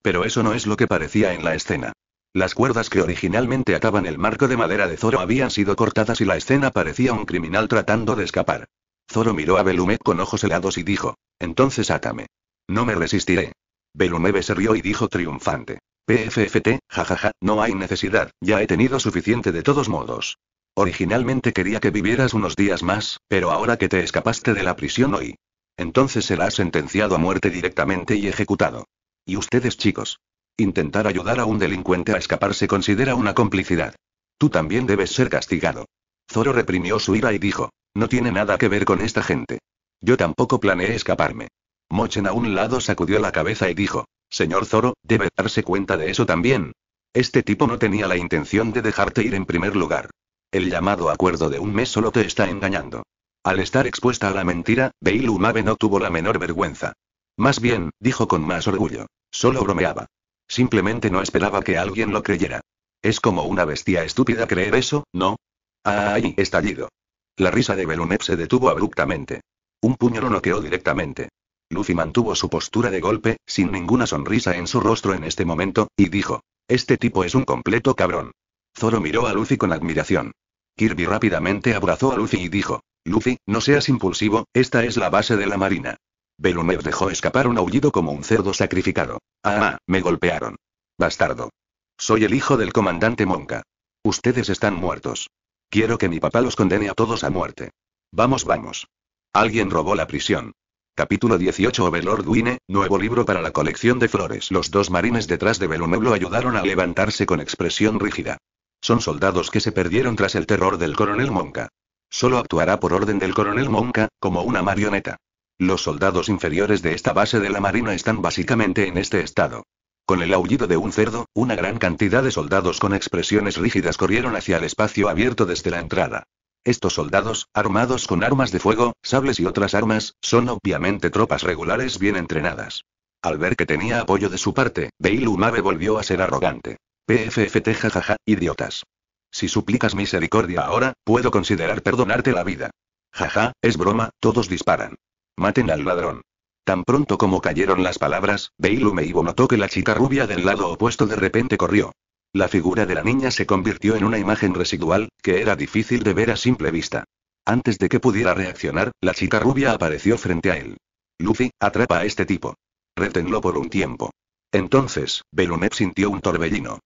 Pero eso no es lo que parecía en la escena. Las cuerdas que originalmente ataban el marco de madera de Zoro habían sido cortadas y la escena parecía un criminal tratando de escapar. Zoro miró a Belumet con ojos helados y dijo: Entonces átame. No me resistiré. Belumebe se rió y dijo triunfante. PFFT, jajaja, no hay necesidad, ya he tenido suficiente de todos modos. Originalmente quería que vivieras unos días más, pero ahora que te escapaste de la prisión hoy. Entonces serás sentenciado a muerte directamente y ejecutado. Y ustedes chicos. Intentar ayudar a un delincuente a escapar se considera una complicidad. Tú también debes ser castigado. Zoro reprimió su ira y dijo, no tiene nada que ver con esta gente. Yo tampoco planeé escaparme. Mochen a un lado sacudió la cabeza y dijo, Señor Zoro, debe darse cuenta de eso también. Este tipo no tenía la intención de dejarte ir en primer lugar. El llamado acuerdo de un mes solo te está engañando. Al estar expuesta a la mentira, Beilu no tuvo la menor vergüenza. Más bien, dijo con más orgullo. Solo bromeaba. Simplemente no esperaba que alguien lo creyera. Es como una bestia estúpida creer eso, ¿no? ¡Ay! Estallido. La risa de Belunep se detuvo abruptamente. Un puño lo noqueó directamente. Luffy mantuvo su postura de golpe, sin ninguna sonrisa en su rostro en este momento, y dijo. Este tipo es un completo cabrón. Zoro miró a Luffy con admiración. Kirby rápidamente abrazó a Luffy y dijo, Luffy, no seas impulsivo, esta es la base de la marina. Belunev dejó escapar un aullido como un cerdo sacrificado. Ah, me golpearon. Bastardo. Soy el hijo del comandante Monka. Ustedes están muertos. Quiero que mi papá los condene a todos a muerte. Vamos, vamos. Alguien robó la prisión. Capítulo 18 Overlord Wine, nuevo libro para la colección de flores. Los dos marines detrás de Belumev lo ayudaron a levantarse con expresión rígida. Son soldados que se perdieron tras el terror del coronel Monca. Solo actuará por orden del coronel Monca, como una marioneta. Los soldados inferiores de esta base de la Marina están básicamente en este estado. Con el aullido de un cerdo, una gran cantidad de soldados con expresiones rígidas corrieron hacia el espacio abierto desde la entrada. Estos soldados, armados con armas de fuego, sables y otras armas, son obviamente tropas regulares bien entrenadas. Al ver que tenía apoyo de su parte, Beilu volvió a ser arrogante. PFFT jajaja, idiotas. Si suplicas misericordia ahora, puedo considerar perdonarte la vida. Jaja, es broma, todos disparan. Maten al ladrón. Tan pronto como cayeron las palabras, Beilume Ivo notó que la chica rubia del lado opuesto de repente corrió. La figura de la niña se convirtió en una imagen residual, que era difícil de ver a simple vista. Antes de que pudiera reaccionar, la chica rubia apareció frente a él. Luffy, atrapa a este tipo. Retenlo por un tiempo. Entonces, Belumep sintió un torbellino.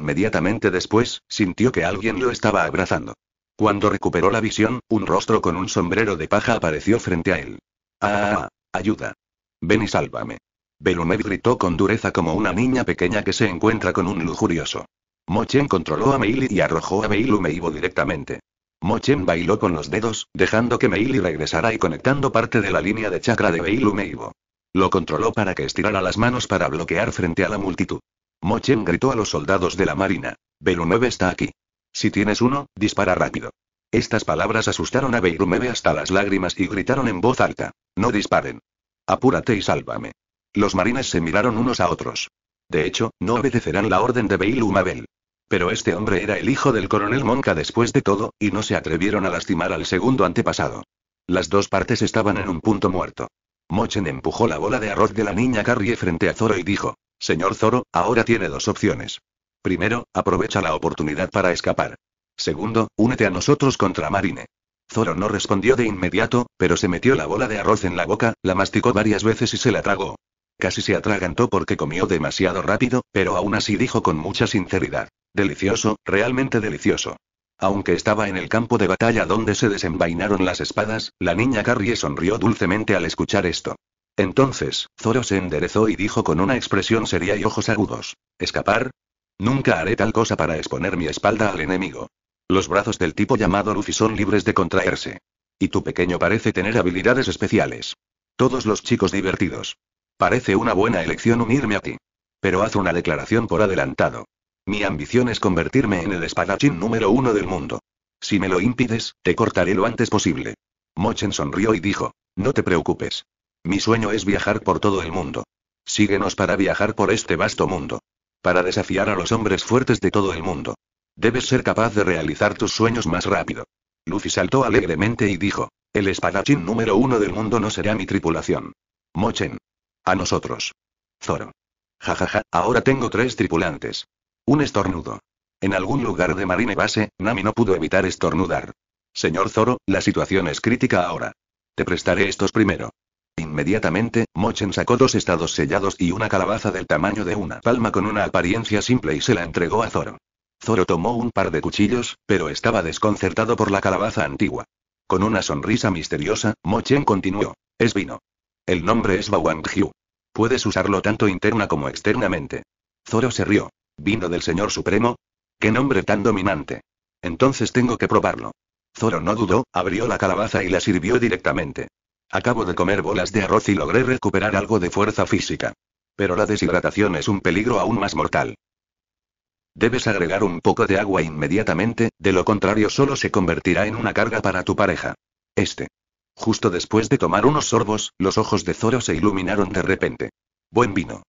Inmediatamente después, sintió que alguien lo estaba abrazando. Cuando recuperó la visión, un rostro con un sombrero de paja apareció frente a él. ¡Ah! ¡Ayuda! Ven y sálvame. me gritó con dureza como una niña pequeña que se encuentra con un lujurioso. Mochen controló a Meili y arrojó a Meilu Meibo directamente. Mochen bailó con los dedos, dejando que Meili regresara y conectando parte de la línea de chakra de Meilu Meibo. Lo controló para que estirara las manos para bloquear frente a la multitud. Mochen gritó a los soldados de la marina. Berunueve está aquí. Si tienes uno, dispara rápido. Estas palabras asustaron a Beirumebe hasta las lágrimas y gritaron en voz alta. No disparen. Apúrate y sálvame. Los marines se miraron unos a otros. De hecho, no obedecerán la orden de Beilumabel. Pero este hombre era el hijo del coronel Monca después de todo, y no se atrevieron a lastimar al segundo antepasado. Las dos partes estaban en un punto muerto. Mochen empujó la bola de arroz de la niña Carrie frente a Zoro y dijo, Señor Zoro, ahora tiene dos opciones. Primero, aprovecha la oportunidad para escapar. Segundo, únete a nosotros contra Marine. Zoro no respondió de inmediato, pero se metió la bola de arroz en la boca, la masticó varias veces y se la tragó. Casi se atragantó porque comió demasiado rápido, pero aún así dijo con mucha sinceridad. Delicioso, realmente delicioso. Aunque estaba en el campo de batalla donde se desenvainaron las espadas, la niña Carrie sonrió dulcemente al escuchar esto. Entonces, Zoro se enderezó y dijo con una expresión seria y ojos agudos. ¿Escapar? Nunca haré tal cosa para exponer mi espalda al enemigo. Los brazos del tipo llamado Luffy son libres de contraerse. Y tu pequeño parece tener habilidades especiales. Todos los chicos divertidos. Parece una buena elección unirme a ti. Pero haz una declaración por adelantado. Mi ambición es convertirme en el espadachín número uno del mundo. Si me lo impides, te cortaré lo antes posible. Mochen sonrió y dijo, no te preocupes. Mi sueño es viajar por todo el mundo. Síguenos para viajar por este vasto mundo. Para desafiar a los hombres fuertes de todo el mundo. Debes ser capaz de realizar tus sueños más rápido. Luffy saltó alegremente y dijo, el espadachín número uno del mundo no será mi tripulación. Mochen. A nosotros. Zoro. Jajaja, ahora tengo tres tripulantes. Un estornudo. En algún lugar de Marine Base, Nami no pudo evitar estornudar. Señor Zoro, la situación es crítica ahora. Te prestaré estos primero. Inmediatamente, Mochen sacó dos estados sellados y una calabaza del tamaño de una palma con una apariencia simple y se la entregó a Zoro. Zoro tomó un par de cuchillos, pero estaba desconcertado por la calabaza antigua. Con una sonrisa misteriosa, Mochen continuó. Es vino. El nombre es Bawanghyu. Puedes usarlo tanto interna como externamente. Zoro se rió. ¿Vino del Señor Supremo? ¡Qué nombre tan dominante! Entonces tengo que probarlo. Zoro no dudó, abrió la calabaza y la sirvió directamente. Acabo de comer bolas de arroz y logré recuperar algo de fuerza física. Pero la deshidratación es un peligro aún más mortal. Debes agregar un poco de agua inmediatamente, de lo contrario solo se convertirá en una carga para tu pareja. Este. Justo después de tomar unos sorbos, los ojos de Zoro se iluminaron de repente. Buen vino.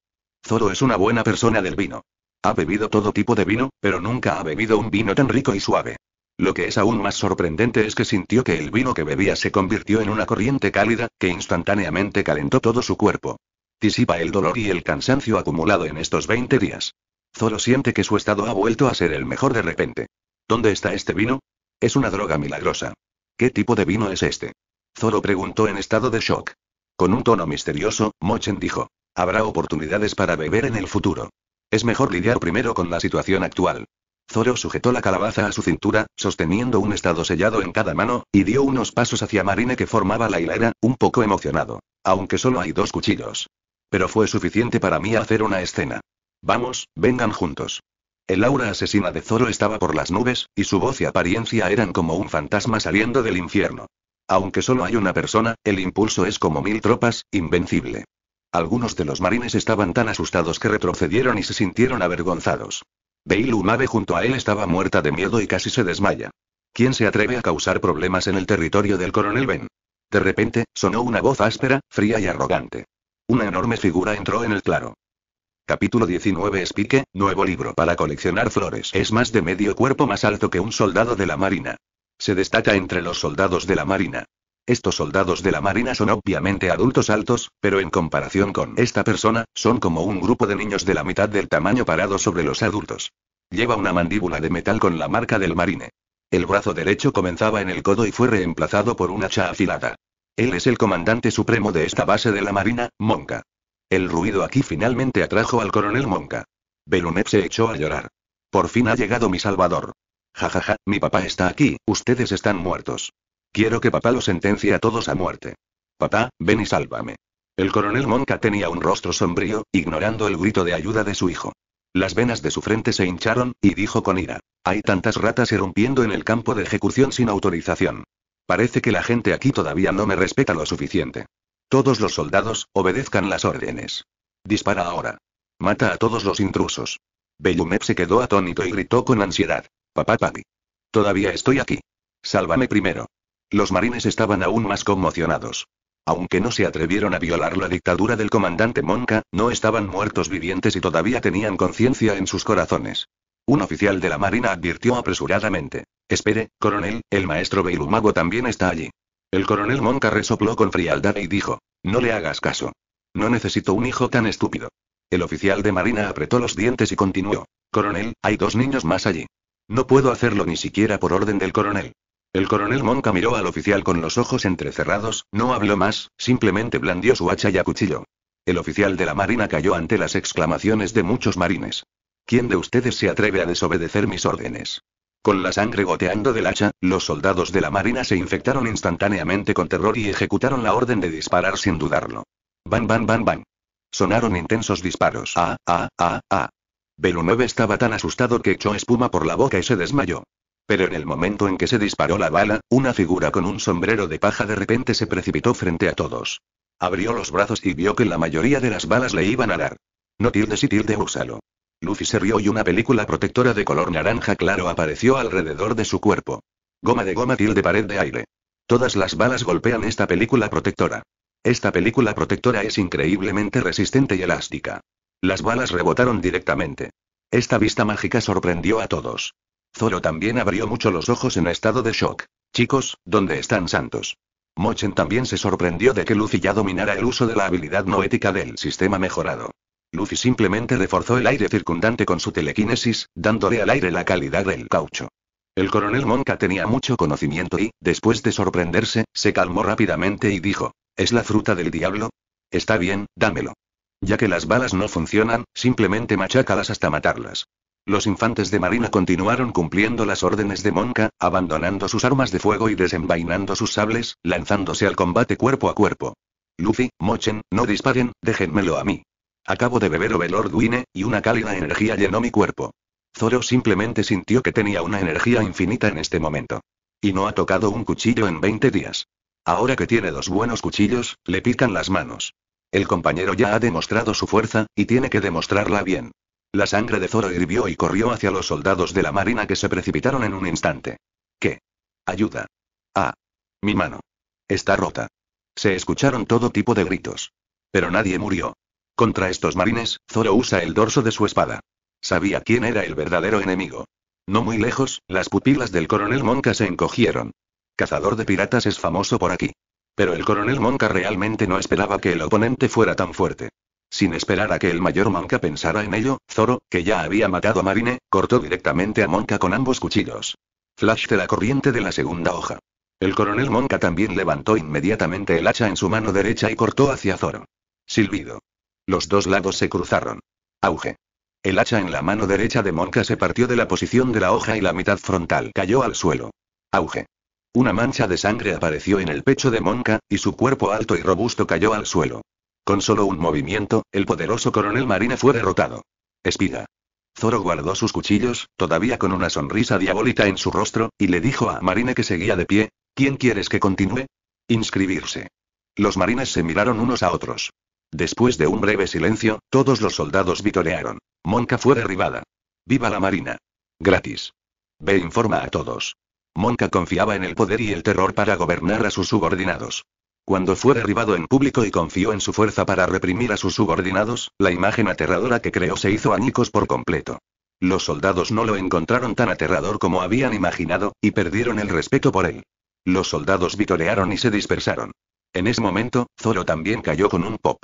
Zoro es una buena persona del vino. Ha bebido todo tipo de vino, pero nunca ha bebido un vino tan rico y suave. Lo que es aún más sorprendente es que sintió que el vino que bebía se convirtió en una corriente cálida, que instantáneamente calentó todo su cuerpo. Disipa el dolor y el cansancio acumulado en estos 20 días. Zoro siente que su estado ha vuelto a ser el mejor de repente. ¿Dónde está este vino? Es una droga milagrosa. ¿Qué tipo de vino es este? Zoro preguntó en estado de shock. Con un tono misterioso, Mochen dijo. Habrá oportunidades para beber en el futuro. Es mejor lidiar primero con la situación actual. Zoro sujetó la calabaza a su cintura, sosteniendo un estado sellado en cada mano, y dio unos pasos hacia Marine que formaba la hilera, un poco emocionado. Aunque solo hay dos cuchillos. Pero fue suficiente para mí hacer una escena. Vamos, vengan juntos. El aura asesina de Zoro estaba por las nubes, y su voz y apariencia eran como un fantasma saliendo del infierno. Aunque solo hay una persona, el impulso es como mil tropas, invencible. Algunos de los marines estaban tan asustados que retrocedieron y se sintieron avergonzados. Bail Mabe junto a él estaba muerta de miedo y casi se desmaya. ¿Quién se atreve a causar problemas en el territorio del coronel Ben? De repente, sonó una voz áspera, fría y arrogante. Una enorme figura entró en el claro. Capítulo 19 Spique, nuevo libro para coleccionar flores. Es más de medio cuerpo más alto que un soldado de la Marina. Se destaca entre los soldados de la Marina. Estos soldados de la Marina son obviamente adultos altos, pero en comparación con esta persona, son como un grupo de niños de la mitad del tamaño parado sobre los adultos. Lleva una mandíbula de metal con la marca del marine. El brazo derecho comenzaba en el codo y fue reemplazado por una hacha afilada. Él es el comandante supremo de esta base de la Marina, Monca. El ruido aquí finalmente atrajo al coronel Monca. Belunet se echó a llorar. Por fin ha llegado mi salvador. Jajaja, ja, ja, mi papá está aquí, ustedes están muertos. Quiero que papá los sentencie a todos a muerte. Papá, ven y sálvame. El coronel Monca tenía un rostro sombrío, ignorando el grito de ayuda de su hijo. Las venas de su frente se hincharon, y dijo con ira, hay tantas ratas irrumpiendo en el campo de ejecución sin autorización. Parece que la gente aquí todavía no me respeta lo suficiente. Todos los soldados, obedezcan las órdenes. Dispara ahora. Mata a todos los intrusos. Bellumep se quedó atónito y gritó con ansiedad. Papá papi. Todavía estoy aquí. Sálvame primero. Los marines estaban aún más conmocionados. Aunque no se atrevieron a violar la dictadura del comandante Monca, no estaban muertos vivientes y todavía tenían conciencia en sus corazones. Un oficial de la Marina advirtió apresuradamente. Espere, coronel, el maestro Beilumago también está allí. El coronel Monca resopló con frialdad y dijo. No le hagas caso. No necesito un hijo tan estúpido. El oficial de Marina apretó los dientes y continuó. Coronel, hay dos niños más allí. No puedo hacerlo ni siquiera por orden del coronel. El coronel Monca miró al oficial con los ojos entrecerrados, no habló más, simplemente blandió su hacha y cuchillo. El oficial de la marina cayó ante las exclamaciones de muchos marines. ¿Quién de ustedes se atreve a desobedecer mis órdenes? Con la sangre goteando del hacha, los soldados de la marina se infectaron instantáneamente con terror y ejecutaron la orden de disparar sin dudarlo. Ban, ban, ban, ban. Sonaron intensos disparos. Ah, ah, ah, ah. Belunov estaba tan asustado que echó espuma por la boca y se desmayó. Pero en el momento en que se disparó la bala, una figura con un sombrero de paja de repente se precipitó frente a todos. Abrió los brazos y vio que la mayoría de las balas le iban a dar. No tilde y tilde úsalo. Luffy se rió y una película protectora de color naranja claro apareció alrededor de su cuerpo. Goma de goma tilde pared de aire. Todas las balas golpean esta película protectora. Esta película protectora es increíblemente resistente y elástica. Las balas rebotaron directamente. Esta vista mágica sorprendió a todos. Zoro también abrió mucho los ojos en estado de shock. Chicos, ¿dónde están Santos? Mochen también se sorprendió de que Luffy ya dominara el uso de la habilidad noética del sistema mejorado. Luffy simplemente reforzó el aire circundante con su telequinesis, dándole al aire la calidad del caucho. El coronel Monca tenía mucho conocimiento y, después de sorprenderse, se calmó rápidamente y dijo, ¿es la fruta del diablo? Está bien, dámelo. Ya que las balas no funcionan, simplemente machácalas hasta matarlas. Los infantes de marina continuaron cumpliendo las órdenes de Monca, abandonando sus armas de fuego y desenvainando sus sables, lanzándose al combate cuerpo a cuerpo. Luffy, mochen, no disparen, déjenmelo a mí. Acabo de beber Velor Duine, y una cálida energía llenó mi cuerpo. Zoro simplemente sintió que tenía una energía infinita en este momento. Y no ha tocado un cuchillo en 20 días. Ahora que tiene dos buenos cuchillos, le pican las manos. El compañero ya ha demostrado su fuerza, y tiene que demostrarla bien. La sangre de Zoro hirvió y corrió hacia los soldados de la marina que se precipitaron en un instante. ¿Qué? Ayuda. Ah. Mi mano. Está rota. Se escucharon todo tipo de gritos. Pero nadie murió. Contra estos marines, Zoro usa el dorso de su espada. Sabía quién era el verdadero enemigo. No muy lejos, las pupilas del coronel Monca se encogieron. Cazador de piratas es famoso por aquí. Pero el coronel Monca realmente no esperaba que el oponente fuera tan fuerte. Sin esperar a que el mayor monca pensara en ello, Zoro, que ya había matado a Marine, cortó directamente a monca con ambos cuchillos. Flash de la corriente de la segunda hoja. El coronel monca también levantó inmediatamente el hacha en su mano derecha y cortó hacia Zoro. Silbido. Los dos lados se cruzaron. Auge. El hacha en la mano derecha de monca se partió de la posición de la hoja y la mitad frontal cayó al suelo. Auge. Una mancha de sangre apareció en el pecho de monca, y su cuerpo alto y robusto cayó al suelo. Con solo un movimiento, el poderoso coronel marina fue derrotado. Espiga. Zoro guardó sus cuchillos, todavía con una sonrisa diabólica en su rostro, y le dijo a Marina que seguía de pie, ¿quién quieres que continúe? Inscribirse. Los marines se miraron unos a otros. Después de un breve silencio, todos los soldados vitorearon. Monca fue derribada. ¡Viva la Marina! Gratis. Ve e informa a todos. Monca confiaba en el poder y el terror para gobernar a sus subordinados. Cuando fue derribado en público y confió en su fuerza para reprimir a sus subordinados, la imagen aterradora que creó se hizo añicos por completo. Los soldados no lo encontraron tan aterrador como habían imaginado, y perdieron el respeto por él. Los soldados vitorearon y se dispersaron. En ese momento, Zoro también cayó con un pop.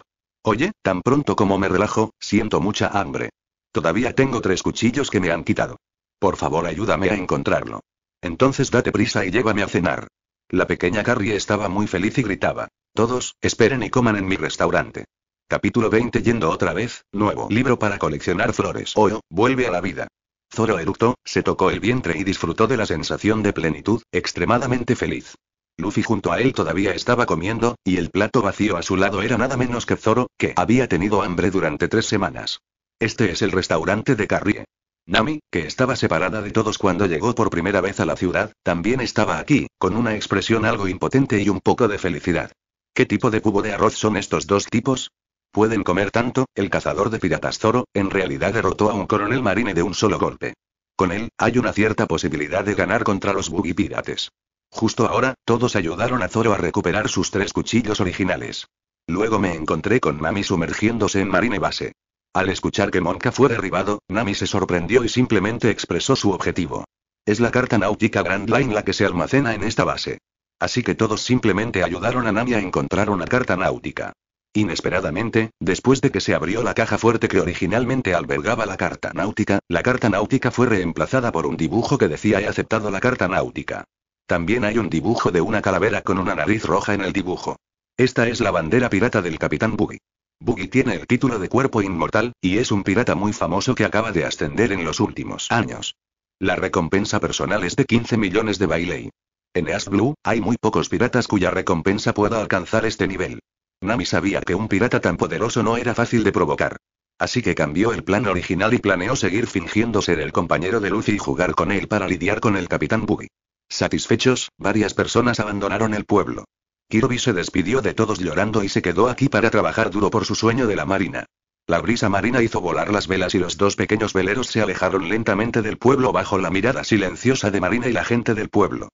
Oye, tan pronto como me relajo, siento mucha hambre. Todavía tengo tres cuchillos que me han quitado. Por favor, ayúdame a encontrarlo. Entonces date prisa y llévame a cenar. La pequeña Carrie estaba muy feliz y gritaba. Todos, esperen y coman en mi restaurante. Capítulo 20 Yendo otra vez, nuevo libro para coleccionar flores. oh, vuelve a la vida. Zoro eructó, se tocó el vientre y disfrutó de la sensación de plenitud, extremadamente feliz. Luffy junto a él todavía estaba comiendo, y el plato vacío a su lado era nada menos que Zoro, que había tenido hambre durante tres semanas. Este es el restaurante de Carrie. Nami, que estaba separada de todos cuando llegó por primera vez a la ciudad, también estaba aquí, con una expresión algo impotente y un poco de felicidad. ¿Qué tipo de cubo de arroz son estos dos tipos? Pueden comer tanto, el cazador de piratas Zoro, en realidad derrotó a un coronel marine de un solo golpe. Con él, hay una cierta posibilidad de ganar contra los buggy pirates. Justo ahora, todos ayudaron a Zoro a recuperar sus tres cuchillos originales. Luego me encontré con Nami sumergiéndose en Marine Base. Al escuchar que Monka fue derribado, Nami se sorprendió y simplemente expresó su objetivo. Es la carta náutica Grand Line la que se almacena en esta base. Así que todos simplemente ayudaron a Nami a encontrar una carta náutica. Inesperadamente, después de que se abrió la caja fuerte que originalmente albergaba la carta náutica, la carta náutica fue reemplazada por un dibujo que decía he aceptado la carta náutica. También hay un dibujo de una calavera con una nariz roja en el dibujo. Esta es la bandera pirata del capitán Buggy. Buggy tiene el título de cuerpo inmortal, y es un pirata muy famoso que acaba de ascender en los últimos años. La recompensa personal es de 15 millones de Bailey. En Ash Blue, hay muy pocos piratas cuya recompensa pueda alcanzar este nivel. Nami sabía que un pirata tan poderoso no era fácil de provocar. Así que cambió el plan original y planeó seguir fingiendo ser el compañero de Lucy y jugar con él para lidiar con el capitán Buggy. Satisfechos, varias personas abandonaron el pueblo. Kirobi se despidió de todos llorando y se quedó aquí para trabajar duro por su sueño de la marina. La brisa marina hizo volar las velas y los dos pequeños veleros se alejaron lentamente del pueblo bajo la mirada silenciosa de Marina y la gente del pueblo.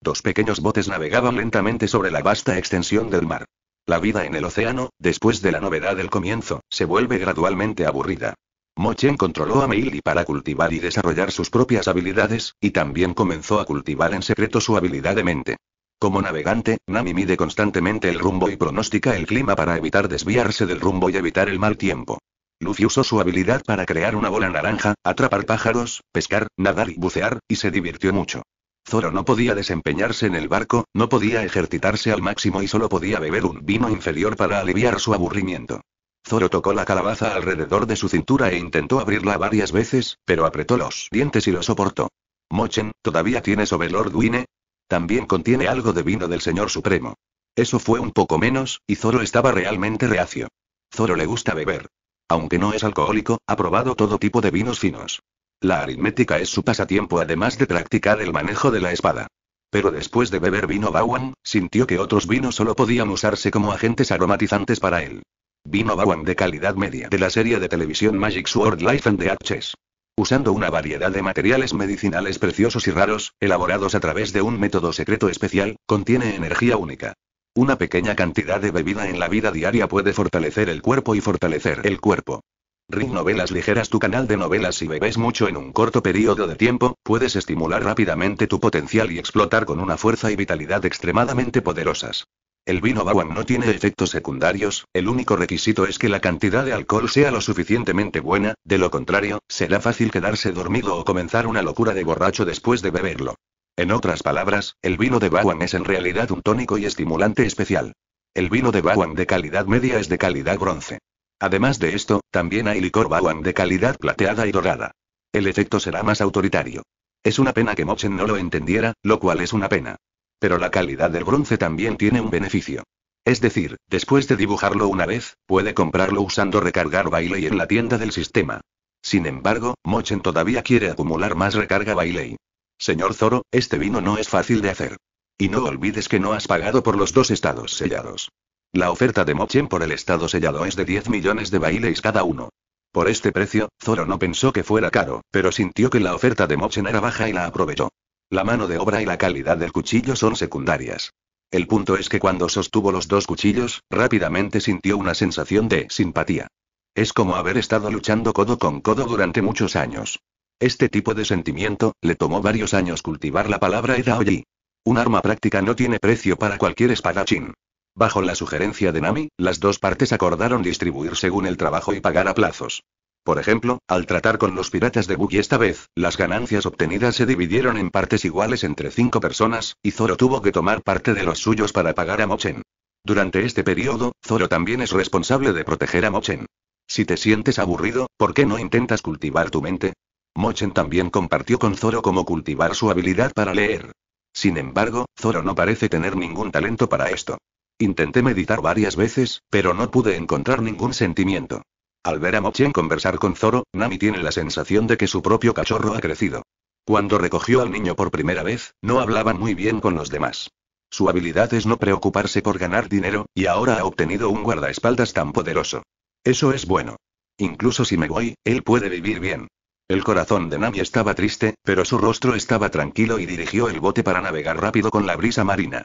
Dos pequeños botes navegaban lentamente sobre la vasta extensión del mar. La vida en el océano, después de la novedad del comienzo, se vuelve gradualmente aburrida. Mochen controló a Meili para cultivar y desarrollar sus propias habilidades, y también comenzó a cultivar en secreto su habilidad de mente. Como navegante, Nami mide constantemente el rumbo y pronostica el clima para evitar desviarse del rumbo y evitar el mal tiempo. Luffy usó su habilidad para crear una bola naranja, atrapar pájaros, pescar, nadar y bucear, y se divirtió mucho. Zoro no podía desempeñarse en el barco, no podía ejercitarse al máximo y solo podía beber un vino inferior para aliviar su aburrimiento. Zoro tocó la calabaza alrededor de su cintura e intentó abrirla varias veces, pero apretó los dientes y lo soportó. Mochen, ¿todavía tienes Overlord Wine? También contiene algo de vino del Señor Supremo. Eso fue un poco menos, y Zoro estaba realmente reacio. Zoro le gusta beber. Aunque no es alcohólico, ha probado todo tipo de vinos finos. La aritmética es su pasatiempo además de practicar el manejo de la espada. Pero después de beber vino Bawan, sintió que otros vinos solo podían usarse como agentes aromatizantes para él. Vino Bawan de calidad media de la serie de televisión Magic Sword Life and the Hatches usando una variedad de materiales medicinales preciosos y raros, elaborados a través de un método secreto especial, contiene energía única. Una pequeña cantidad de bebida en la vida diaria puede fortalecer el cuerpo y fortalecer el cuerpo. Ring Novelas Ligeras Tu canal de novelas Si bebes mucho en un corto periodo de tiempo, puedes estimular rápidamente tu potencial y explotar con una fuerza y vitalidad extremadamente poderosas. El vino Bawan no tiene efectos secundarios, el único requisito es que la cantidad de alcohol sea lo suficientemente buena, de lo contrario, será fácil quedarse dormido o comenzar una locura de borracho después de beberlo. En otras palabras, el vino de Bawan es en realidad un tónico y estimulante especial. El vino de Bawan de calidad media es de calidad bronce. Además de esto, también hay licor Bawan de calidad plateada y dorada. El efecto será más autoritario. Es una pena que Mochen no lo entendiera, lo cual es una pena. Pero la calidad del bronce también tiene un beneficio. Es decir, después de dibujarlo una vez, puede comprarlo usando recargar Bailey en la tienda del sistema. Sin embargo, Mochen todavía quiere acumular más recarga Bailey. Señor Zoro, este vino no es fácil de hacer. Y no olvides que no has pagado por los dos estados sellados. La oferta de Mochen por el estado sellado es de 10 millones de Baileys cada uno. Por este precio, Zoro no pensó que fuera caro, pero sintió que la oferta de Mochen era baja y la aprovechó. La mano de obra y la calidad del cuchillo son secundarias. El punto es que cuando sostuvo los dos cuchillos, rápidamente sintió una sensación de simpatía. Es como haber estado luchando codo con codo durante muchos años. Este tipo de sentimiento, le tomó varios años cultivar la palabra Edaoji. Un arma práctica no tiene precio para cualquier espadachín. Bajo la sugerencia de Nami, las dos partes acordaron distribuir según el trabajo y pagar a plazos. Por ejemplo, al tratar con los piratas de Buggy esta vez, las ganancias obtenidas se dividieron en partes iguales entre cinco personas, y Zoro tuvo que tomar parte de los suyos para pagar a Mochen. Durante este periodo, Zoro también es responsable de proteger a Mochen. Si te sientes aburrido, ¿por qué no intentas cultivar tu mente? Mochen también compartió con Zoro cómo cultivar su habilidad para leer. Sin embargo, Zoro no parece tener ningún talento para esto. Intenté meditar varias veces, pero no pude encontrar ningún sentimiento. Al ver a Mochen conversar con Zoro, Nami tiene la sensación de que su propio cachorro ha crecido. Cuando recogió al niño por primera vez, no hablaban muy bien con los demás. Su habilidad es no preocuparse por ganar dinero, y ahora ha obtenido un guardaespaldas tan poderoso. Eso es bueno. Incluso si me voy, él puede vivir bien. El corazón de Nami estaba triste, pero su rostro estaba tranquilo y dirigió el bote para navegar rápido con la brisa marina.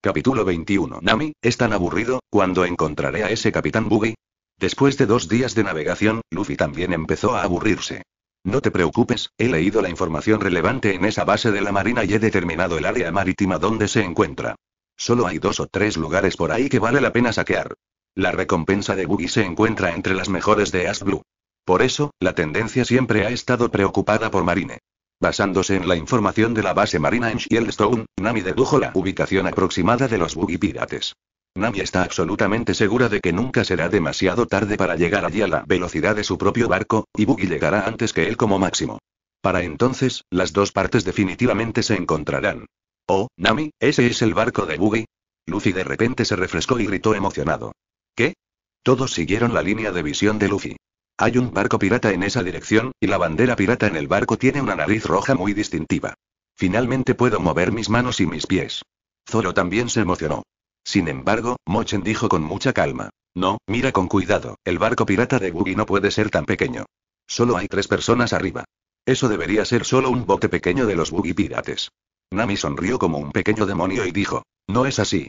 Capítulo 21. Nami, es tan aburrido, cuando encontraré a ese capitán Buggy? Después de dos días de navegación, Luffy también empezó a aburrirse. No te preocupes, he leído la información relevante en esa base de la Marina y he determinado el área marítima donde se encuentra. Solo hay dos o tres lugares por ahí que vale la pena saquear. La recompensa de Boogie se encuentra entre las mejores de Ash Blue. Por eso, la tendencia siempre ha estado preocupada por Marine. Basándose en la información de la base marina en Shieldstone, Nami dedujo la ubicación aproximada de los Boogie Pirates. Nami está absolutamente segura de que nunca será demasiado tarde para llegar allí a la velocidad de su propio barco, y Buggy llegará antes que él como máximo. Para entonces, las dos partes definitivamente se encontrarán. Oh, Nami, ese es el barco de Buggy. Luffy de repente se refrescó y gritó emocionado. ¿Qué? Todos siguieron la línea de visión de Luffy. Hay un barco pirata en esa dirección, y la bandera pirata en el barco tiene una nariz roja muy distintiva. Finalmente puedo mover mis manos y mis pies. Zoro también se emocionó. Sin embargo, Mochen dijo con mucha calma. No, mira con cuidado, el barco pirata de Boogie no puede ser tan pequeño. Solo hay tres personas arriba. Eso debería ser solo un bote pequeño de los Boogie pirates. Nami sonrió como un pequeño demonio y dijo, no es así.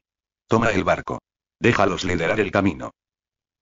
Toma el barco. Déjalos liderar el camino.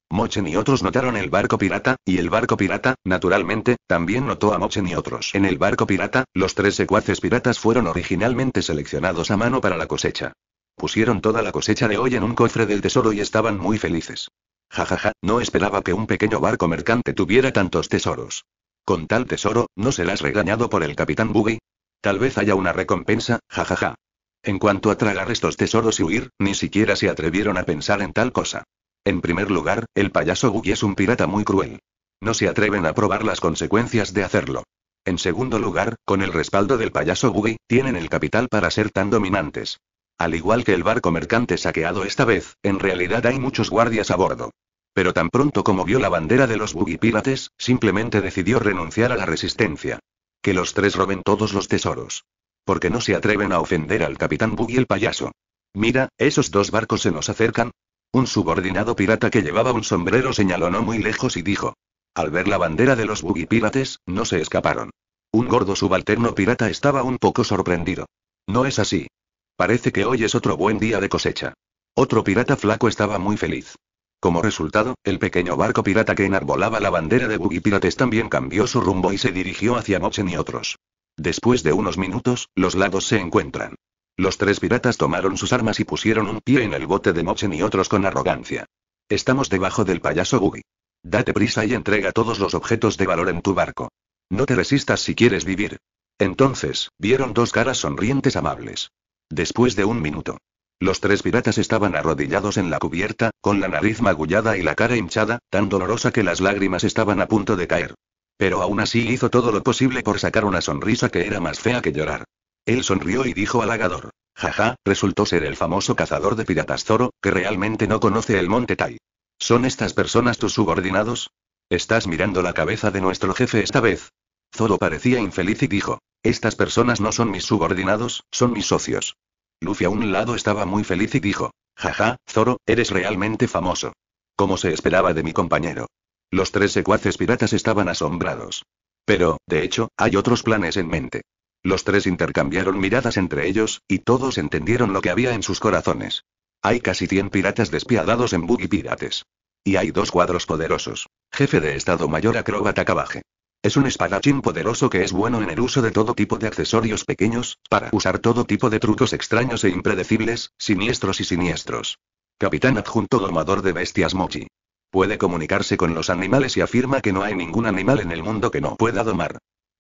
Mochen y otros notaron el barco pirata, y el barco pirata, naturalmente, también notó a Mochen y otros. En el barco pirata, los tres secuaces piratas fueron originalmente seleccionados a mano para la cosecha. Pusieron toda la cosecha de hoy en un cofre del tesoro y estaban muy felices. Jajaja, ja, ja, no esperaba que un pequeño barco mercante tuviera tantos tesoros. Con tal tesoro, ¿no serás regañado por el capitán Buggy? Tal vez haya una recompensa, jajaja. Ja, ja. En cuanto a tragar estos tesoros y huir, ni siquiera se atrevieron a pensar en tal cosa. En primer lugar, el payaso Buggy es un pirata muy cruel. No se atreven a probar las consecuencias de hacerlo. En segundo lugar, con el respaldo del payaso Buggy, tienen el capital para ser tan dominantes. Al igual que el barco mercante saqueado esta vez, en realidad hay muchos guardias a bordo. Pero tan pronto como vio la bandera de los Buggy Pirates, simplemente decidió renunciar a la resistencia. Que los tres roben todos los tesoros. Porque no se atreven a ofender al capitán Buggy el payaso. Mira, esos dos barcos se nos acercan. Un subordinado pirata que llevaba un sombrero señaló no muy lejos y dijo. Al ver la bandera de los Buggy Pirates, no se escaparon. Un gordo subalterno pirata estaba un poco sorprendido. No es así, Parece que hoy es otro buen día de cosecha. Otro pirata flaco estaba muy feliz. Como resultado, el pequeño barco pirata que enarbolaba la bandera de Boogie Pirates también cambió su rumbo y se dirigió hacia Mochen y otros. Después de unos minutos, los lados se encuentran. Los tres piratas tomaron sus armas y pusieron un pie en el bote de Mochen y otros con arrogancia. Estamos debajo del payaso Boogie. Date prisa y entrega todos los objetos de valor en tu barco. No te resistas si quieres vivir. Entonces, vieron dos caras sonrientes amables. Después de un minuto. Los tres piratas estaban arrodillados en la cubierta, con la nariz magullada y la cara hinchada, tan dolorosa que las lágrimas estaban a punto de caer. Pero aún así hizo todo lo posible por sacar una sonrisa que era más fea que llorar. Él sonrió y dijo halagador. Jaja, resultó ser el famoso cazador de piratas Zoro, que realmente no conoce el monte Tai. ¿Son estas personas tus subordinados? Estás mirando la cabeza de nuestro jefe esta vez, Zoro parecía infeliz y dijo, estas personas no son mis subordinados, son mis socios. Luffy a un lado estaba muy feliz y dijo, jaja, Zoro, eres realmente famoso. Como se esperaba de mi compañero. Los tres secuaces piratas estaban asombrados. Pero, de hecho, hay otros planes en mente. Los tres intercambiaron miradas entre ellos, y todos entendieron lo que había en sus corazones. Hay casi 100 piratas despiadados en Buggy Pirates. Y hay dos cuadros poderosos. Jefe de Estado Mayor Acróbata Cabaje. Es un espadachín poderoso que es bueno en el uso de todo tipo de accesorios pequeños, para usar todo tipo de trucos extraños e impredecibles, siniestros y siniestros. Capitán adjunto domador de bestias Mochi. Puede comunicarse con los animales y afirma que no hay ningún animal en el mundo que no pueda domar.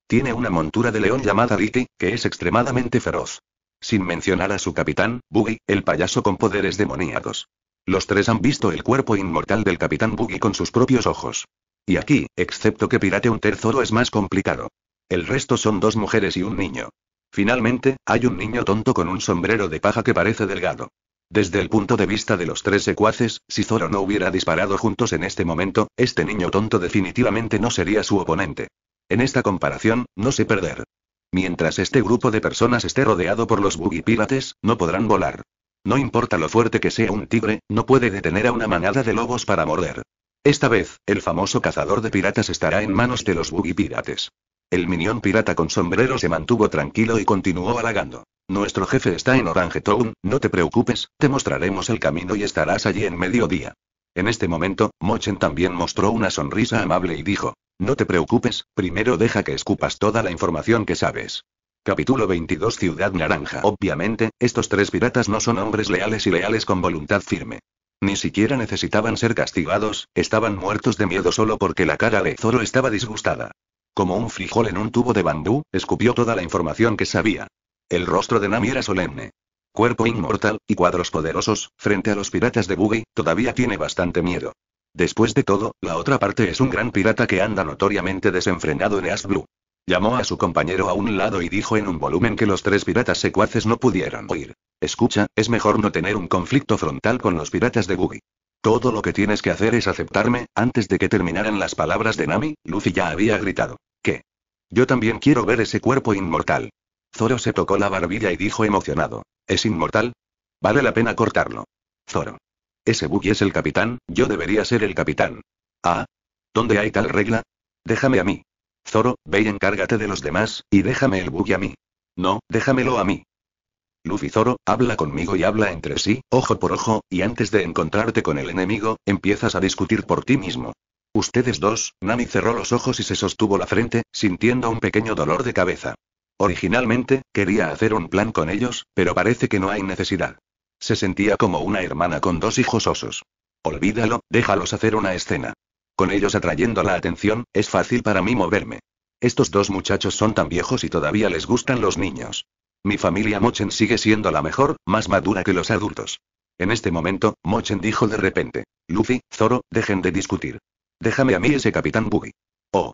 Tiene una montura de león llamada Riki, que es extremadamente feroz. Sin mencionar a su capitán, Buggy, el payaso con poderes demoníacos. Los tres han visto el cuerpo inmortal del capitán Buggy con sus propios ojos. Y aquí, excepto que pirate un tercero es más complicado. El resto son dos mujeres y un niño. Finalmente, hay un niño tonto con un sombrero de paja que parece delgado. Desde el punto de vista de los tres secuaces, si Zoro no hubiera disparado juntos en este momento, este niño tonto definitivamente no sería su oponente. En esta comparación, no sé perder. Mientras este grupo de personas esté rodeado por los buggy pirates, no podrán volar. No importa lo fuerte que sea un tigre, no puede detener a una manada de lobos para morder. Esta vez, el famoso cazador de piratas estará en manos de los buggy pirates. El minión pirata con sombrero se mantuvo tranquilo y continuó halagando. Nuestro jefe está en Orange Town, no te preocupes, te mostraremos el camino y estarás allí en mediodía. En este momento, Mochen también mostró una sonrisa amable y dijo, no te preocupes, primero deja que escupas toda la información que sabes. Capítulo 22 Ciudad Naranja Obviamente, estos tres piratas no son hombres leales y leales con voluntad firme. Ni siquiera necesitaban ser castigados, estaban muertos de miedo solo porque la cara de Zoro estaba disgustada. Como un frijol en un tubo de bandú escupió toda la información que sabía. El rostro de Nami era solemne. Cuerpo inmortal, y cuadros poderosos, frente a los piratas de Buggy, todavía tiene bastante miedo. Después de todo, la otra parte es un gran pirata que anda notoriamente desenfrenado en Ash Blue. Llamó a su compañero a un lado y dijo en un volumen que los tres piratas secuaces no pudieran oír. Escucha, es mejor no tener un conflicto frontal con los piratas de Boogie. Todo lo que tienes que hacer es aceptarme, antes de que terminaran las palabras de Nami, Lucy ya había gritado. ¿Qué? Yo también quiero ver ese cuerpo inmortal. Zoro se tocó la barbilla y dijo emocionado. ¿Es inmortal? Vale la pena cortarlo. Zoro. Ese Buggy es el capitán, yo debería ser el capitán. Ah. ¿Dónde hay tal regla? Déjame a mí. Zoro, ve y encárgate de los demás, y déjame el Buggy a mí. No, déjamelo a mí. Luffy Zoro, habla conmigo y habla entre sí, ojo por ojo, y antes de encontrarte con el enemigo, empiezas a discutir por ti mismo. Ustedes dos, Nami cerró los ojos y se sostuvo la frente, sintiendo un pequeño dolor de cabeza. Originalmente, quería hacer un plan con ellos, pero parece que no hay necesidad. Se sentía como una hermana con dos hijos osos. Olvídalo, déjalos hacer una escena. Con ellos atrayendo la atención, es fácil para mí moverme. Estos dos muchachos son tan viejos y todavía les gustan los niños. Mi familia Mochen sigue siendo la mejor, más madura que los adultos. En este momento, Mochen dijo de repente. Luffy, Zoro, dejen de discutir. Déjame a mí ese capitán Buggy. Oh.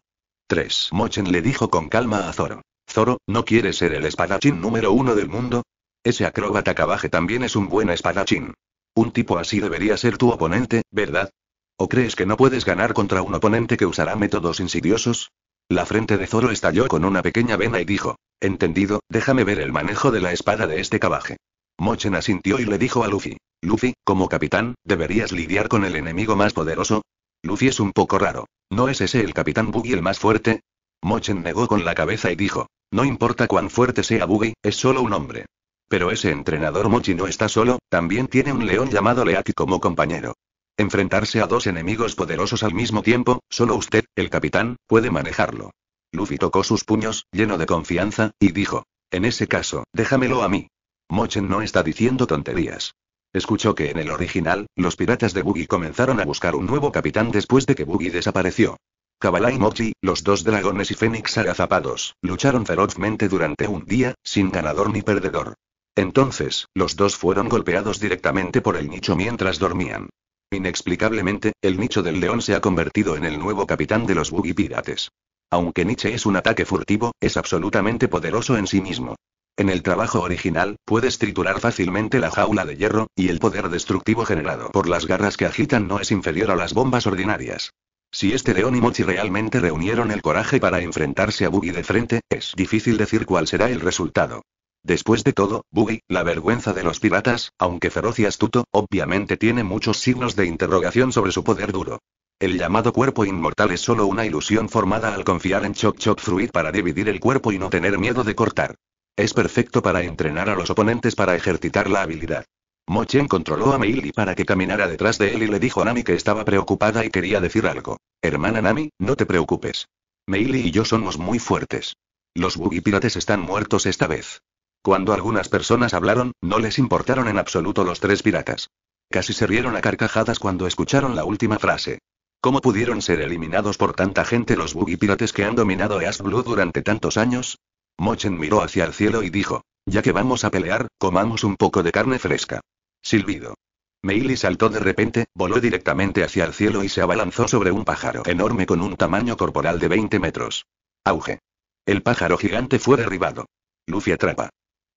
3. Mochen le dijo con calma a Zoro. Zoro, ¿no quieres ser el espadachín número uno del mundo? Ese acróbata cabaje también es un buen espadachín. Un tipo así debería ser tu oponente, ¿verdad? ¿O crees que no puedes ganar contra un oponente que usará métodos insidiosos? La frente de Zoro estalló con una pequeña vena y dijo, Entendido, déjame ver el manejo de la espada de este cabaje. Mochen asintió y le dijo a Luffy, Luffy, como capitán, deberías lidiar con el enemigo más poderoso. Luffy es un poco raro. ¿No es ese el capitán Buggy el más fuerte? Mochen negó con la cabeza y dijo, no importa cuán fuerte sea Buggy, es solo un hombre. Pero ese entrenador Mochi no está solo, también tiene un león llamado Leaki como compañero. Enfrentarse a dos enemigos poderosos al mismo tiempo, solo usted, el capitán, puede manejarlo. Luffy tocó sus puños, lleno de confianza, y dijo. En ese caso, déjamelo a mí. Mochen no está diciendo tonterías. Escuchó que en el original, los piratas de Buggy comenzaron a buscar un nuevo capitán después de que Buggy desapareció. Kabbalah y Mochi, los dos dragones y Fénix agazapados, lucharon ferozmente durante un día, sin ganador ni perdedor. Entonces, los dos fueron golpeados directamente por el nicho mientras dormían. Inexplicablemente, el nicho del león se ha convertido en el nuevo capitán de los Boogie Pirates. Aunque Nietzsche es un ataque furtivo, es absolutamente poderoso en sí mismo. En el trabajo original, puedes triturar fácilmente la jaula de hierro, y el poder destructivo generado por las garras que agitan no es inferior a las bombas ordinarias. Si este león y Mochi realmente reunieron el coraje para enfrentarse a buggy de frente, es difícil decir cuál será el resultado. Después de todo, Buggy, la vergüenza de los piratas, aunque feroz y astuto, obviamente tiene muchos signos de interrogación sobre su poder duro. El llamado cuerpo inmortal es solo una ilusión formada al confiar en Choc Chop Fruit para dividir el cuerpo y no tener miedo de cortar. Es perfecto para entrenar a los oponentes para ejercitar la habilidad. Mochen controló a Meili para que caminara detrás de él y le dijo a Nami que estaba preocupada y quería decir algo. Hermana Nami, no te preocupes. Meili y yo somos muy fuertes. Los Pirates están muertos esta vez. Cuando algunas personas hablaron, no les importaron en absoluto los tres piratas. Casi se rieron a carcajadas cuando escucharon la última frase. ¿Cómo pudieron ser eliminados por tanta gente los buggy pirates que han dominado East Blue durante tantos años? Mochen miró hacia el cielo y dijo, ya que vamos a pelear, comamos un poco de carne fresca. Silbido. Meili saltó de repente, voló directamente hacia el cielo y se abalanzó sobre un pájaro enorme con un tamaño corporal de 20 metros. Auge. El pájaro gigante fue derribado. Luffy atrapa.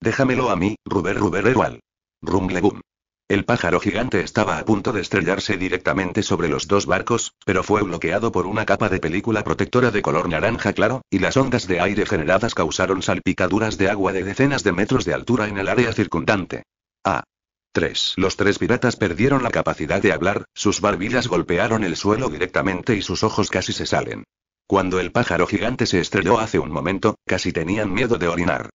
Déjamelo a mí, Ruber Ruber Rumble Boom. El pájaro gigante estaba a punto de estrellarse directamente sobre los dos barcos, pero fue bloqueado por una capa de película protectora de color naranja claro, y las ondas de aire generadas causaron salpicaduras de agua de decenas de metros de altura en el área circundante. A. Ah. 3. Los tres piratas perdieron la capacidad de hablar, sus barbillas golpearon el suelo directamente y sus ojos casi se salen. Cuando el pájaro gigante se estrelló hace un momento, casi tenían miedo de orinar.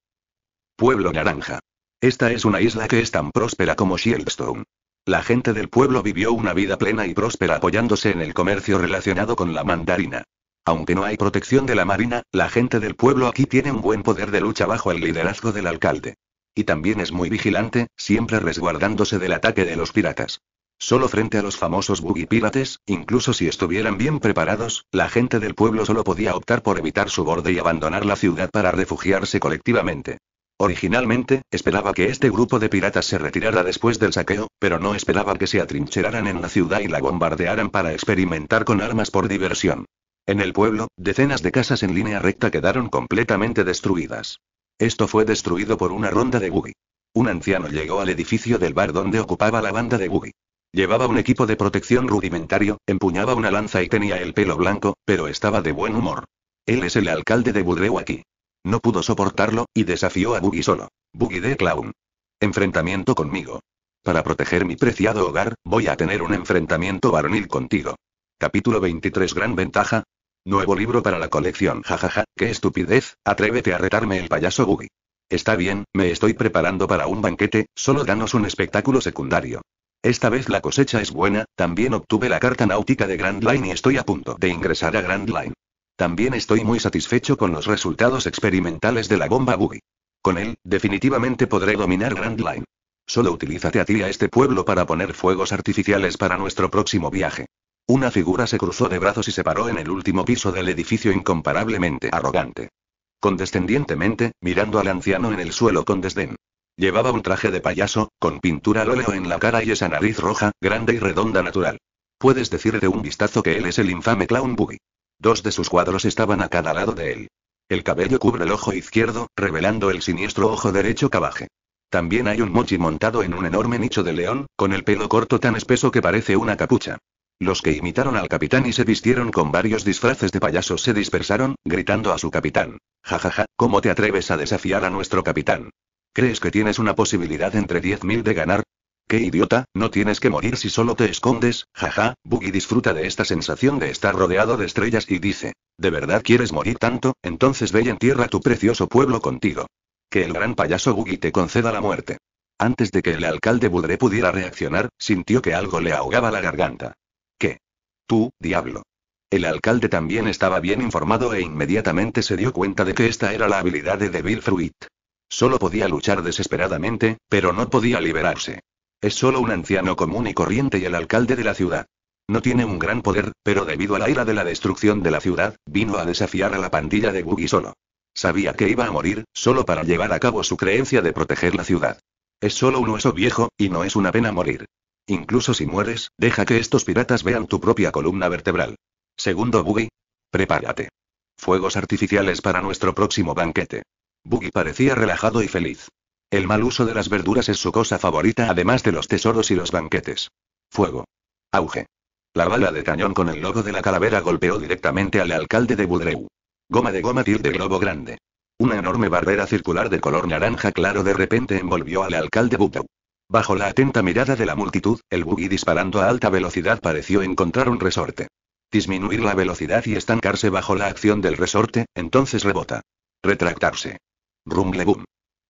Pueblo Naranja. Esta es una isla que es tan próspera como Shieldstone. La gente del pueblo vivió una vida plena y próspera apoyándose en el comercio relacionado con la mandarina. Aunque no hay protección de la marina, la gente del pueblo aquí tiene un buen poder de lucha bajo el liderazgo del alcalde. Y también es muy vigilante, siempre resguardándose del ataque de los piratas. Solo frente a los famosos buggy pirates, incluso si estuvieran bien preparados, la gente del pueblo solo podía optar por evitar su borde y abandonar la ciudad para refugiarse colectivamente. Originalmente, esperaba que este grupo de piratas se retirara después del saqueo, pero no esperaba que se atrincheraran en la ciudad y la bombardearan para experimentar con armas por diversión. En el pueblo, decenas de casas en línea recta quedaron completamente destruidas. Esto fue destruido por una ronda de Boogie. Un anciano llegó al edificio del bar donde ocupaba la banda de Boogie. Llevaba un equipo de protección rudimentario, empuñaba una lanza y tenía el pelo blanco, pero estaba de buen humor. Él es el alcalde de Budreu aquí. No pudo soportarlo, y desafió a Boogie solo. Boogie de Clown. Enfrentamiento conmigo. Para proteger mi preciado hogar, voy a tener un enfrentamiento varonil contigo. Capítulo 23 Gran ventaja. Nuevo libro para la colección. Jajaja, ja, ja, qué estupidez, atrévete a retarme el payaso Boogie. Está bien, me estoy preparando para un banquete, solo danos un espectáculo secundario. Esta vez la cosecha es buena, también obtuve la carta náutica de Grand Line y estoy a punto de ingresar a Grand Line. También estoy muy satisfecho con los resultados experimentales de la bomba Boogie. Con él, definitivamente podré dominar Grand Line. Solo utilízate a ti y a este pueblo para poner fuegos artificiales para nuestro próximo viaje. Una figura se cruzó de brazos y se paró en el último piso del edificio incomparablemente arrogante. Condescendientemente, mirando al anciano en el suelo con desdén. Llevaba un traje de payaso, con pintura al óleo en la cara y esa nariz roja, grande y redonda natural. Puedes decir de un vistazo que él es el infame clown Boogie. Dos de sus cuadros estaban a cada lado de él. El cabello cubre el ojo izquierdo, revelando el siniestro ojo derecho cabaje. También hay un mochi montado en un enorme nicho de león, con el pelo corto tan espeso que parece una capucha. Los que imitaron al capitán y se vistieron con varios disfraces de payasos se dispersaron, gritando a su capitán. Jajaja, ja, ja, ¿cómo te atreves a desafiar a nuestro capitán? ¿Crees que tienes una posibilidad entre 10.000 de ganar? Qué idiota, no tienes que morir si solo te escondes, jaja, Buggy disfruta de esta sensación de estar rodeado de estrellas y dice, ¿de verdad quieres morir tanto? Entonces ve y entierra tu precioso pueblo contigo. Que el gran payaso Buggy te conceda la muerte. Antes de que el alcalde Budre pudiera reaccionar, sintió que algo le ahogaba la garganta. ¿Qué? Tú, diablo. El alcalde también estaba bien informado e inmediatamente se dio cuenta de que esta era la habilidad de Devil Fruit. Solo podía luchar desesperadamente, pero no podía liberarse. Es solo un anciano común y corriente y el alcalde de la ciudad. No tiene un gran poder, pero debido a la ira de la destrucción de la ciudad, vino a desafiar a la pandilla de Boogie solo. Sabía que iba a morir, solo para llevar a cabo su creencia de proteger la ciudad. Es solo un hueso viejo, y no es una pena morir. Incluso si mueres, deja que estos piratas vean tu propia columna vertebral. Segundo Boogie. Prepárate. Fuegos artificiales para nuestro próximo banquete. Boogie parecía relajado y feliz. El mal uso de las verduras es su cosa favorita además de los tesoros y los banquetes. Fuego. Auge. La bala de cañón con el logo de la calavera golpeó directamente al alcalde de Budreu. Goma de goma de globo grande. Una enorme barrera circular de color naranja claro de repente envolvió al alcalde Budreu. Bajo la atenta mirada de la multitud, el buggy disparando a alta velocidad pareció encontrar un resorte. Disminuir la velocidad y estancarse bajo la acción del resorte, entonces rebota. Retractarse. Rumble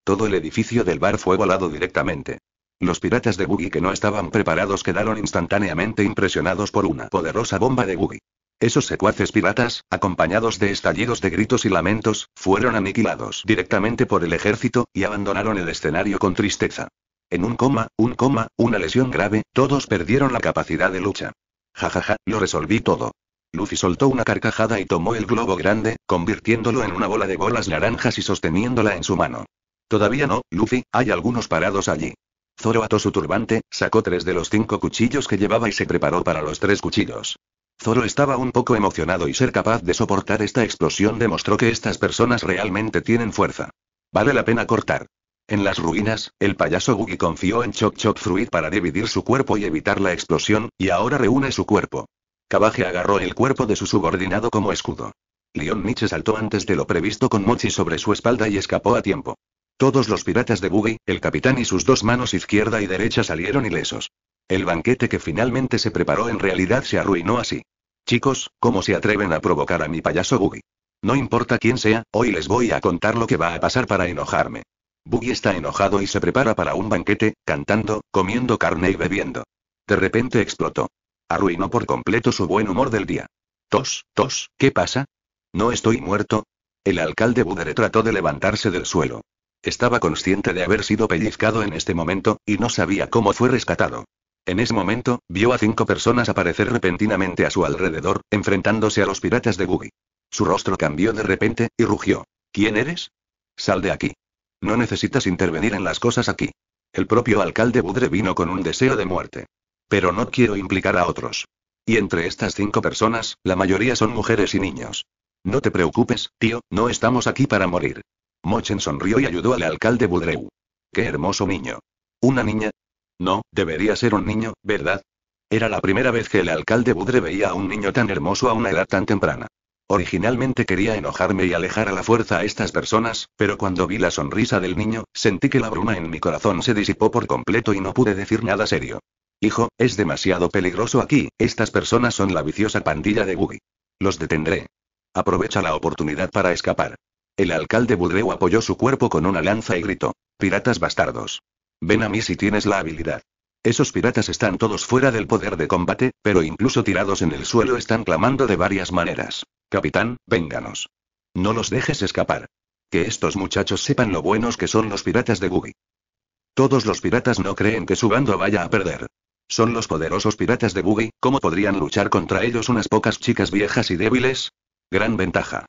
todo el edificio del bar fue volado directamente. Los piratas de Boogie que no estaban preparados quedaron instantáneamente impresionados por una poderosa bomba de Boogie. Esos secuaces piratas, acompañados de estallidos de gritos y lamentos, fueron aniquilados directamente por el ejército, y abandonaron el escenario con tristeza. En un coma, un coma, una lesión grave, todos perdieron la capacidad de lucha. Jajaja, ja, ja, lo resolví todo. Luffy soltó una carcajada y tomó el globo grande, convirtiéndolo en una bola de bolas naranjas y sosteniéndola en su mano. Todavía no, Luffy, hay algunos parados allí. Zoro ató su turbante, sacó tres de los cinco cuchillos que llevaba y se preparó para los tres cuchillos. Zoro estaba un poco emocionado y ser capaz de soportar esta explosión demostró que estas personas realmente tienen fuerza. Vale la pena cortar. En las ruinas, el payaso Gugi confió en Chop Chop Fruit para dividir su cuerpo y evitar la explosión, y ahora reúne su cuerpo. Kabaje agarró el cuerpo de su subordinado como escudo. Leon Nietzsche saltó antes de lo previsto con Mochi sobre su espalda y escapó a tiempo. Todos los piratas de Buggy, el capitán y sus dos manos izquierda y derecha salieron ilesos. El banquete que finalmente se preparó en realidad se arruinó así. Chicos, ¿cómo se atreven a provocar a mi payaso Buggy? No importa quién sea, hoy les voy a contar lo que va a pasar para enojarme. Buggy está enojado y se prepara para un banquete, cantando, comiendo carne y bebiendo. De repente explotó. Arruinó por completo su buen humor del día. Tos, tos, ¿qué pasa? ¿No estoy muerto? El alcalde Budere trató de levantarse del suelo. Estaba consciente de haber sido pellizcado en este momento, y no sabía cómo fue rescatado. En ese momento, vio a cinco personas aparecer repentinamente a su alrededor, enfrentándose a los piratas de Googie. Su rostro cambió de repente, y rugió. ¿Quién eres? Sal de aquí. No necesitas intervenir en las cosas aquí. El propio alcalde Budre vino con un deseo de muerte. Pero no quiero implicar a otros. Y entre estas cinco personas, la mayoría son mujeres y niños. No te preocupes, tío, no estamos aquí para morir. Mochen sonrió y ayudó al alcalde Budreu. ¡Qué hermoso niño! ¿Una niña? No, debería ser un niño, ¿verdad? Era la primera vez que el alcalde Budre veía a un niño tan hermoso a una edad tan temprana. Originalmente quería enojarme y alejar a la fuerza a estas personas, pero cuando vi la sonrisa del niño, sentí que la bruma en mi corazón se disipó por completo y no pude decir nada serio. Hijo, es demasiado peligroso aquí, estas personas son la viciosa pandilla de Boogie. Los detendré. Aprovecha la oportunidad para escapar. El alcalde Budreu apoyó su cuerpo con una lanza y gritó: Piratas bastardos. Ven a mí si tienes la habilidad. Esos piratas están todos fuera del poder de combate, pero incluso tirados en el suelo están clamando de varias maneras. Capitán, vénganos. No los dejes escapar. Que estos muchachos sepan lo buenos que son los piratas de Boogie. Todos los piratas no creen que su bando vaya a perder. Son los poderosos piratas de Boogie, ¿cómo podrían luchar contra ellos unas pocas chicas viejas y débiles? Gran ventaja.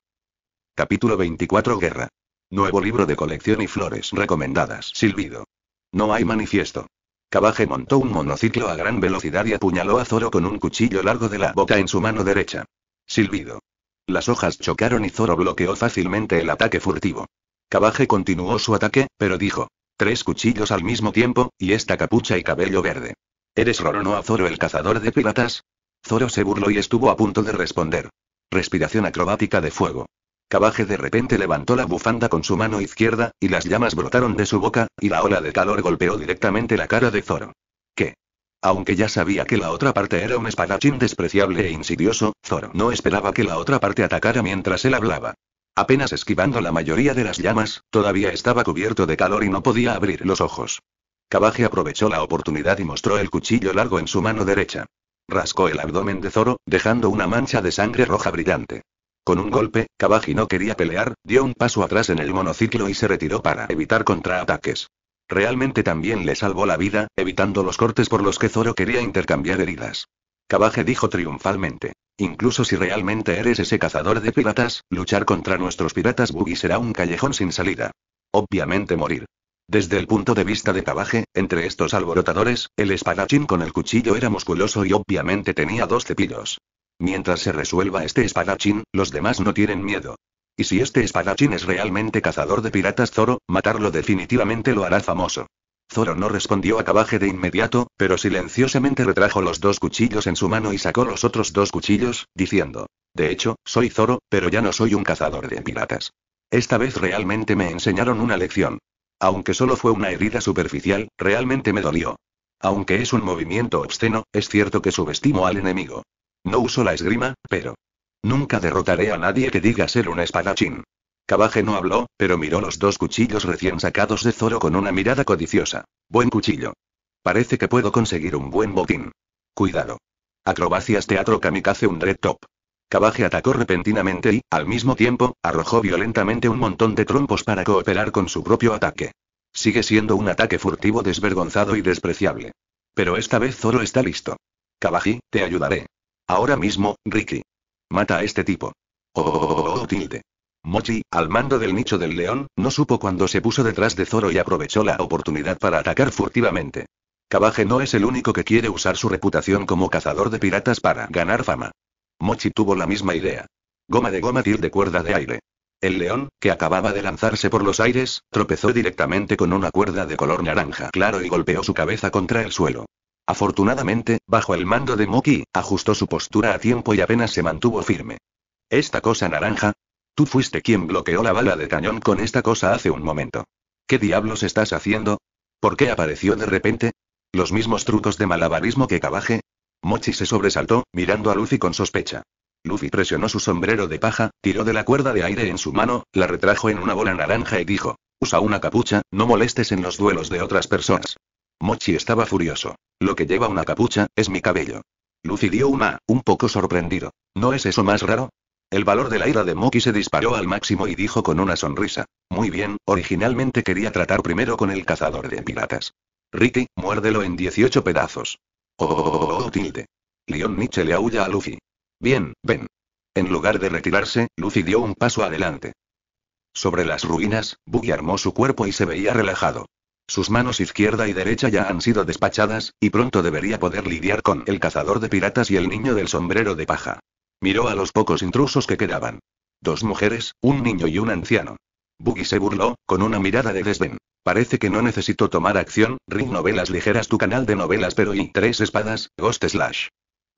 Capítulo 24 Guerra. Nuevo libro de colección y flores recomendadas. Silbido. No hay manifiesto. Cabaje montó un monociclo a gran velocidad y apuñaló a Zoro con un cuchillo largo de la boca en su mano derecha. Silbido. Las hojas chocaron y Zoro bloqueó fácilmente el ataque furtivo. Cabaje continuó su ataque, pero dijo. Tres cuchillos al mismo tiempo, y esta capucha y cabello verde. ¿Eres Roronoa Zoro el cazador de piratas? Zoro se burló y estuvo a punto de responder. Respiración acrobática de fuego. Cabaje de repente levantó la bufanda con su mano izquierda, y las llamas brotaron de su boca, y la ola de calor golpeó directamente la cara de Zoro. ¿Qué? Aunque ya sabía que la otra parte era un espadachín despreciable e insidioso, Zoro no esperaba que la otra parte atacara mientras él hablaba. Apenas esquivando la mayoría de las llamas, todavía estaba cubierto de calor y no podía abrir los ojos. Cabaje aprovechó la oportunidad y mostró el cuchillo largo en su mano derecha. Rascó el abdomen de Zoro, dejando una mancha de sangre roja brillante. Con un golpe, Kabaji no quería pelear, dio un paso atrás en el monociclo y se retiró para evitar contraataques. Realmente también le salvó la vida, evitando los cortes por los que Zoro quería intercambiar heridas. Kabaje dijo triunfalmente. Incluso si realmente eres ese cazador de piratas, luchar contra nuestros piratas Buggy será un callejón sin salida. Obviamente morir. Desde el punto de vista de Kabaje, entre estos alborotadores, el espadachín con el cuchillo era musculoso y obviamente tenía dos cepillos. Mientras se resuelva este espadachín, los demás no tienen miedo. Y si este espadachín es realmente cazador de piratas Zoro, matarlo definitivamente lo hará famoso. Zoro no respondió a Cabaje de inmediato, pero silenciosamente retrajo los dos cuchillos en su mano y sacó los otros dos cuchillos, diciendo, De hecho, soy Zoro, pero ya no soy un cazador de piratas. Esta vez realmente me enseñaron una lección. Aunque solo fue una herida superficial, realmente me dolió. Aunque es un movimiento obsceno, es cierto que subestimo al enemigo. No uso la esgrima, pero... Nunca derrotaré a nadie que diga ser un espadachín. Cabaje no habló, pero miró los dos cuchillos recién sacados de Zoro con una mirada codiciosa. Buen cuchillo. Parece que puedo conseguir un buen botín. Cuidado. Acrobacias Teatro Kamikaze un Red Top. Cabaje atacó repentinamente y, al mismo tiempo, arrojó violentamente un montón de trompos para cooperar con su propio ataque. Sigue siendo un ataque furtivo desvergonzado y despreciable. Pero esta vez Zoro está listo. Kabaji, te ayudaré. Ahora mismo, Ricky. Mata a este tipo. Oh, oh, oh, oh, tilde. Mochi, al mando del nicho del león, no supo cuando se puso detrás de Zoro y aprovechó la oportunidad para atacar furtivamente. Cavaje no es el único que quiere usar su reputación como cazador de piratas para ganar fama. Mochi tuvo la misma idea. Goma de goma tilde cuerda de aire. El león, que acababa de lanzarse por los aires, tropezó directamente con una cuerda de color naranja claro y golpeó su cabeza contra el suelo. Afortunadamente, bajo el mando de Moki, ajustó su postura a tiempo y apenas se mantuvo firme. Esta cosa naranja. Tú fuiste quien bloqueó la bala de cañón con esta cosa hace un momento. ¿Qué diablos estás haciendo? ¿Por qué apareció de repente? ¿Los mismos trucos de malabarismo que Cabaje? Mochi se sobresaltó, mirando a Luffy con sospecha. Luffy presionó su sombrero de paja, tiró de la cuerda de aire en su mano, la retrajo en una bola naranja y dijo, usa una capucha, no molestes en los duelos de otras personas. Mochi estaba furioso. Lo que lleva una capucha, es mi cabello. Lucy dio una, un poco sorprendido. ¿No es eso más raro? El valor de la ira de Moki se disparó al máximo y dijo con una sonrisa. Muy bien, originalmente quería tratar primero con el cazador de piratas. Ricky, muérdelo en 18 pedazos. Oh oh oh, oh, oh, oh, tilde. Leon Nietzsche le aúlla a Luffy. Bien, ven. En lugar de retirarse, Luffy dio un paso adelante. Sobre las ruinas, Buggy armó su cuerpo y se veía relajado. Sus manos izquierda y derecha ya han sido despachadas, y pronto debería poder lidiar con el cazador de piratas y el niño del sombrero de paja. Miró a los pocos intrusos que quedaban. Dos mujeres, un niño y un anciano. Buggy se burló, con una mirada de desdén. Parece que no necesito tomar acción, Ring Novelas Ligeras tu canal de novelas pero y tres espadas, Ghost Slash.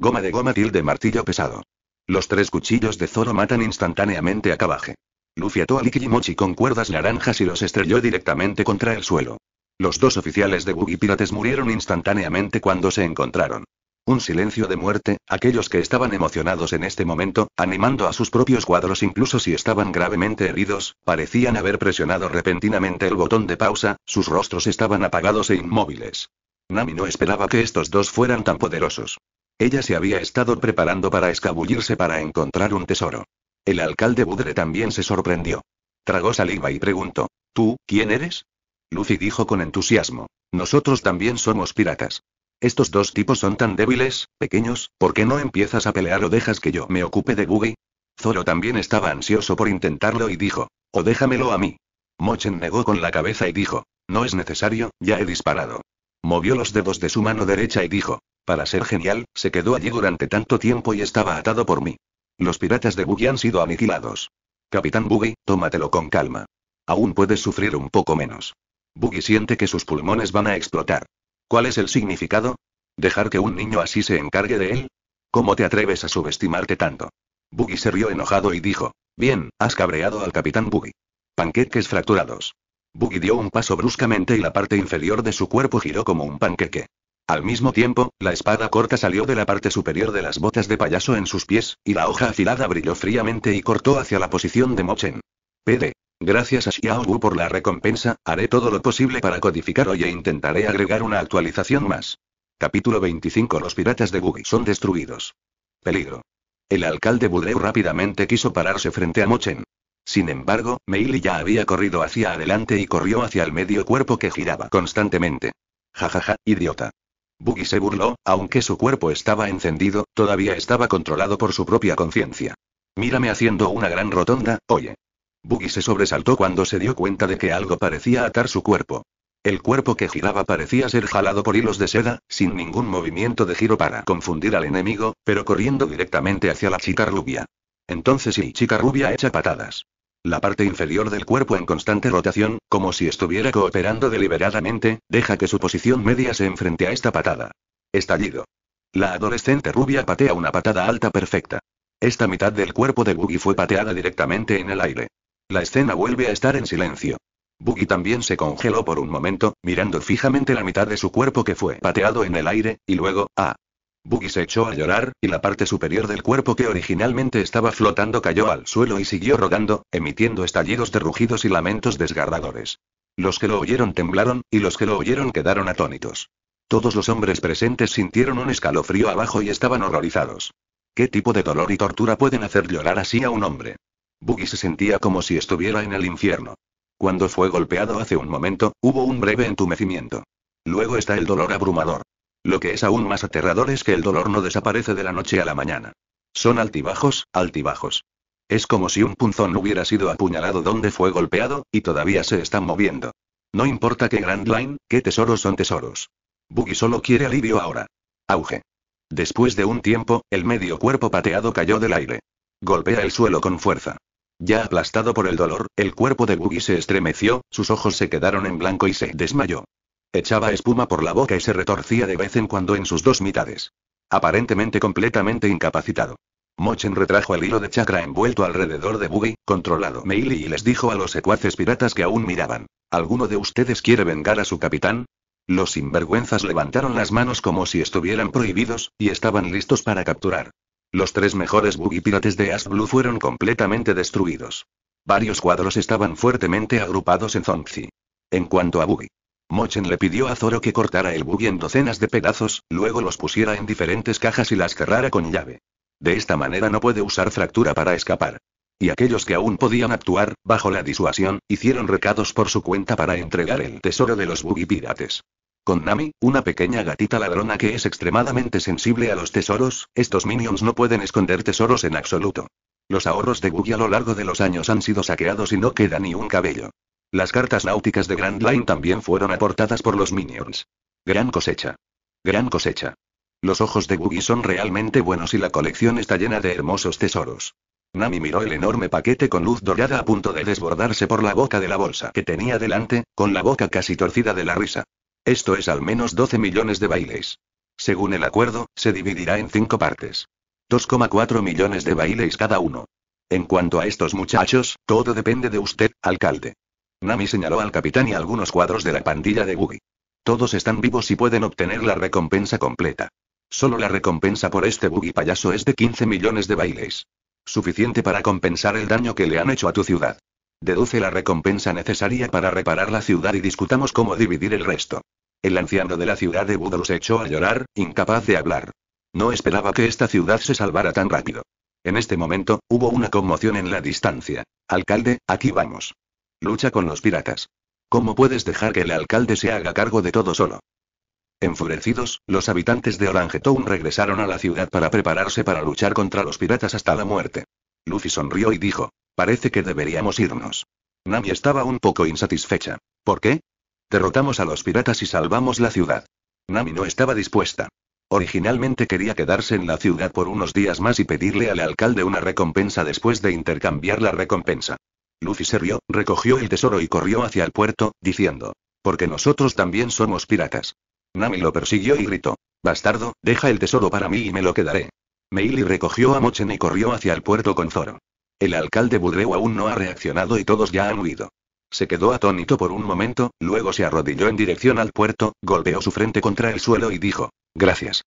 Goma de goma tilde martillo pesado. Los tres cuchillos de Zoro matan instantáneamente a Kabaje. Luffy ató a Likimochi con cuerdas naranjas y los estrelló directamente contra el suelo. Los dos oficiales de Buggy Pirates murieron instantáneamente cuando se encontraron. Un silencio de muerte, aquellos que estaban emocionados en este momento, animando a sus propios cuadros incluso si estaban gravemente heridos, parecían haber presionado repentinamente el botón de pausa, sus rostros estaban apagados e inmóviles. Nami no esperaba que estos dos fueran tan poderosos. Ella se había estado preparando para escabullirse para encontrar un tesoro. El alcalde Budre también se sorprendió. Tragó saliva y preguntó, ¿Tú, quién eres? Luffy dijo con entusiasmo. Nosotros también somos piratas. Estos dos tipos son tan débiles, pequeños, ¿por qué no empiezas a pelear o dejas que yo me ocupe de Buggy? Zoro también estaba ansioso por intentarlo y dijo, o déjamelo a mí. Mochen negó con la cabeza y dijo, no es necesario, ya he disparado. Movió los dedos de su mano derecha y dijo, para ser genial, se quedó allí durante tanto tiempo y estaba atado por mí. Los piratas de Buggy han sido aniquilados. Capitán Buggy, tómatelo con calma. Aún puedes sufrir un poco menos. Buggy siente que sus pulmones van a explotar. ¿Cuál es el significado? ¿Dejar que un niño así se encargue de él? ¿Cómo te atreves a subestimarte tanto? Buggy se rió enojado y dijo, Bien, has cabreado al capitán Buggy. Panqueques fracturados. Buggy dio un paso bruscamente y la parte inferior de su cuerpo giró como un panqueque. Al mismo tiempo, la espada corta salió de la parte superior de las botas de payaso en sus pies, y la hoja afilada brilló fríamente y cortó hacia la posición de Mochen. PD. Gracias a Xiaobu por la recompensa, haré todo lo posible para codificar hoy e intentaré agregar una actualización más. Capítulo 25 Los piratas de Bugi son destruidos. Peligro. El alcalde Budreu rápidamente quiso pararse frente a Mochen. Sin embargo, Meili ya había corrido hacia adelante y corrió hacia el medio cuerpo que giraba constantemente. Jajaja, idiota. Bugi se burló, aunque su cuerpo estaba encendido, todavía estaba controlado por su propia conciencia. Mírame haciendo una gran rotonda, oye. Buggy se sobresaltó cuando se dio cuenta de que algo parecía atar su cuerpo. El cuerpo que giraba parecía ser jalado por hilos de seda, sin ningún movimiento de giro para confundir al enemigo, pero corriendo directamente hacia la chica rubia. Entonces y chica rubia echa patadas. La parte inferior del cuerpo en constante rotación, como si estuviera cooperando deliberadamente, deja que su posición media se enfrente a esta patada. Estallido. La adolescente rubia patea una patada alta perfecta. Esta mitad del cuerpo de Boogie fue pateada directamente en el aire. La escena vuelve a estar en silencio. Buggy también se congeló por un momento, mirando fijamente la mitad de su cuerpo que fue pateado en el aire, y luego, ¡ah! Buggy se echó a llorar, y la parte superior del cuerpo que originalmente estaba flotando cayó al suelo y siguió rodando, emitiendo estallidos de rugidos y lamentos desgarradores. Los que lo oyeron temblaron, y los que lo oyeron quedaron atónitos. Todos los hombres presentes sintieron un escalofrío abajo y estaban horrorizados. ¿Qué tipo de dolor y tortura pueden hacer llorar así a un hombre? Buggy se sentía como si estuviera en el infierno. Cuando fue golpeado hace un momento, hubo un breve entumecimiento. Luego está el dolor abrumador. Lo que es aún más aterrador es que el dolor no desaparece de la noche a la mañana. Son altibajos, altibajos. Es como si un punzón hubiera sido apuñalado donde fue golpeado, y todavía se están moviendo. No importa qué Grand Line, qué tesoros son tesoros. Buggy solo quiere alivio ahora. Auge. Después de un tiempo, el medio cuerpo pateado cayó del aire. Golpea el suelo con fuerza. Ya aplastado por el dolor, el cuerpo de Buggy se estremeció, sus ojos se quedaron en blanco y se desmayó. Echaba espuma por la boca y se retorcía de vez en cuando en sus dos mitades. Aparentemente completamente incapacitado. Mochen retrajo el hilo de chakra envuelto alrededor de Buggy, controlado Meili y les dijo a los secuaces piratas que aún miraban. ¿Alguno de ustedes quiere vengar a su capitán? Los sinvergüenzas levantaron las manos como si estuvieran prohibidos, y estaban listos para capturar. Los tres mejores buggy pirates de Ash fueron completamente destruidos. Varios cuadros estaban fuertemente agrupados en Zongzi. En cuanto a buggy, Mochen le pidió a Zoro que cortara el buggy en docenas de pedazos, luego los pusiera en diferentes cajas y las cerrara con llave. De esta manera no puede usar fractura para escapar. Y aquellos que aún podían actuar, bajo la disuasión, hicieron recados por su cuenta para entregar el tesoro de los buggy pirates. Con Nami, una pequeña gatita ladrona que es extremadamente sensible a los tesoros, estos minions no pueden esconder tesoros en absoluto. Los ahorros de Googie a lo largo de los años han sido saqueados y no queda ni un cabello. Las cartas náuticas de Grand Line también fueron aportadas por los minions. Gran cosecha. Gran cosecha. Los ojos de Gugi son realmente buenos y la colección está llena de hermosos tesoros. Nami miró el enorme paquete con luz dorada a punto de desbordarse por la boca de la bolsa que tenía delante, con la boca casi torcida de la risa. Esto es al menos 12 millones de bailes. Según el acuerdo, se dividirá en cinco partes. 2,4 millones de bailes cada uno. En cuanto a estos muchachos, todo depende de usted, alcalde. Nami señaló al capitán y algunos cuadros de la pandilla de Boogie. Todos están vivos y pueden obtener la recompensa completa. Solo la recompensa por este Boogie payaso es de 15 millones de bailes. Suficiente para compensar el daño que le han hecho a tu ciudad. Deduce la recompensa necesaria para reparar la ciudad y discutamos cómo dividir el resto. El anciano de la ciudad de Budo se echó a llorar, incapaz de hablar. No esperaba que esta ciudad se salvara tan rápido. En este momento, hubo una conmoción en la distancia. Alcalde, aquí vamos. Lucha con los piratas. ¿Cómo puedes dejar que el alcalde se haga cargo de todo solo? Enfurecidos, los habitantes de Orangetown regresaron a la ciudad para prepararse para luchar contra los piratas hasta la muerte. Lucy sonrió y dijo, Parece que deberíamos irnos. Nami estaba un poco insatisfecha. ¿Por qué? Derrotamos a los piratas y salvamos la ciudad. Nami no estaba dispuesta. Originalmente quería quedarse en la ciudad por unos días más y pedirle al alcalde una recompensa después de intercambiar la recompensa. Luffy se rió, recogió el tesoro y corrió hacia el puerto, diciendo, porque nosotros también somos piratas. Nami lo persiguió y gritó, bastardo, deja el tesoro para mí y me lo quedaré. Meili recogió a Mochen y corrió hacia el puerto con Zoro. El alcalde Budreu aún no ha reaccionado y todos ya han huido. Se quedó atónito por un momento, luego se arrodilló en dirección al puerto, golpeó su frente contra el suelo y dijo, Gracias.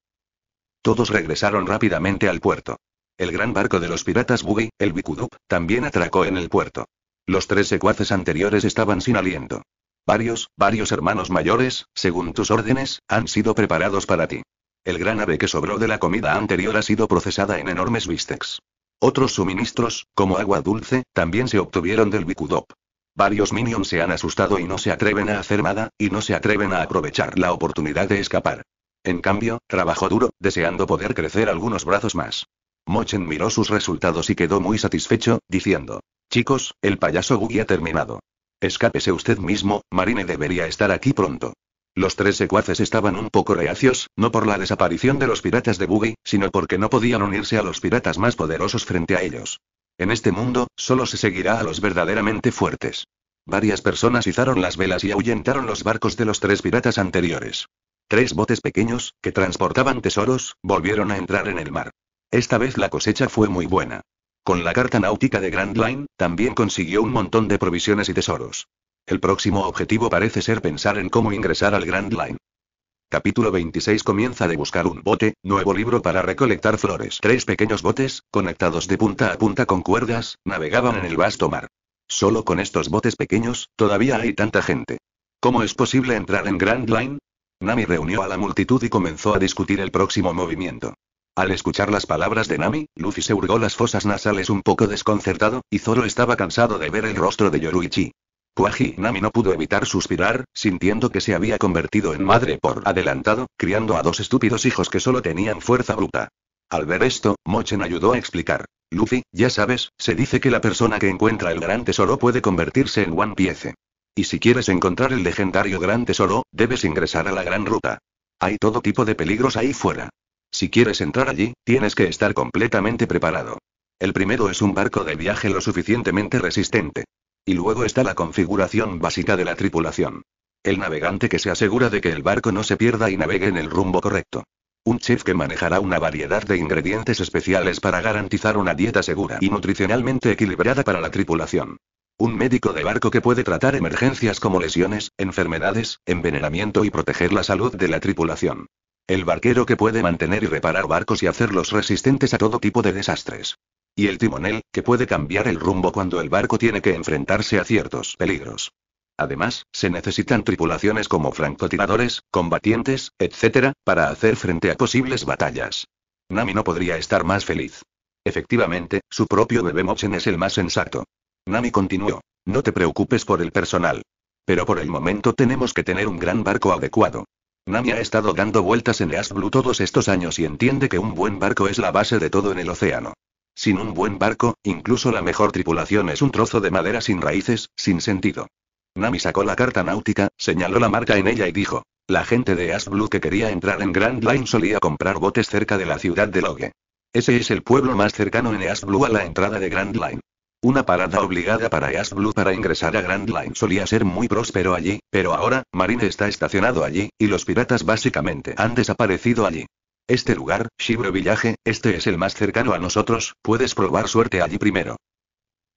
Todos regresaron rápidamente al puerto. El gran barco de los piratas Buggy, el Bikudup, también atracó en el puerto. Los tres secuaces anteriores estaban sin aliento. Varios, varios hermanos mayores, según tus órdenes, han sido preparados para ti. El gran ave que sobró de la comida anterior ha sido procesada en enormes bistecs. Otros suministros, como agua dulce, también se obtuvieron del Bikudop. Varios minions se han asustado y no se atreven a hacer nada, y no se atreven a aprovechar la oportunidad de escapar. En cambio, trabajó duro, deseando poder crecer algunos brazos más. Mochen miró sus resultados y quedó muy satisfecho, diciendo, Chicos, el payaso Gugi ha terminado. Escápese usted mismo, Marine debería estar aquí pronto. Los tres secuaces estaban un poco reacios, no por la desaparición de los piratas de Buggy, sino porque no podían unirse a los piratas más poderosos frente a ellos. En este mundo, solo se seguirá a los verdaderamente fuertes. Varias personas izaron las velas y ahuyentaron los barcos de los tres piratas anteriores. Tres botes pequeños, que transportaban tesoros, volvieron a entrar en el mar. Esta vez la cosecha fue muy buena. Con la carta náutica de Grand Line, también consiguió un montón de provisiones y tesoros. El próximo objetivo parece ser pensar en cómo ingresar al Grand Line. Capítulo 26 comienza de buscar un bote, nuevo libro para recolectar flores. Tres pequeños botes, conectados de punta a punta con cuerdas, navegaban en el vasto mar. Solo con estos botes pequeños, todavía hay tanta gente. ¿Cómo es posible entrar en Grand Line? Nami reunió a la multitud y comenzó a discutir el próximo movimiento. Al escuchar las palabras de Nami, Luffy se hurgó las fosas nasales un poco desconcertado, y Zoro estaba cansado de ver el rostro de Yoruichi. Puaji Nami no pudo evitar suspirar, sintiendo que se había convertido en madre por adelantado, criando a dos estúpidos hijos que solo tenían fuerza bruta. Al ver esto, Mochen ayudó a explicar. Luffy, ya sabes, se dice que la persona que encuentra el gran tesoro puede convertirse en One Piece. Y si quieres encontrar el legendario gran tesoro, debes ingresar a la gran ruta. Hay todo tipo de peligros ahí fuera. Si quieres entrar allí, tienes que estar completamente preparado. El primero es un barco de viaje lo suficientemente resistente. Y luego está la configuración básica de la tripulación. El navegante que se asegura de que el barco no se pierda y navegue en el rumbo correcto. Un chef que manejará una variedad de ingredientes especiales para garantizar una dieta segura y nutricionalmente equilibrada para la tripulación. Un médico de barco que puede tratar emergencias como lesiones, enfermedades, envenenamiento y proteger la salud de la tripulación. El barquero que puede mantener y reparar barcos y hacerlos resistentes a todo tipo de desastres. Y el timonel, que puede cambiar el rumbo cuando el barco tiene que enfrentarse a ciertos peligros. Además, se necesitan tripulaciones como francotiradores, combatientes, etc., para hacer frente a posibles batallas. Nami no podría estar más feliz. Efectivamente, su propio bebé Mochen es el más sensato. Nami continuó. No te preocupes por el personal. Pero por el momento tenemos que tener un gran barco adecuado. Nami ha estado dando vueltas en Blue todos estos años y entiende que un buen barco es la base de todo en el océano. Sin un buen barco, incluso la mejor tripulación es un trozo de madera sin raíces, sin sentido. Nami sacó la carta náutica, señaló la marca en ella y dijo, la gente de Ash Blue que quería entrar en Grand Line solía comprar botes cerca de la ciudad de Logue. Ese es el pueblo más cercano en Ash Blue a la entrada de Grand Line. Una parada obligada para Ash Blue para ingresar a Grand Line solía ser muy próspero allí, pero ahora, Marine está estacionado allí, y los piratas básicamente han desaparecido allí. Este lugar, Shibro Village, este es el más cercano a nosotros, puedes probar suerte allí primero.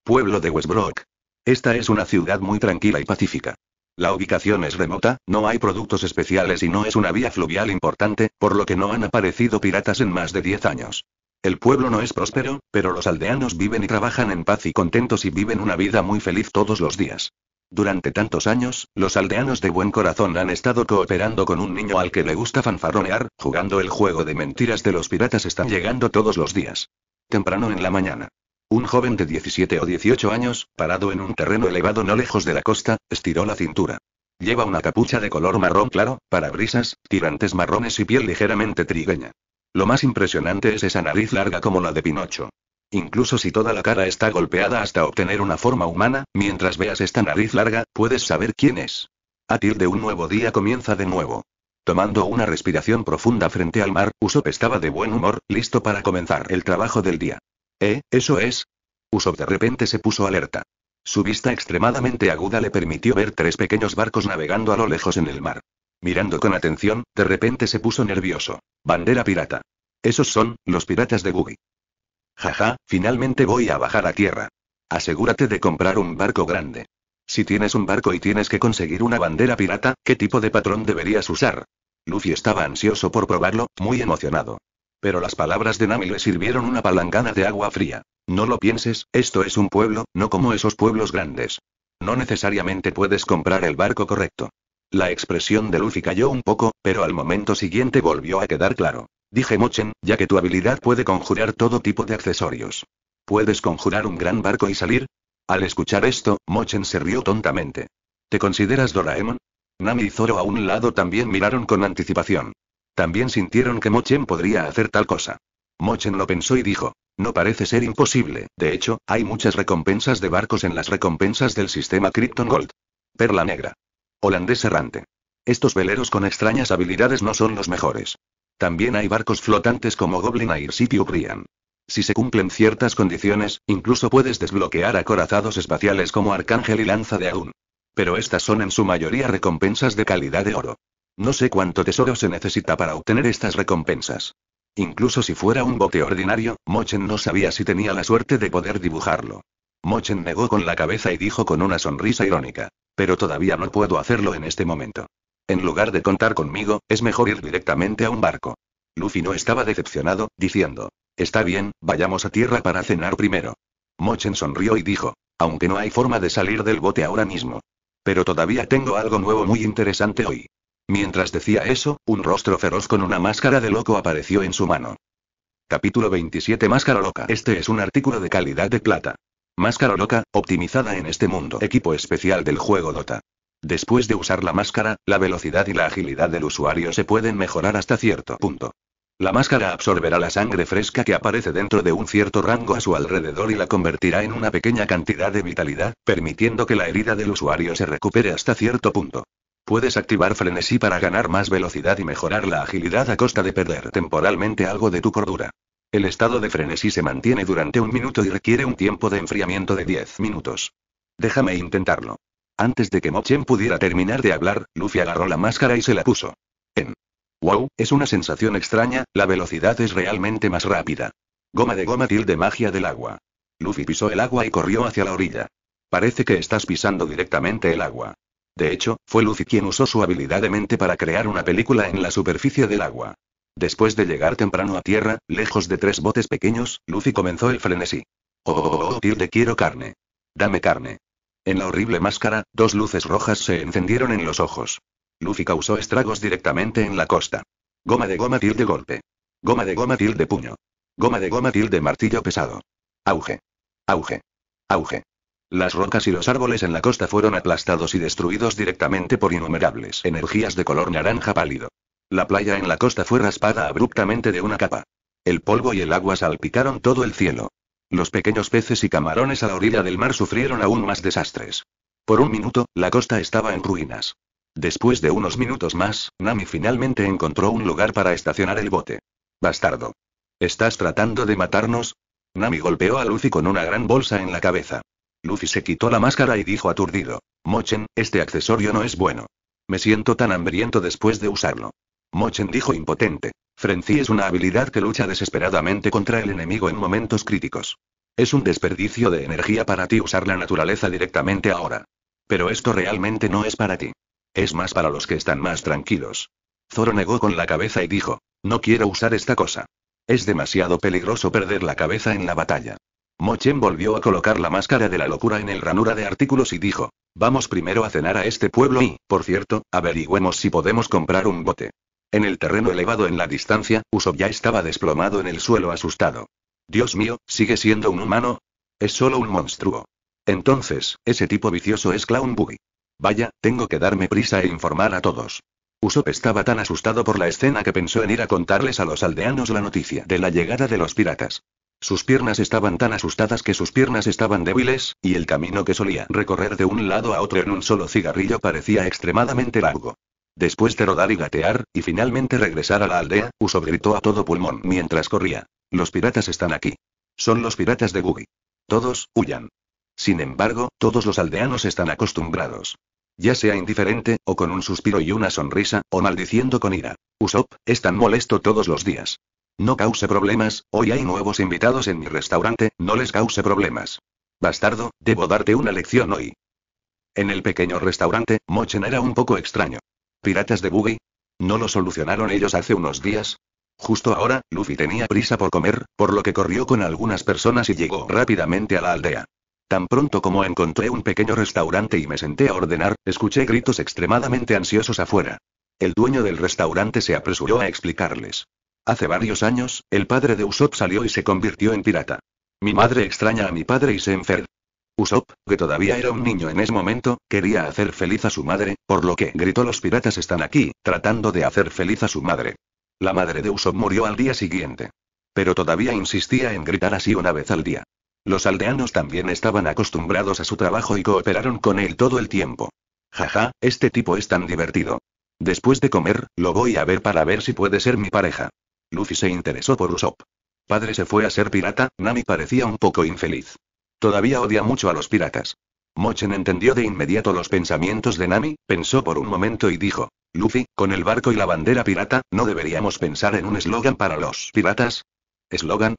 Pueblo de Westbrook. Esta es una ciudad muy tranquila y pacífica. La ubicación es remota, no hay productos especiales y no es una vía fluvial importante, por lo que no han aparecido piratas en más de 10 años. El pueblo no es próspero, pero los aldeanos viven y trabajan en paz y contentos y viven una vida muy feliz todos los días. Durante tantos años, los aldeanos de buen corazón han estado cooperando con un niño al que le gusta fanfarronear, jugando el juego de mentiras de los piratas están llegando todos los días. Temprano en la mañana. Un joven de 17 o 18 años, parado en un terreno elevado no lejos de la costa, estiró la cintura. Lleva una capucha de color marrón claro, parabrisas, tirantes marrones y piel ligeramente trigueña. Lo más impresionante es esa nariz larga como la de Pinocho. Incluso si toda la cara está golpeada hasta obtener una forma humana, mientras veas esta nariz larga, puedes saber quién es. A de un nuevo día comienza de nuevo. Tomando una respiración profunda frente al mar, Usopp estaba de buen humor, listo para comenzar el trabajo del día. ¿Eh, eso es? Usopp de repente se puso alerta. Su vista extremadamente aguda le permitió ver tres pequeños barcos navegando a lo lejos en el mar. Mirando con atención, de repente se puso nervioso. Bandera pirata. Esos son, los piratas de Googie. Jaja, finalmente voy a bajar a tierra. Asegúrate de comprar un barco grande. Si tienes un barco y tienes que conseguir una bandera pirata, ¿qué tipo de patrón deberías usar? Luffy estaba ansioso por probarlo, muy emocionado. Pero las palabras de Nami le sirvieron una palangana de agua fría. No lo pienses, esto es un pueblo, no como esos pueblos grandes. No necesariamente puedes comprar el barco correcto. La expresión de Luffy cayó un poco, pero al momento siguiente volvió a quedar claro. Dije Mochen, ya que tu habilidad puede conjurar todo tipo de accesorios. ¿Puedes conjurar un gran barco y salir? Al escuchar esto, Mochen se rió tontamente. ¿Te consideras Doraemon? Nami y Zoro a un lado también miraron con anticipación. También sintieron que Mochen podría hacer tal cosa. Mochen lo pensó y dijo, no parece ser imposible, de hecho, hay muchas recompensas de barcos en las recompensas del sistema Krypton Gold. Perla Negra. Holandés errante. Estos veleros con extrañas habilidades no son los mejores. También hay barcos flotantes como Goblin Air City Uprian. Si se cumplen ciertas condiciones, incluso puedes desbloquear acorazados espaciales como Arcángel y Lanza de Aún. Pero estas son en su mayoría recompensas de calidad de oro. No sé cuánto tesoro se necesita para obtener estas recompensas. Incluso si fuera un bote ordinario, Mochen no sabía si tenía la suerte de poder dibujarlo. Mochen negó con la cabeza y dijo con una sonrisa irónica. Pero todavía no puedo hacerlo en este momento. En lugar de contar conmigo, es mejor ir directamente a un barco. Luffy no estaba decepcionado, diciendo, Está bien, vayamos a tierra para cenar primero. Mochen sonrió y dijo, aunque no hay forma de salir del bote ahora mismo. Pero todavía tengo algo nuevo muy interesante hoy. Mientras decía eso, un rostro feroz con una máscara de loco apareció en su mano. Capítulo 27 Máscara loca. Este es un artículo de calidad de plata. Máscara loca, optimizada en este mundo. Equipo especial del juego Dota. Después de usar la máscara, la velocidad y la agilidad del usuario se pueden mejorar hasta cierto punto. La máscara absorberá la sangre fresca que aparece dentro de un cierto rango a su alrededor y la convertirá en una pequeña cantidad de vitalidad, permitiendo que la herida del usuario se recupere hasta cierto punto. Puedes activar frenesí para ganar más velocidad y mejorar la agilidad a costa de perder temporalmente algo de tu cordura. El estado de frenesí se mantiene durante un minuto y requiere un tiempo de enfriamiento de 10 minutos. Déjame intentarlo. Antes de que Mochen pudiera terminar de hablar, Luffy agarró la máscara y se la puso. En. Wow, es una sensación extraña, la velocidad es realmente más rápida. Goma de goma tilde magia del agua. Luffy pisó el agua y corrió hacia la orilla. Parece que estás pisando directamente el agua. De hecho, fue Luffy quien usó su habilidad de mente para crear una película en la superficie del agua. Después de llegar temprano a tierra, lejos de tres botes pequeños, Luffy comenzó el frenesí. Oh, oh, oh, oh, oh tilde quiero carne. Dame carne. En la horrible máscara, dos luces rojas se encendieron en los ojos. Luffy causó estragos directamente en la costa. Goma de goma de golpe. Goma de goma de puño. Goma de goma de martillo pesado. Auge. Auge. Auge. Las rocas y los árboles en la costa fueron aplastados y destruidos directamente por innumerables energías de color naranja pálido. La playa en la costa fue raspada abruptamente de una capa. El polvo y el agua salpicaron todo el cielo. Los pequeños peces y camarones a la orilla del mar sufrieron aún más desastres. Por un minuto, la costa estaba en ruinas. Después de unos minutos más, Nami finalmente encontró un lugar para estacionar el bote. Bastardo. ¿Estás tratando de matarnos? Nami golpeó a Luffy con una gran bolsa en la cabeza. Luffy se quitó la máscara y dijo aturdido. Mochen, este accesorio no es bueno. Me siento tan hambriento después de usarlo. Mochen dijo impotente. Frenzy es una habilidad que lucha desesperadamente contra el enemigo en momentos críticos. Es un desperdicio de energía para ti usar la naturaleza directamente ahora. Pero esto realmente no es para ti. Es más para los que están más tranquilos. Zoro negó con la cabeza y dijo, no quiero usar esta cosa. Es demasiado peligroso perder la cabeza en la batalla. Mochen volvió a colocar la máscara de la locura en el ranura de artículos y dijo, vamos primero a cenar a este pueblo y, por cierto, averigüemos si podemos comprar un bote. En el terreno elevado en la distancia, Usopp ya estaba desplomado en el suelo asustado. Dios mío, ¿sigue siendo un humano? Es solo un monstruo. Entonces, ese tipo vicioso es Clown Buggy. Vaya, tengo que darme prisa e informar a todos. Usopp estaba tan asustado por la escena que pensó en ir a contarles a los aldeanos la noticia de la llegada de los piratas. Sus piernas estaban tan asustadas que sus piernas estaban débiles, y el camino que solía recorrer de un lado a otro en un solo cigarrillo parecía extremadamente largo. Después de rodar y gatear, y finalmente regresar a la aldea, Usopp gritó a todo pulmón mientras corría. Los piratas están aquí. Son los piratas de Gugi. Todos, huyan. Sin embargo, todos los aldeanos están acostumbrados. Ya sea indiferente, o con un suspiro y una sonrisa, o maldiciendo con ira. Usopp, es tan molesto todos los días. No cause problemas, hoy hay nuevos invitados en mi restaurante, no les cause problemas. Bastardo, debo darte una lección hoy. En el pequeño restaurante, Mochen era un poco extraño. ¿Piratas de Boogie? ¿No lo solucionaron ellos hace unos días? Justo ahora, Luffy tenía prisa por comer, por lo que corrió con algunas personas y llegó rápidamente a la aldea. Tan pronto como encontré un pequeño restaurante y me senté a ordenar, escuché gritos extremadamente ansiosos afuera. El dueño del restaurante se apresuró a explicarles. Hace varios años, el padre de Usopp salió y se convirtió en pirata. Mi madre extraña a mi padre y se enferma. Usopp, que todavía era un niño en ese momento, quería hacer feliz a su madre, por lo que gritó los piratas están aquí, tratando de hacer feliz a su madre. La madre de Usopp murió al día siguiente. Pero todavía insistía en gritar así una vez al día. Los aldeanos también estaban acostumbrados a su trabajo y cooperaron con él todo el tiempo. Jaja, este tipo es tan divertido. Después de comer, lo voy a ver para ver si puede ser mi pareja. Luffy se interesó por Usopp. Padre se fue a ser pirata, Nami parecía un poco infeliz. Todavía odia mucho a los piratas. Mochen entendió de inmediato los pensamientos de Nami, pensó por un momento y dijo, Luffy, con el barco y la bandera pirata, ¿no deberíamos pensar en un eslogan para los piratas? ¿Eslogan?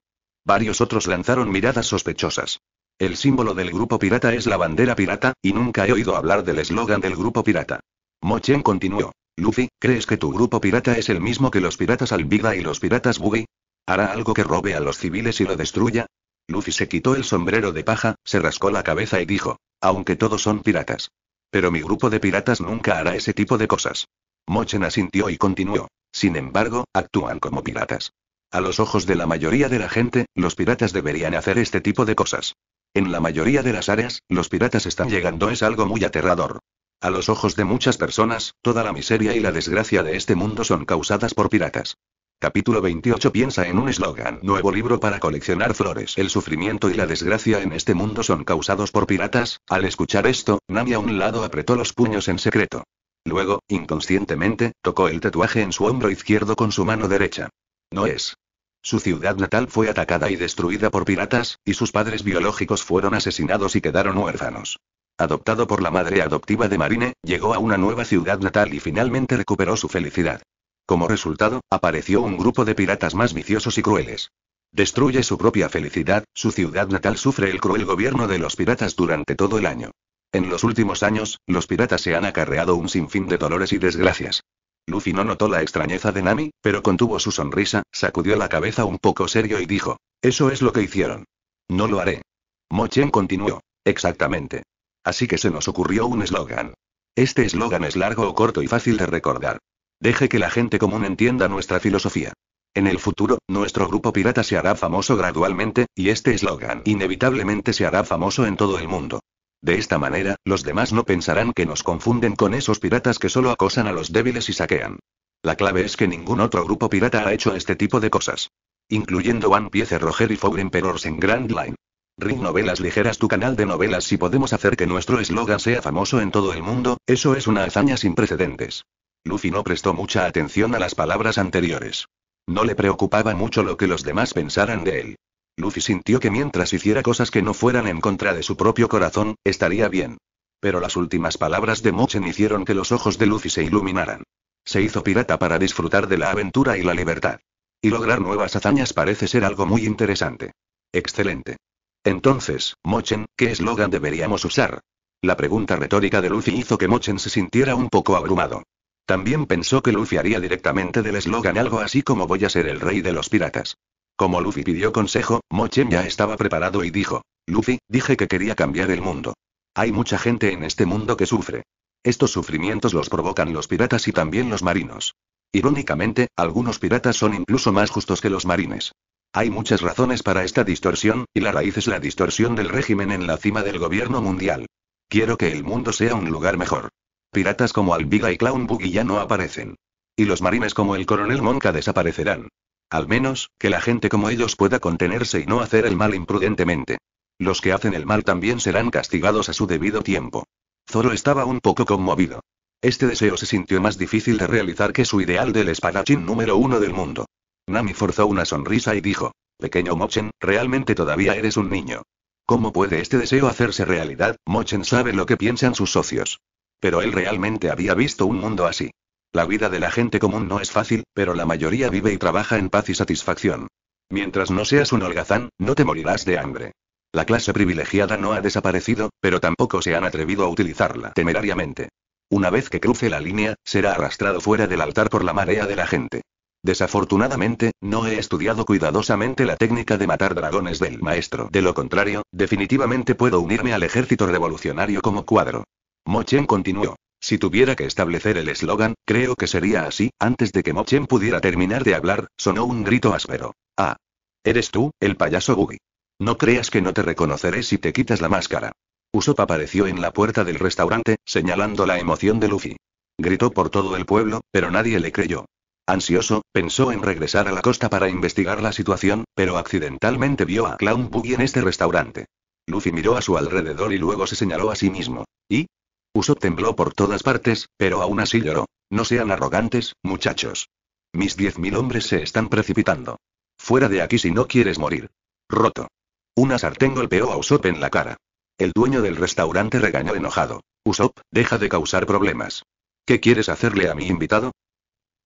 Varios otros lanzaron miradas sospechosas. El símbolo del grupo pirata es la bandera pirata, y nunca he oído hablar del eslogan del grupo pirata. Mochen continuó. Luffy, ¿crees que tu grupo pirata es el mismo que los piratas Alvida y los piratas Buggy? ¿Hará algo que robe a los civiles y lo destruya? Luffy se quitó el sombrero de paja, se rascó la cabeza y dijo, aunque todos son piratas. Pero mi grupo de piratas nunca hará ese tipo de cosas. Mochen asintió y continuó. Sin embargo, actúan como piratas. A los ojos de la mayoría de la gente, los piratas deberían hacer este tipo de cosas. En la mayoría de las áreas, los piratas están llegando es algo muy aterrador. A los ojos de muchas personas, toda la miseria y la desgracia de este mundo son causadas por piratas. Capítulo 28 Piensa en un eslogan. Nuevo libro para coleccionar flores. El sufrimiento y la desgracia en este mundo son causados por piratas. Al escuchar esto, Nami a un lado apretó los puños en secreto. Luego, inconscientemente, tocó el tatuaje en su hombro izquierdo con su mano derecha. No es. Su ciudad natal fue atacada y destruida por piratas, y sus padres biológicos fueron asesinados y quedaron huérfanos. Adoptado por la madre adoptiva de Marine, llegó a una nueva ciudad natal y finalmente recuperó su felicidad. Como resultado, apareció un grupo de piratas más viciosos y crueles. Destruye su propia felicidad, su ciudad natal sufre el cruel gobierno de los piratas durante todo el año. En los últimos años, los piratas se han acarreado un sinfín de dolores y desgracias. Luffy no notó la extrañeza de Nami, pero contuvo su sonrisa, sacudió la cabeza un poco serio y dijo, Eso es lo que hicieron. No lo haré. Mochen continuó. Exactamente. Así que se nos ocurrió un eslogan. Este eslogan es largo o corto y fácil de recordar. Deje que la gente común entienda nuestra filosofía. En el futuro, nuestro grupo pirata se hará famoso gradualmente, y este eslogan inevitablemente se hará famoso en todo el mundo. De esta manera, los demás no pensarán que nos confunden con esos piratas que solo acosan a los débiles y saquean. La clave es que ningún otro grupo pirata ha hecho este tipo de cosas. Incluyendo One Piece Roger y Four Emperors en Grand Line. Ring Novelas Ligeras tu canal de novelas si podemos hacer que nuestro eslogan sea famoso en todo el mundo, eso es una hazaña sin precedentes. Luffy no prestó mucha atención a las palabras anteriores. No le preocupaba mucho lo que los demás pensaran de él. Luffy sintió que mientras hiciera cosas que no fueran en contra de su propio corazón, estaría bien. Pero las últimas palabras de Mochen hicieron que los ojos de Luffy se iluminaran. Se hizo pirata para disfrutar de la aventura y la libertad. Y lograr nuevas hazañas parece ser algo muy interesante. Excelente. Entonces, Mochen, ¿qué eslogan deberíamos usar? La pregunta retórica de Luffy hizo que Mochen se sintiera un poco abrumado. También pensó que Luffy haría directamente del eslogan algo así como voy a ser el rey de los piratas. Como Luffy pidió consejo, Mochen ya estaba preparado y dijo, Luffy, dije que quería cambiar el mundo. Hay mucha gente en este mundo que sufre. Estos sufrimientos los provocan los piratas y también los marinos. Irónicamente, algunos piratas son incluso más justos que los marines. Hay muchas razones para esta distorsión, y la raíz es la distorsión del régimen en la cima del gobierno mundial. Quiero que el mundo sea un lugar mejor. Piratas como Albiga y Clown Buggy ya no aparecen. Y los marines como el coronel Monca desaparecerán. Al menos, que la gente como ellos pueda contenerse y no hacer el mal imprudentemente. Los que hacen el mal también serán castigados a su debido tiempo. Zoro estaba un poco conmovido. Este deseo se sintió más difícil de realizar que su ideal del espadachín número uno del mundo. Nami forzó una sonrisa y dijo, Pequeño Mochen, realmente todavía eres un niño. ¿Cómo puede este deseo hacerse realidad? Mochen sabe lo que piensan sus socios. Pero él realmente había visto un mundo así. La vida de la gente común no es fácil, pero la mayoría vive y trabaja en paz y satisfacción. Mientras no seas un holgazán, no te morirás de hambre. La clase privilegiada no ha desaparecido, pero tampoco se han atrevido a utilizarla temerariamente. Una vez que cruce la línea, será arrastrado fuera del altar por la marea de la gente. Desafortunadamente, no he estudiado cuidadosamente la técnica de matar dragones del maestro. De lo contrario, definitivamente puedo unirme al ejército revolucionario como cuadro. Mochen continuó. Si tuviera que establecer el eslogan, creo que sería así, antes de que Mochen pudiera terminar de hablar, sonó un grito áspero. Ah. Eres tú, el payaso Boogie. No creas que no te reconoceré si te quitas la máscara. Usopp apareció en la puerta del restaurante, señalando la emoción de Luffy. Gritó por todo el pueblo, pero nadie le creyó. Ansioso, pensó en regresar a la costa para investigar la situación, pero accidentalmente vio a Clown Buggy en este restaurante. Luffy miró a su alrededor y luego se señaló a sí mismo. ¿Y? Usopp tembló por todas partes, pero aún así lloró. No sean arrogantes, muchachos. Mis diez mil hombres se están precipitando. Fuera de aquí si no quieres morir. Roto. Una sartén golpeó a Usopp en la cara. El dueño del restaurante regañó enojado. Usopp, deja de causar problemas. ¿Qué quieres hacerle a mi invitado?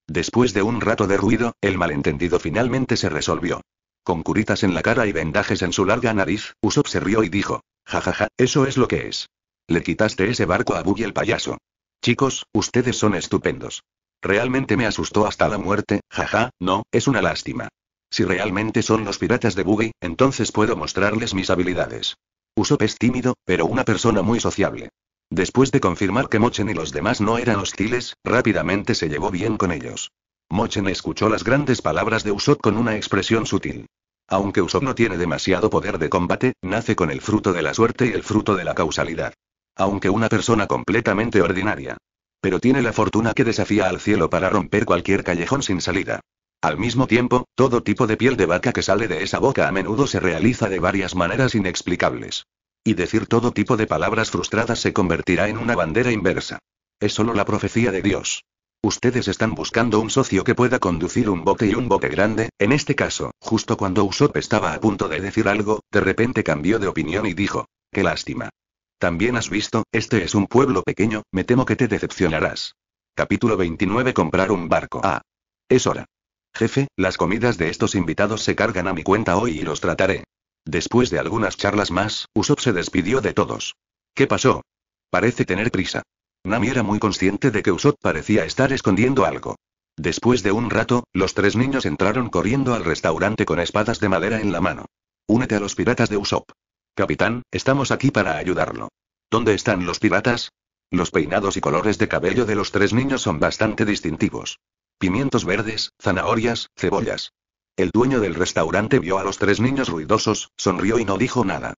Después de un rato de ruido, el malentendido finalmente se resolvió. Con curitas en la cara y vendajes en su larga nariz, Usopp se rió y dijo: Jajaja, ja, ja, eso es lo que es. Le quitaste ese barco a Buggy el payaso. Chicos, ustedes son estupendos. Realmente me asustó hasta la muerte, jaja, no, es una lástima. Si realmente son los piratas de Buggy, entonces puedo mostrarles mis habilidades. Usopp es tímido, pero una persona muy sociable. Después de confirmar que Mochen y los demás no eran hostiles, rápidamente se llevó bien con ellos. Mochen escuchó las grandes palabras de Usopp con una expresión sutil. Aunque Usopp no tiene demasiado poder de combate, nace con el fruto de la suerte y el fruto de la causalidad. Aunque una persona completamente ordinaria. Pero tiene la fortuna que desafía al cielo para romper cualquier callejón sin salida. Al mismo tiempo, todo tipo de piel de vaca que sale de esa boca a menudo se realiza de varias maneras inexplicables. Y decir todo tipo de palabras frustradas se convertirá en una bandera inversa. Es solo la profecía de Dios. Ustedes están buscando un socio que pueda conducir un bote y un bote grande, en este caso, justo cuando Usopp estaba a punto de decir algo, de repente cambió de opinión y dijo, qué lástima. También has visto, este es un pueblo pequeño, me temo que te decepcionarás. Capítulo 29 Comprar un barco. Ah. Es hora. Jefe, las comidas de estos invitados se cargan a mi cuenta hoy y los trataré. Después de algunas charlas más, Usopp se despidió de todos. ¿Qué pasó? Parece tener prisa. Nami era muy consciente de que Usopp parecía estar escondiendo algo. Después de un rato, los tres niños entraron corriendo al restaurante con espadas de madera en la mano. Únete a los piratas de Usopp. Capitán, estamos aquí para ayudarlo. ¿Dónde están los piratas? Los peinados y colores de cabello de los tres niños son bastante distintivos. Pimientos verdes, zanahorias, cebollas. El dueño del restaurante vio a los tres niños ruidosos, sonrió y no dijo nada.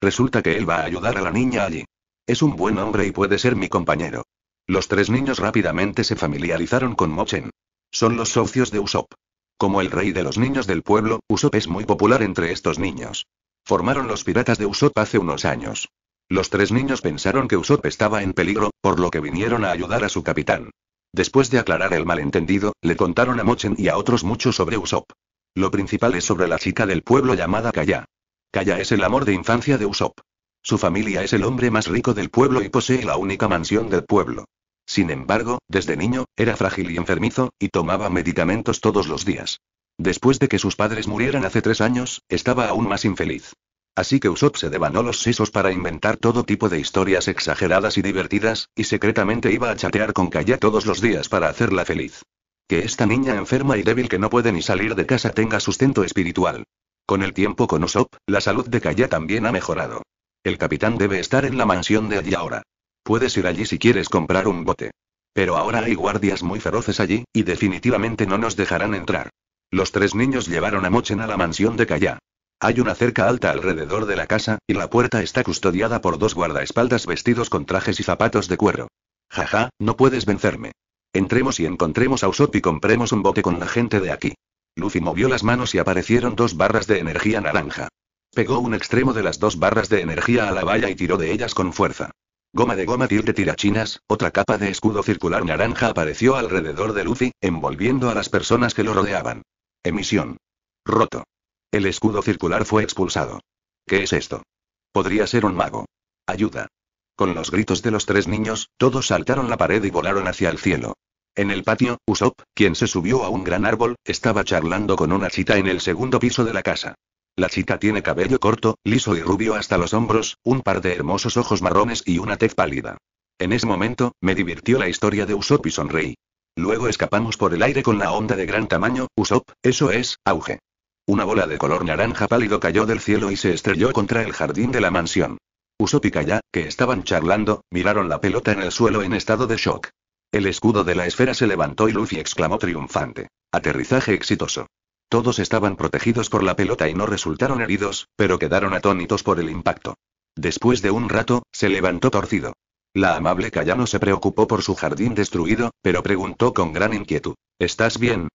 Resulta que él va a ayudar a la niña allí. Es un buen hombre y puede ser mi compañero. Los tres niños rápidamente se familiarizaron con Mochen. Son los socios de Usopp. Como el rey de los niños del pueblo, Usopp es muy popular entre estos niños. Formaron los piratas de Usopp hace unos años. Los tres niños pensaron que Usopp estaba en peligro, por lo que vinieron a ayudar a su capitán. Después de aclarar el malentendido, le contaron a Mochen y a otros mucho sobre Usopp. Lo principal es sobre la chica del pueblo llamada Kaya. Kaya es el amor de infancia de Usopp. Su familia es el hombre más rico del pueblo y posee la única mansión del pueblo. Sin embargo, desde niño, era frágil y enfermizo, y tomaba medicamentos todos los días. Después de que sus padres murieran hace tres años, estaba aún más infeliz. Así que Usopp se devanó los sesos para inventar todo tipo de historias exageradas y divertidas, y secretamente iba a chatear con Kaya todos los días para hacerla feliz. Que esta niña enferma y débil que no puede ni salir de casa tenga sustento espiritual. Con el tiempo con Usopp, la salud de Kaya también ha mejorado. El capitán debe estar en la mansión de allí ahora. Puedes ir allí si quieres comprar un bote. Pero ahora hay guardias muy feroces allí, y definitivamente no nos dejarán entrar. Los tres niños llevaron a Mochen a la mansión de Kaya. Hay una cerca alta alrededor de la casa, y la puerta está custodiada por dos guardaespaldas vestidos con trajes y zapatos de cuero. Jaja, no puedes vencerme. Entremos y encontremos a Usopp y compremos un bote con la gente de aquí. Luffy movió las manos y aparecieron dos barras de energía naranja. Pegó un extremo de las dos barras de energía a la valla y tiró de ellas con fuerza. Goma de goma de tirachinas, otra capa de escudo circular naranja apareció alrededor de Luffy, envolviendo a las personas que lo rodeaban. Emisión. Roto. El escudo circular fue expulsado. ¿Qué es esto? Podría ser un mago. Ayuda. Con los gritos de los tres niños, todos saltaron la pared y volaron hacia el cielo. En el patio, Usopp, quien se subió a un gran árbol, estaba charlando con una chita en el segundo piso de la casa. La chica tiene cabello corto, liso y rubio hasta los hombros, un par de hermosos ojos marrones y una tez pálida. En ese momento, me divirtió la historia de Usopp y sonreí. Luego escapamos por el aire con la onda de gran tamaño, Usopp, eso es, auge. Una bola de color naranja pálido cayó del cielo y se estrelló contra el jardín de la mansión. Usopp y Kaya, que estaban charlando, miraron la pelota en el suelo en estado de shock. El escudo de la esfera se levantó y Luffy exclamó triunfante. Aterrizaje exitoso. Todos estaban protegidos por la pelota y no resultaron heridos, pero quedaron atónitos por el impacto. Después de un rato, se levantó torcido. La amable Kaya no se preocupó por su jardín destruido, pero preguntó con gran inquietud. ¿Estás bien?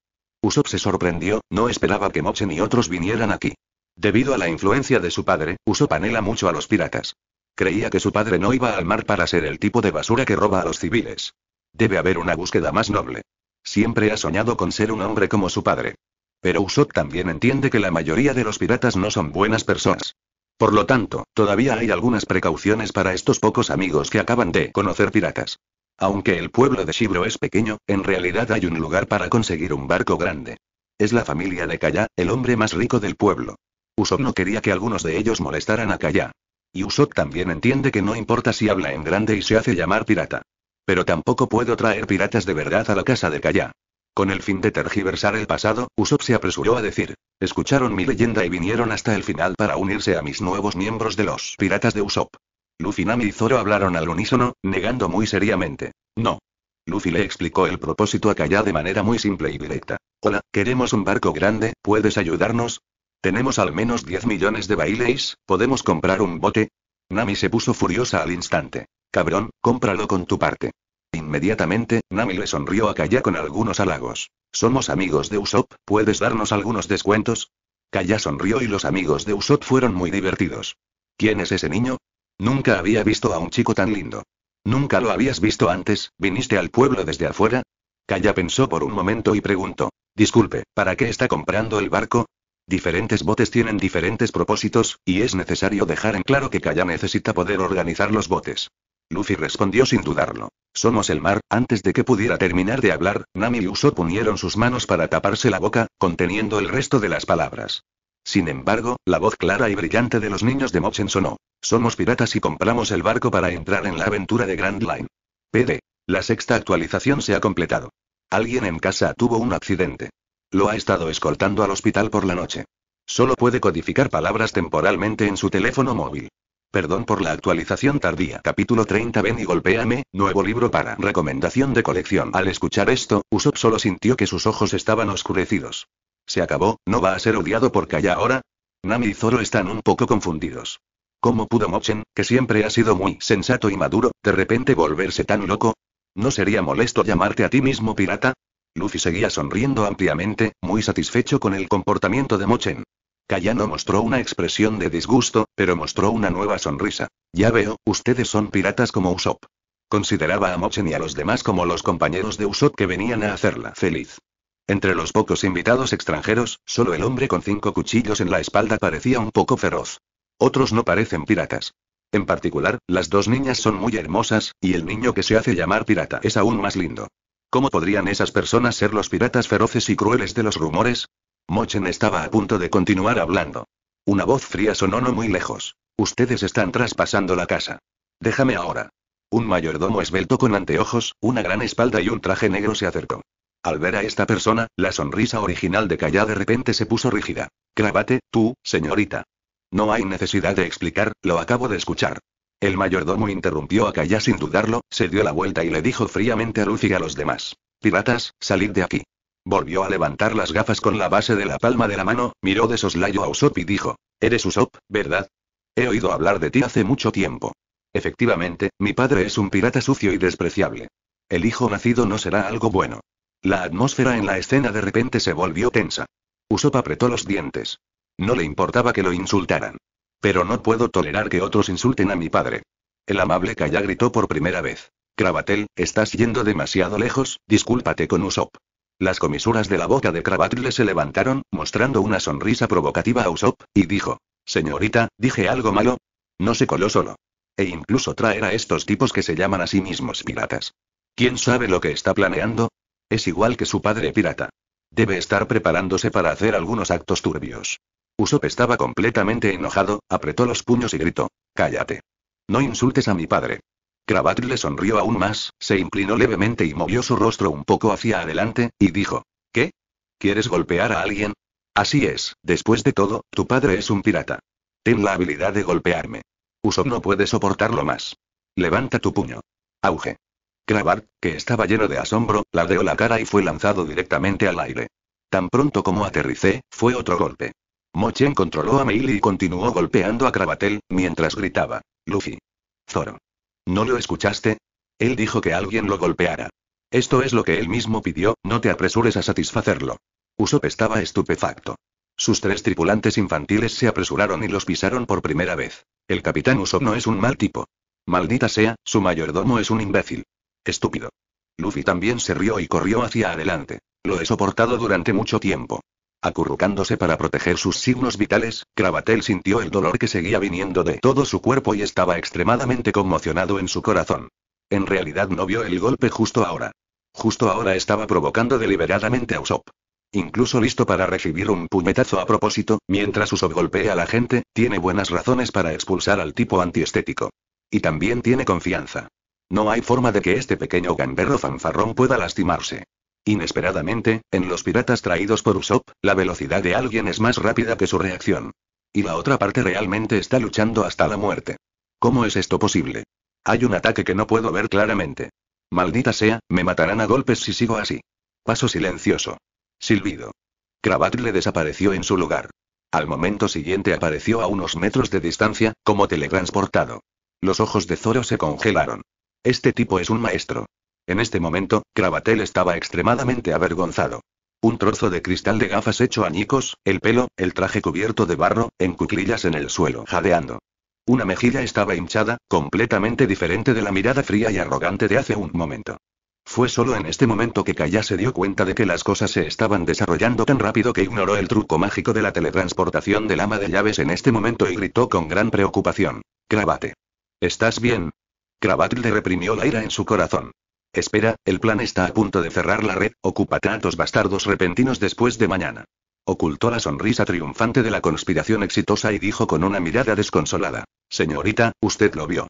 Usopp se sorprendió, no esperaba que Moche ni otros vinieran aquí. Debido a la influencia de su padre, Usopp anhela mucho a los piratas. Creía que su padre no iba al mar para ser el tipo de basura que roba a los civiles. Debe haber una búsqueda más noble. Siempre ha soñado con ser un hombre como su padre. Pero Usopp también entiende que la mayoría de los piratas no son buenas personas. Por lo tanto, todavía hay algunas precauciones para estos pocos amigos que acaban de conocer piratas. Aunque el pueblo de Shibro es pequeño, en realidad hay un lugar para conseguir un barco grande. Es la familia de Kaya, el hombre más rico del pueblo. Usopp no quería que algunos de ellos molestaran a Kaya. Y Usopp también entiende que no importa si habla en grande y se hace llamar pirata. Pero tampoco puedo traer piratas de verdad a la casa de Kaya. Con el fin de tergiversar el pasado, Usopp se apresuró a decir, escucharon mi leyenda y vinieron hasta el final para unirse a mis nuevos miembros de los piratas de Usopp. Luffy, Nami y Zoro hablaron al unísono, negando muy seriamente. No. Luffy le explicó el propósito a Kaya de manera muy simple y directa. Hola, queremos un barco grande, ¿puedes ayudarnos? Tenemos al menos 10 millones de bailes. ¿podemos comprar un bote? Nami se puso furiosa al instante. Cabrón, cómpralo con tu parte. Inmediatamente, Nami le sonrió a Kaya con algunos halagos. Somos amigos de Usopp, ¿puedes darnos algunos descuentos? Kaya sonrió y los amigos de Usopp fueron muy divertidos. ¿Quién es ese niño? Nunca había visto a un chico tan lindo. Nunca lo habías visto antes, viniste al pueblo desde afuera. Kaya pensó por un momento y preguntó. Disculpe, ¿para qué está comprando el barco? Diferentes botes tienen diferentes propósitos, y es necesario dejar en claro que Kaya necesita poder organizar los botes. Luffy respondió sin dudarlo. Somos el mar. Antes de que pudiera terminar de hablar, Nami y Usopp unieron sus manos para taparse la boca, conteniendo el resto de las palabras. Sin embargo, la voz clara y brillante de los niños de Mochen sonó. Somos piratas y compramos el barco para entrar en la aventura de Grand Line. PD. La sexta actualización se ha completado. Alguien en casa tuvo un accidente. Lo ha estado escoltando al hospital por la noche. Solo puede codificar palabras temporalmente en su teléfono móvil. Perdón por la actualización tardía. Capítulo 30 Ven y golpéame, nuevo libro para recomendación de colección. Al escuchar esto, Usopp solo sintió que sus ojos estaban oscurecidos. Se acabó, no va a ser odiado por Kaya ahora. Nami y Zoro están un poco confundidos. ¿Cómo pudo Mochen, que siempre ha sido muy sensato y maduro, de repente volverse tan loco? ¿No sería molesto llamarte a ti mismo pirata? Luffy seguía sonriendo ampliamente, muy satisfecho con el comportamiento de Mochen. Kaya no mostró una expresión de disgusto, pero mostró una nueva sonrisa. Ya veo, ustedes son piratas como Usopp. Consideraba a Mochen y a los demás como los compañeros de Usopp que venían a hacerla feliz. Entre los pocos invitados extranjeros, solo el hombre con cinco cuchillos en la espalda parecía un poco feroz. Otros no parecen piratas. En particular, las dos niñas son muy hermosas, y el niño que se hace llamar pirata es aún más lindo. ¿Cómo podrían esas personas ser los piratas feroces y crueles de los rumores? Mochen estaba a punto de continuar hablando. Una voz fría sonó no muy lejos. Ustedes están traspasando la casa. Déjame ahora. Un mayordomo esbelto con anteojos, una gran espalda y un traje negro se acercó. Al ver a esta persona, la sonrisa original de Calla de repente se puso rígida. Cravate, tú, señorita. No hay necesidad de explicar, lo acabo de escuchar. El mayordomo interrumpió a Calla sin dudarlo, se dio la vuelta y le dijo fríamente a Luffy y a los demás. Piratas, salid de aquí. Volvió a levantar las gafas con la base de la palma de la mano, miró de soslayo a Usopp y dijo. Eres Usopp, ¿verdad? He oído hablar de ti hace mucho tiempo. Efectivamente, mi padre es un pirata sucio y despreciable. El hijo nacido no será algo bueno. La atmósfera en la escena de repente se volvió tensa. Usopp apretó los dientes. No le importaba que lo insultaran. Pero no puedo tolerar que otros insulten a mi padre. El amable Kaya gritó por primera vez. Cravatel, estás yendo demasiado lejos, discúlpate con Usopp. Las comisuras de la boca de le se levantaron, mostrando una sonrisa provocativa a Usopp, y dijo: Señorita, ¿dije algo malo? No se coló solo. E incluso traer a estos tipos que se llaman a sí mismos piratas. ¿Quién sabe lo que está planeando? Es igual que su padre pirata. Debe estar preparándose para hacer algunos actos turbios. Usopp estaba completamente enojado, apretó los puños y gritó. Cállate. No insultes a mi padre. Kravat le sonrió aún más, se inclinó levemente y movió su rostro un poco hacia adelante, y dijo. ¿Qué? ¿Quieres golpear a alguien? Así es, después de todo, tu padre es un pirata. Ten la habilidad de golpearme. Usopp no puede soportarlo más. Levanta tu puño. Auge. Kravart, que estaba lleno de asombro, ladeó la cara y fue lanzado directamente al aire. Tan pronto como aterricé, fue otro golpe. Mochen controló a Meili y continuó golpeando a Cravatel, mientras gritaba. Luffy. Zoro. ¿No lo escuchaste? Él dijo que alguien lo golpeara. Esto es lo que él mismo pidió, no te apresures a satisfacerlo. Usopp estaba estupefacto. Sus tres tripulantes infantiles se apresuraron y los pisaron por primera vez. El capitán Usopp no es un mal tipo. Maldita sea, su mayordomo es un imbécil. Estúpido. Luffy también se rió y corrió hacia adelante. Lo he soportado durante mucho tiempo. Acurrucándose para proteger sus signos vitales, Cravatel sintió el dolor que seguía viniendo de todo su cuerpo y estaba extremadamente conmocionado en su corazón. En realidad no vio el golpe justo ahora. Justo ahora estaba provocando deliberadamente a Usopp. Incluso listo para recibir un puñetazo a propósito, mientras Usopp golpea a la gente, tiene buenas razones para expulsar al tipo antiestético. Y también tiene confianza. No hay forma de que este pequeño gamberro fanfarrón pueda lastimarse. Inesperadamente, en los piratas traídos por Usopp, la velocidad de alguien es más rápida que su reacción. Y la otra parte realmente está luchando hasta la muerte. ¿Cómo es esto posible? Hay un ataque que no puedo ver claramente. Maldita sea, me matarán a golpes si sigo así. Paso silencioso. Silbido. le desapareció en su lugar. Al momento siguiente apareció a unos metros de distancia, como teletransportado. Los ojos de Zoro se congelaron. Este tipo es un maestro. En este momento, Cravatel estaba extremadamente avergonzado. Un trozo de cristal de gafas hecho añicos, el pelo, el traje cubierto de barro, en cuclillas en el suelo, jadeando. Una mejilla estaba hinchada, completamente diferente de la mirada fría y arrogante de hace un momento. Fue solo en este momento que Kaya se dio cuenta de que las cosas se estaban desarrollando tan rápido que ignoró el truco mágico de la teletransportación del ama de llaves en este momento y gritó con gran preocupación. Cravate. ¿Estás bien? le reprimió la ira en su corazón. Espera, el plan está a punto de cerrar la red, ocupa tantos bastardos repentinos después de mañana. Ocultó la sonrisa triunfante de la conspiración exitosa y dijo con una mirada desconsolada. Señorita, usted lo vio.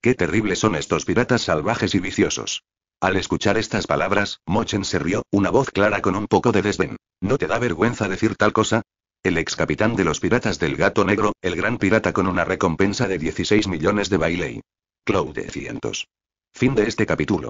Qué terribles son estos piratas salvajes y viciosos. Al escuchar estas palabras, Mochen se rió, una voz clara con un poco de desdén. ¿No te da vergüenza decir tal cosa? El ex capitán de los piratas del gato negro, el gran pirata con una recompensa de 16 millones de bailey. Cientos. Fin de este capítulo.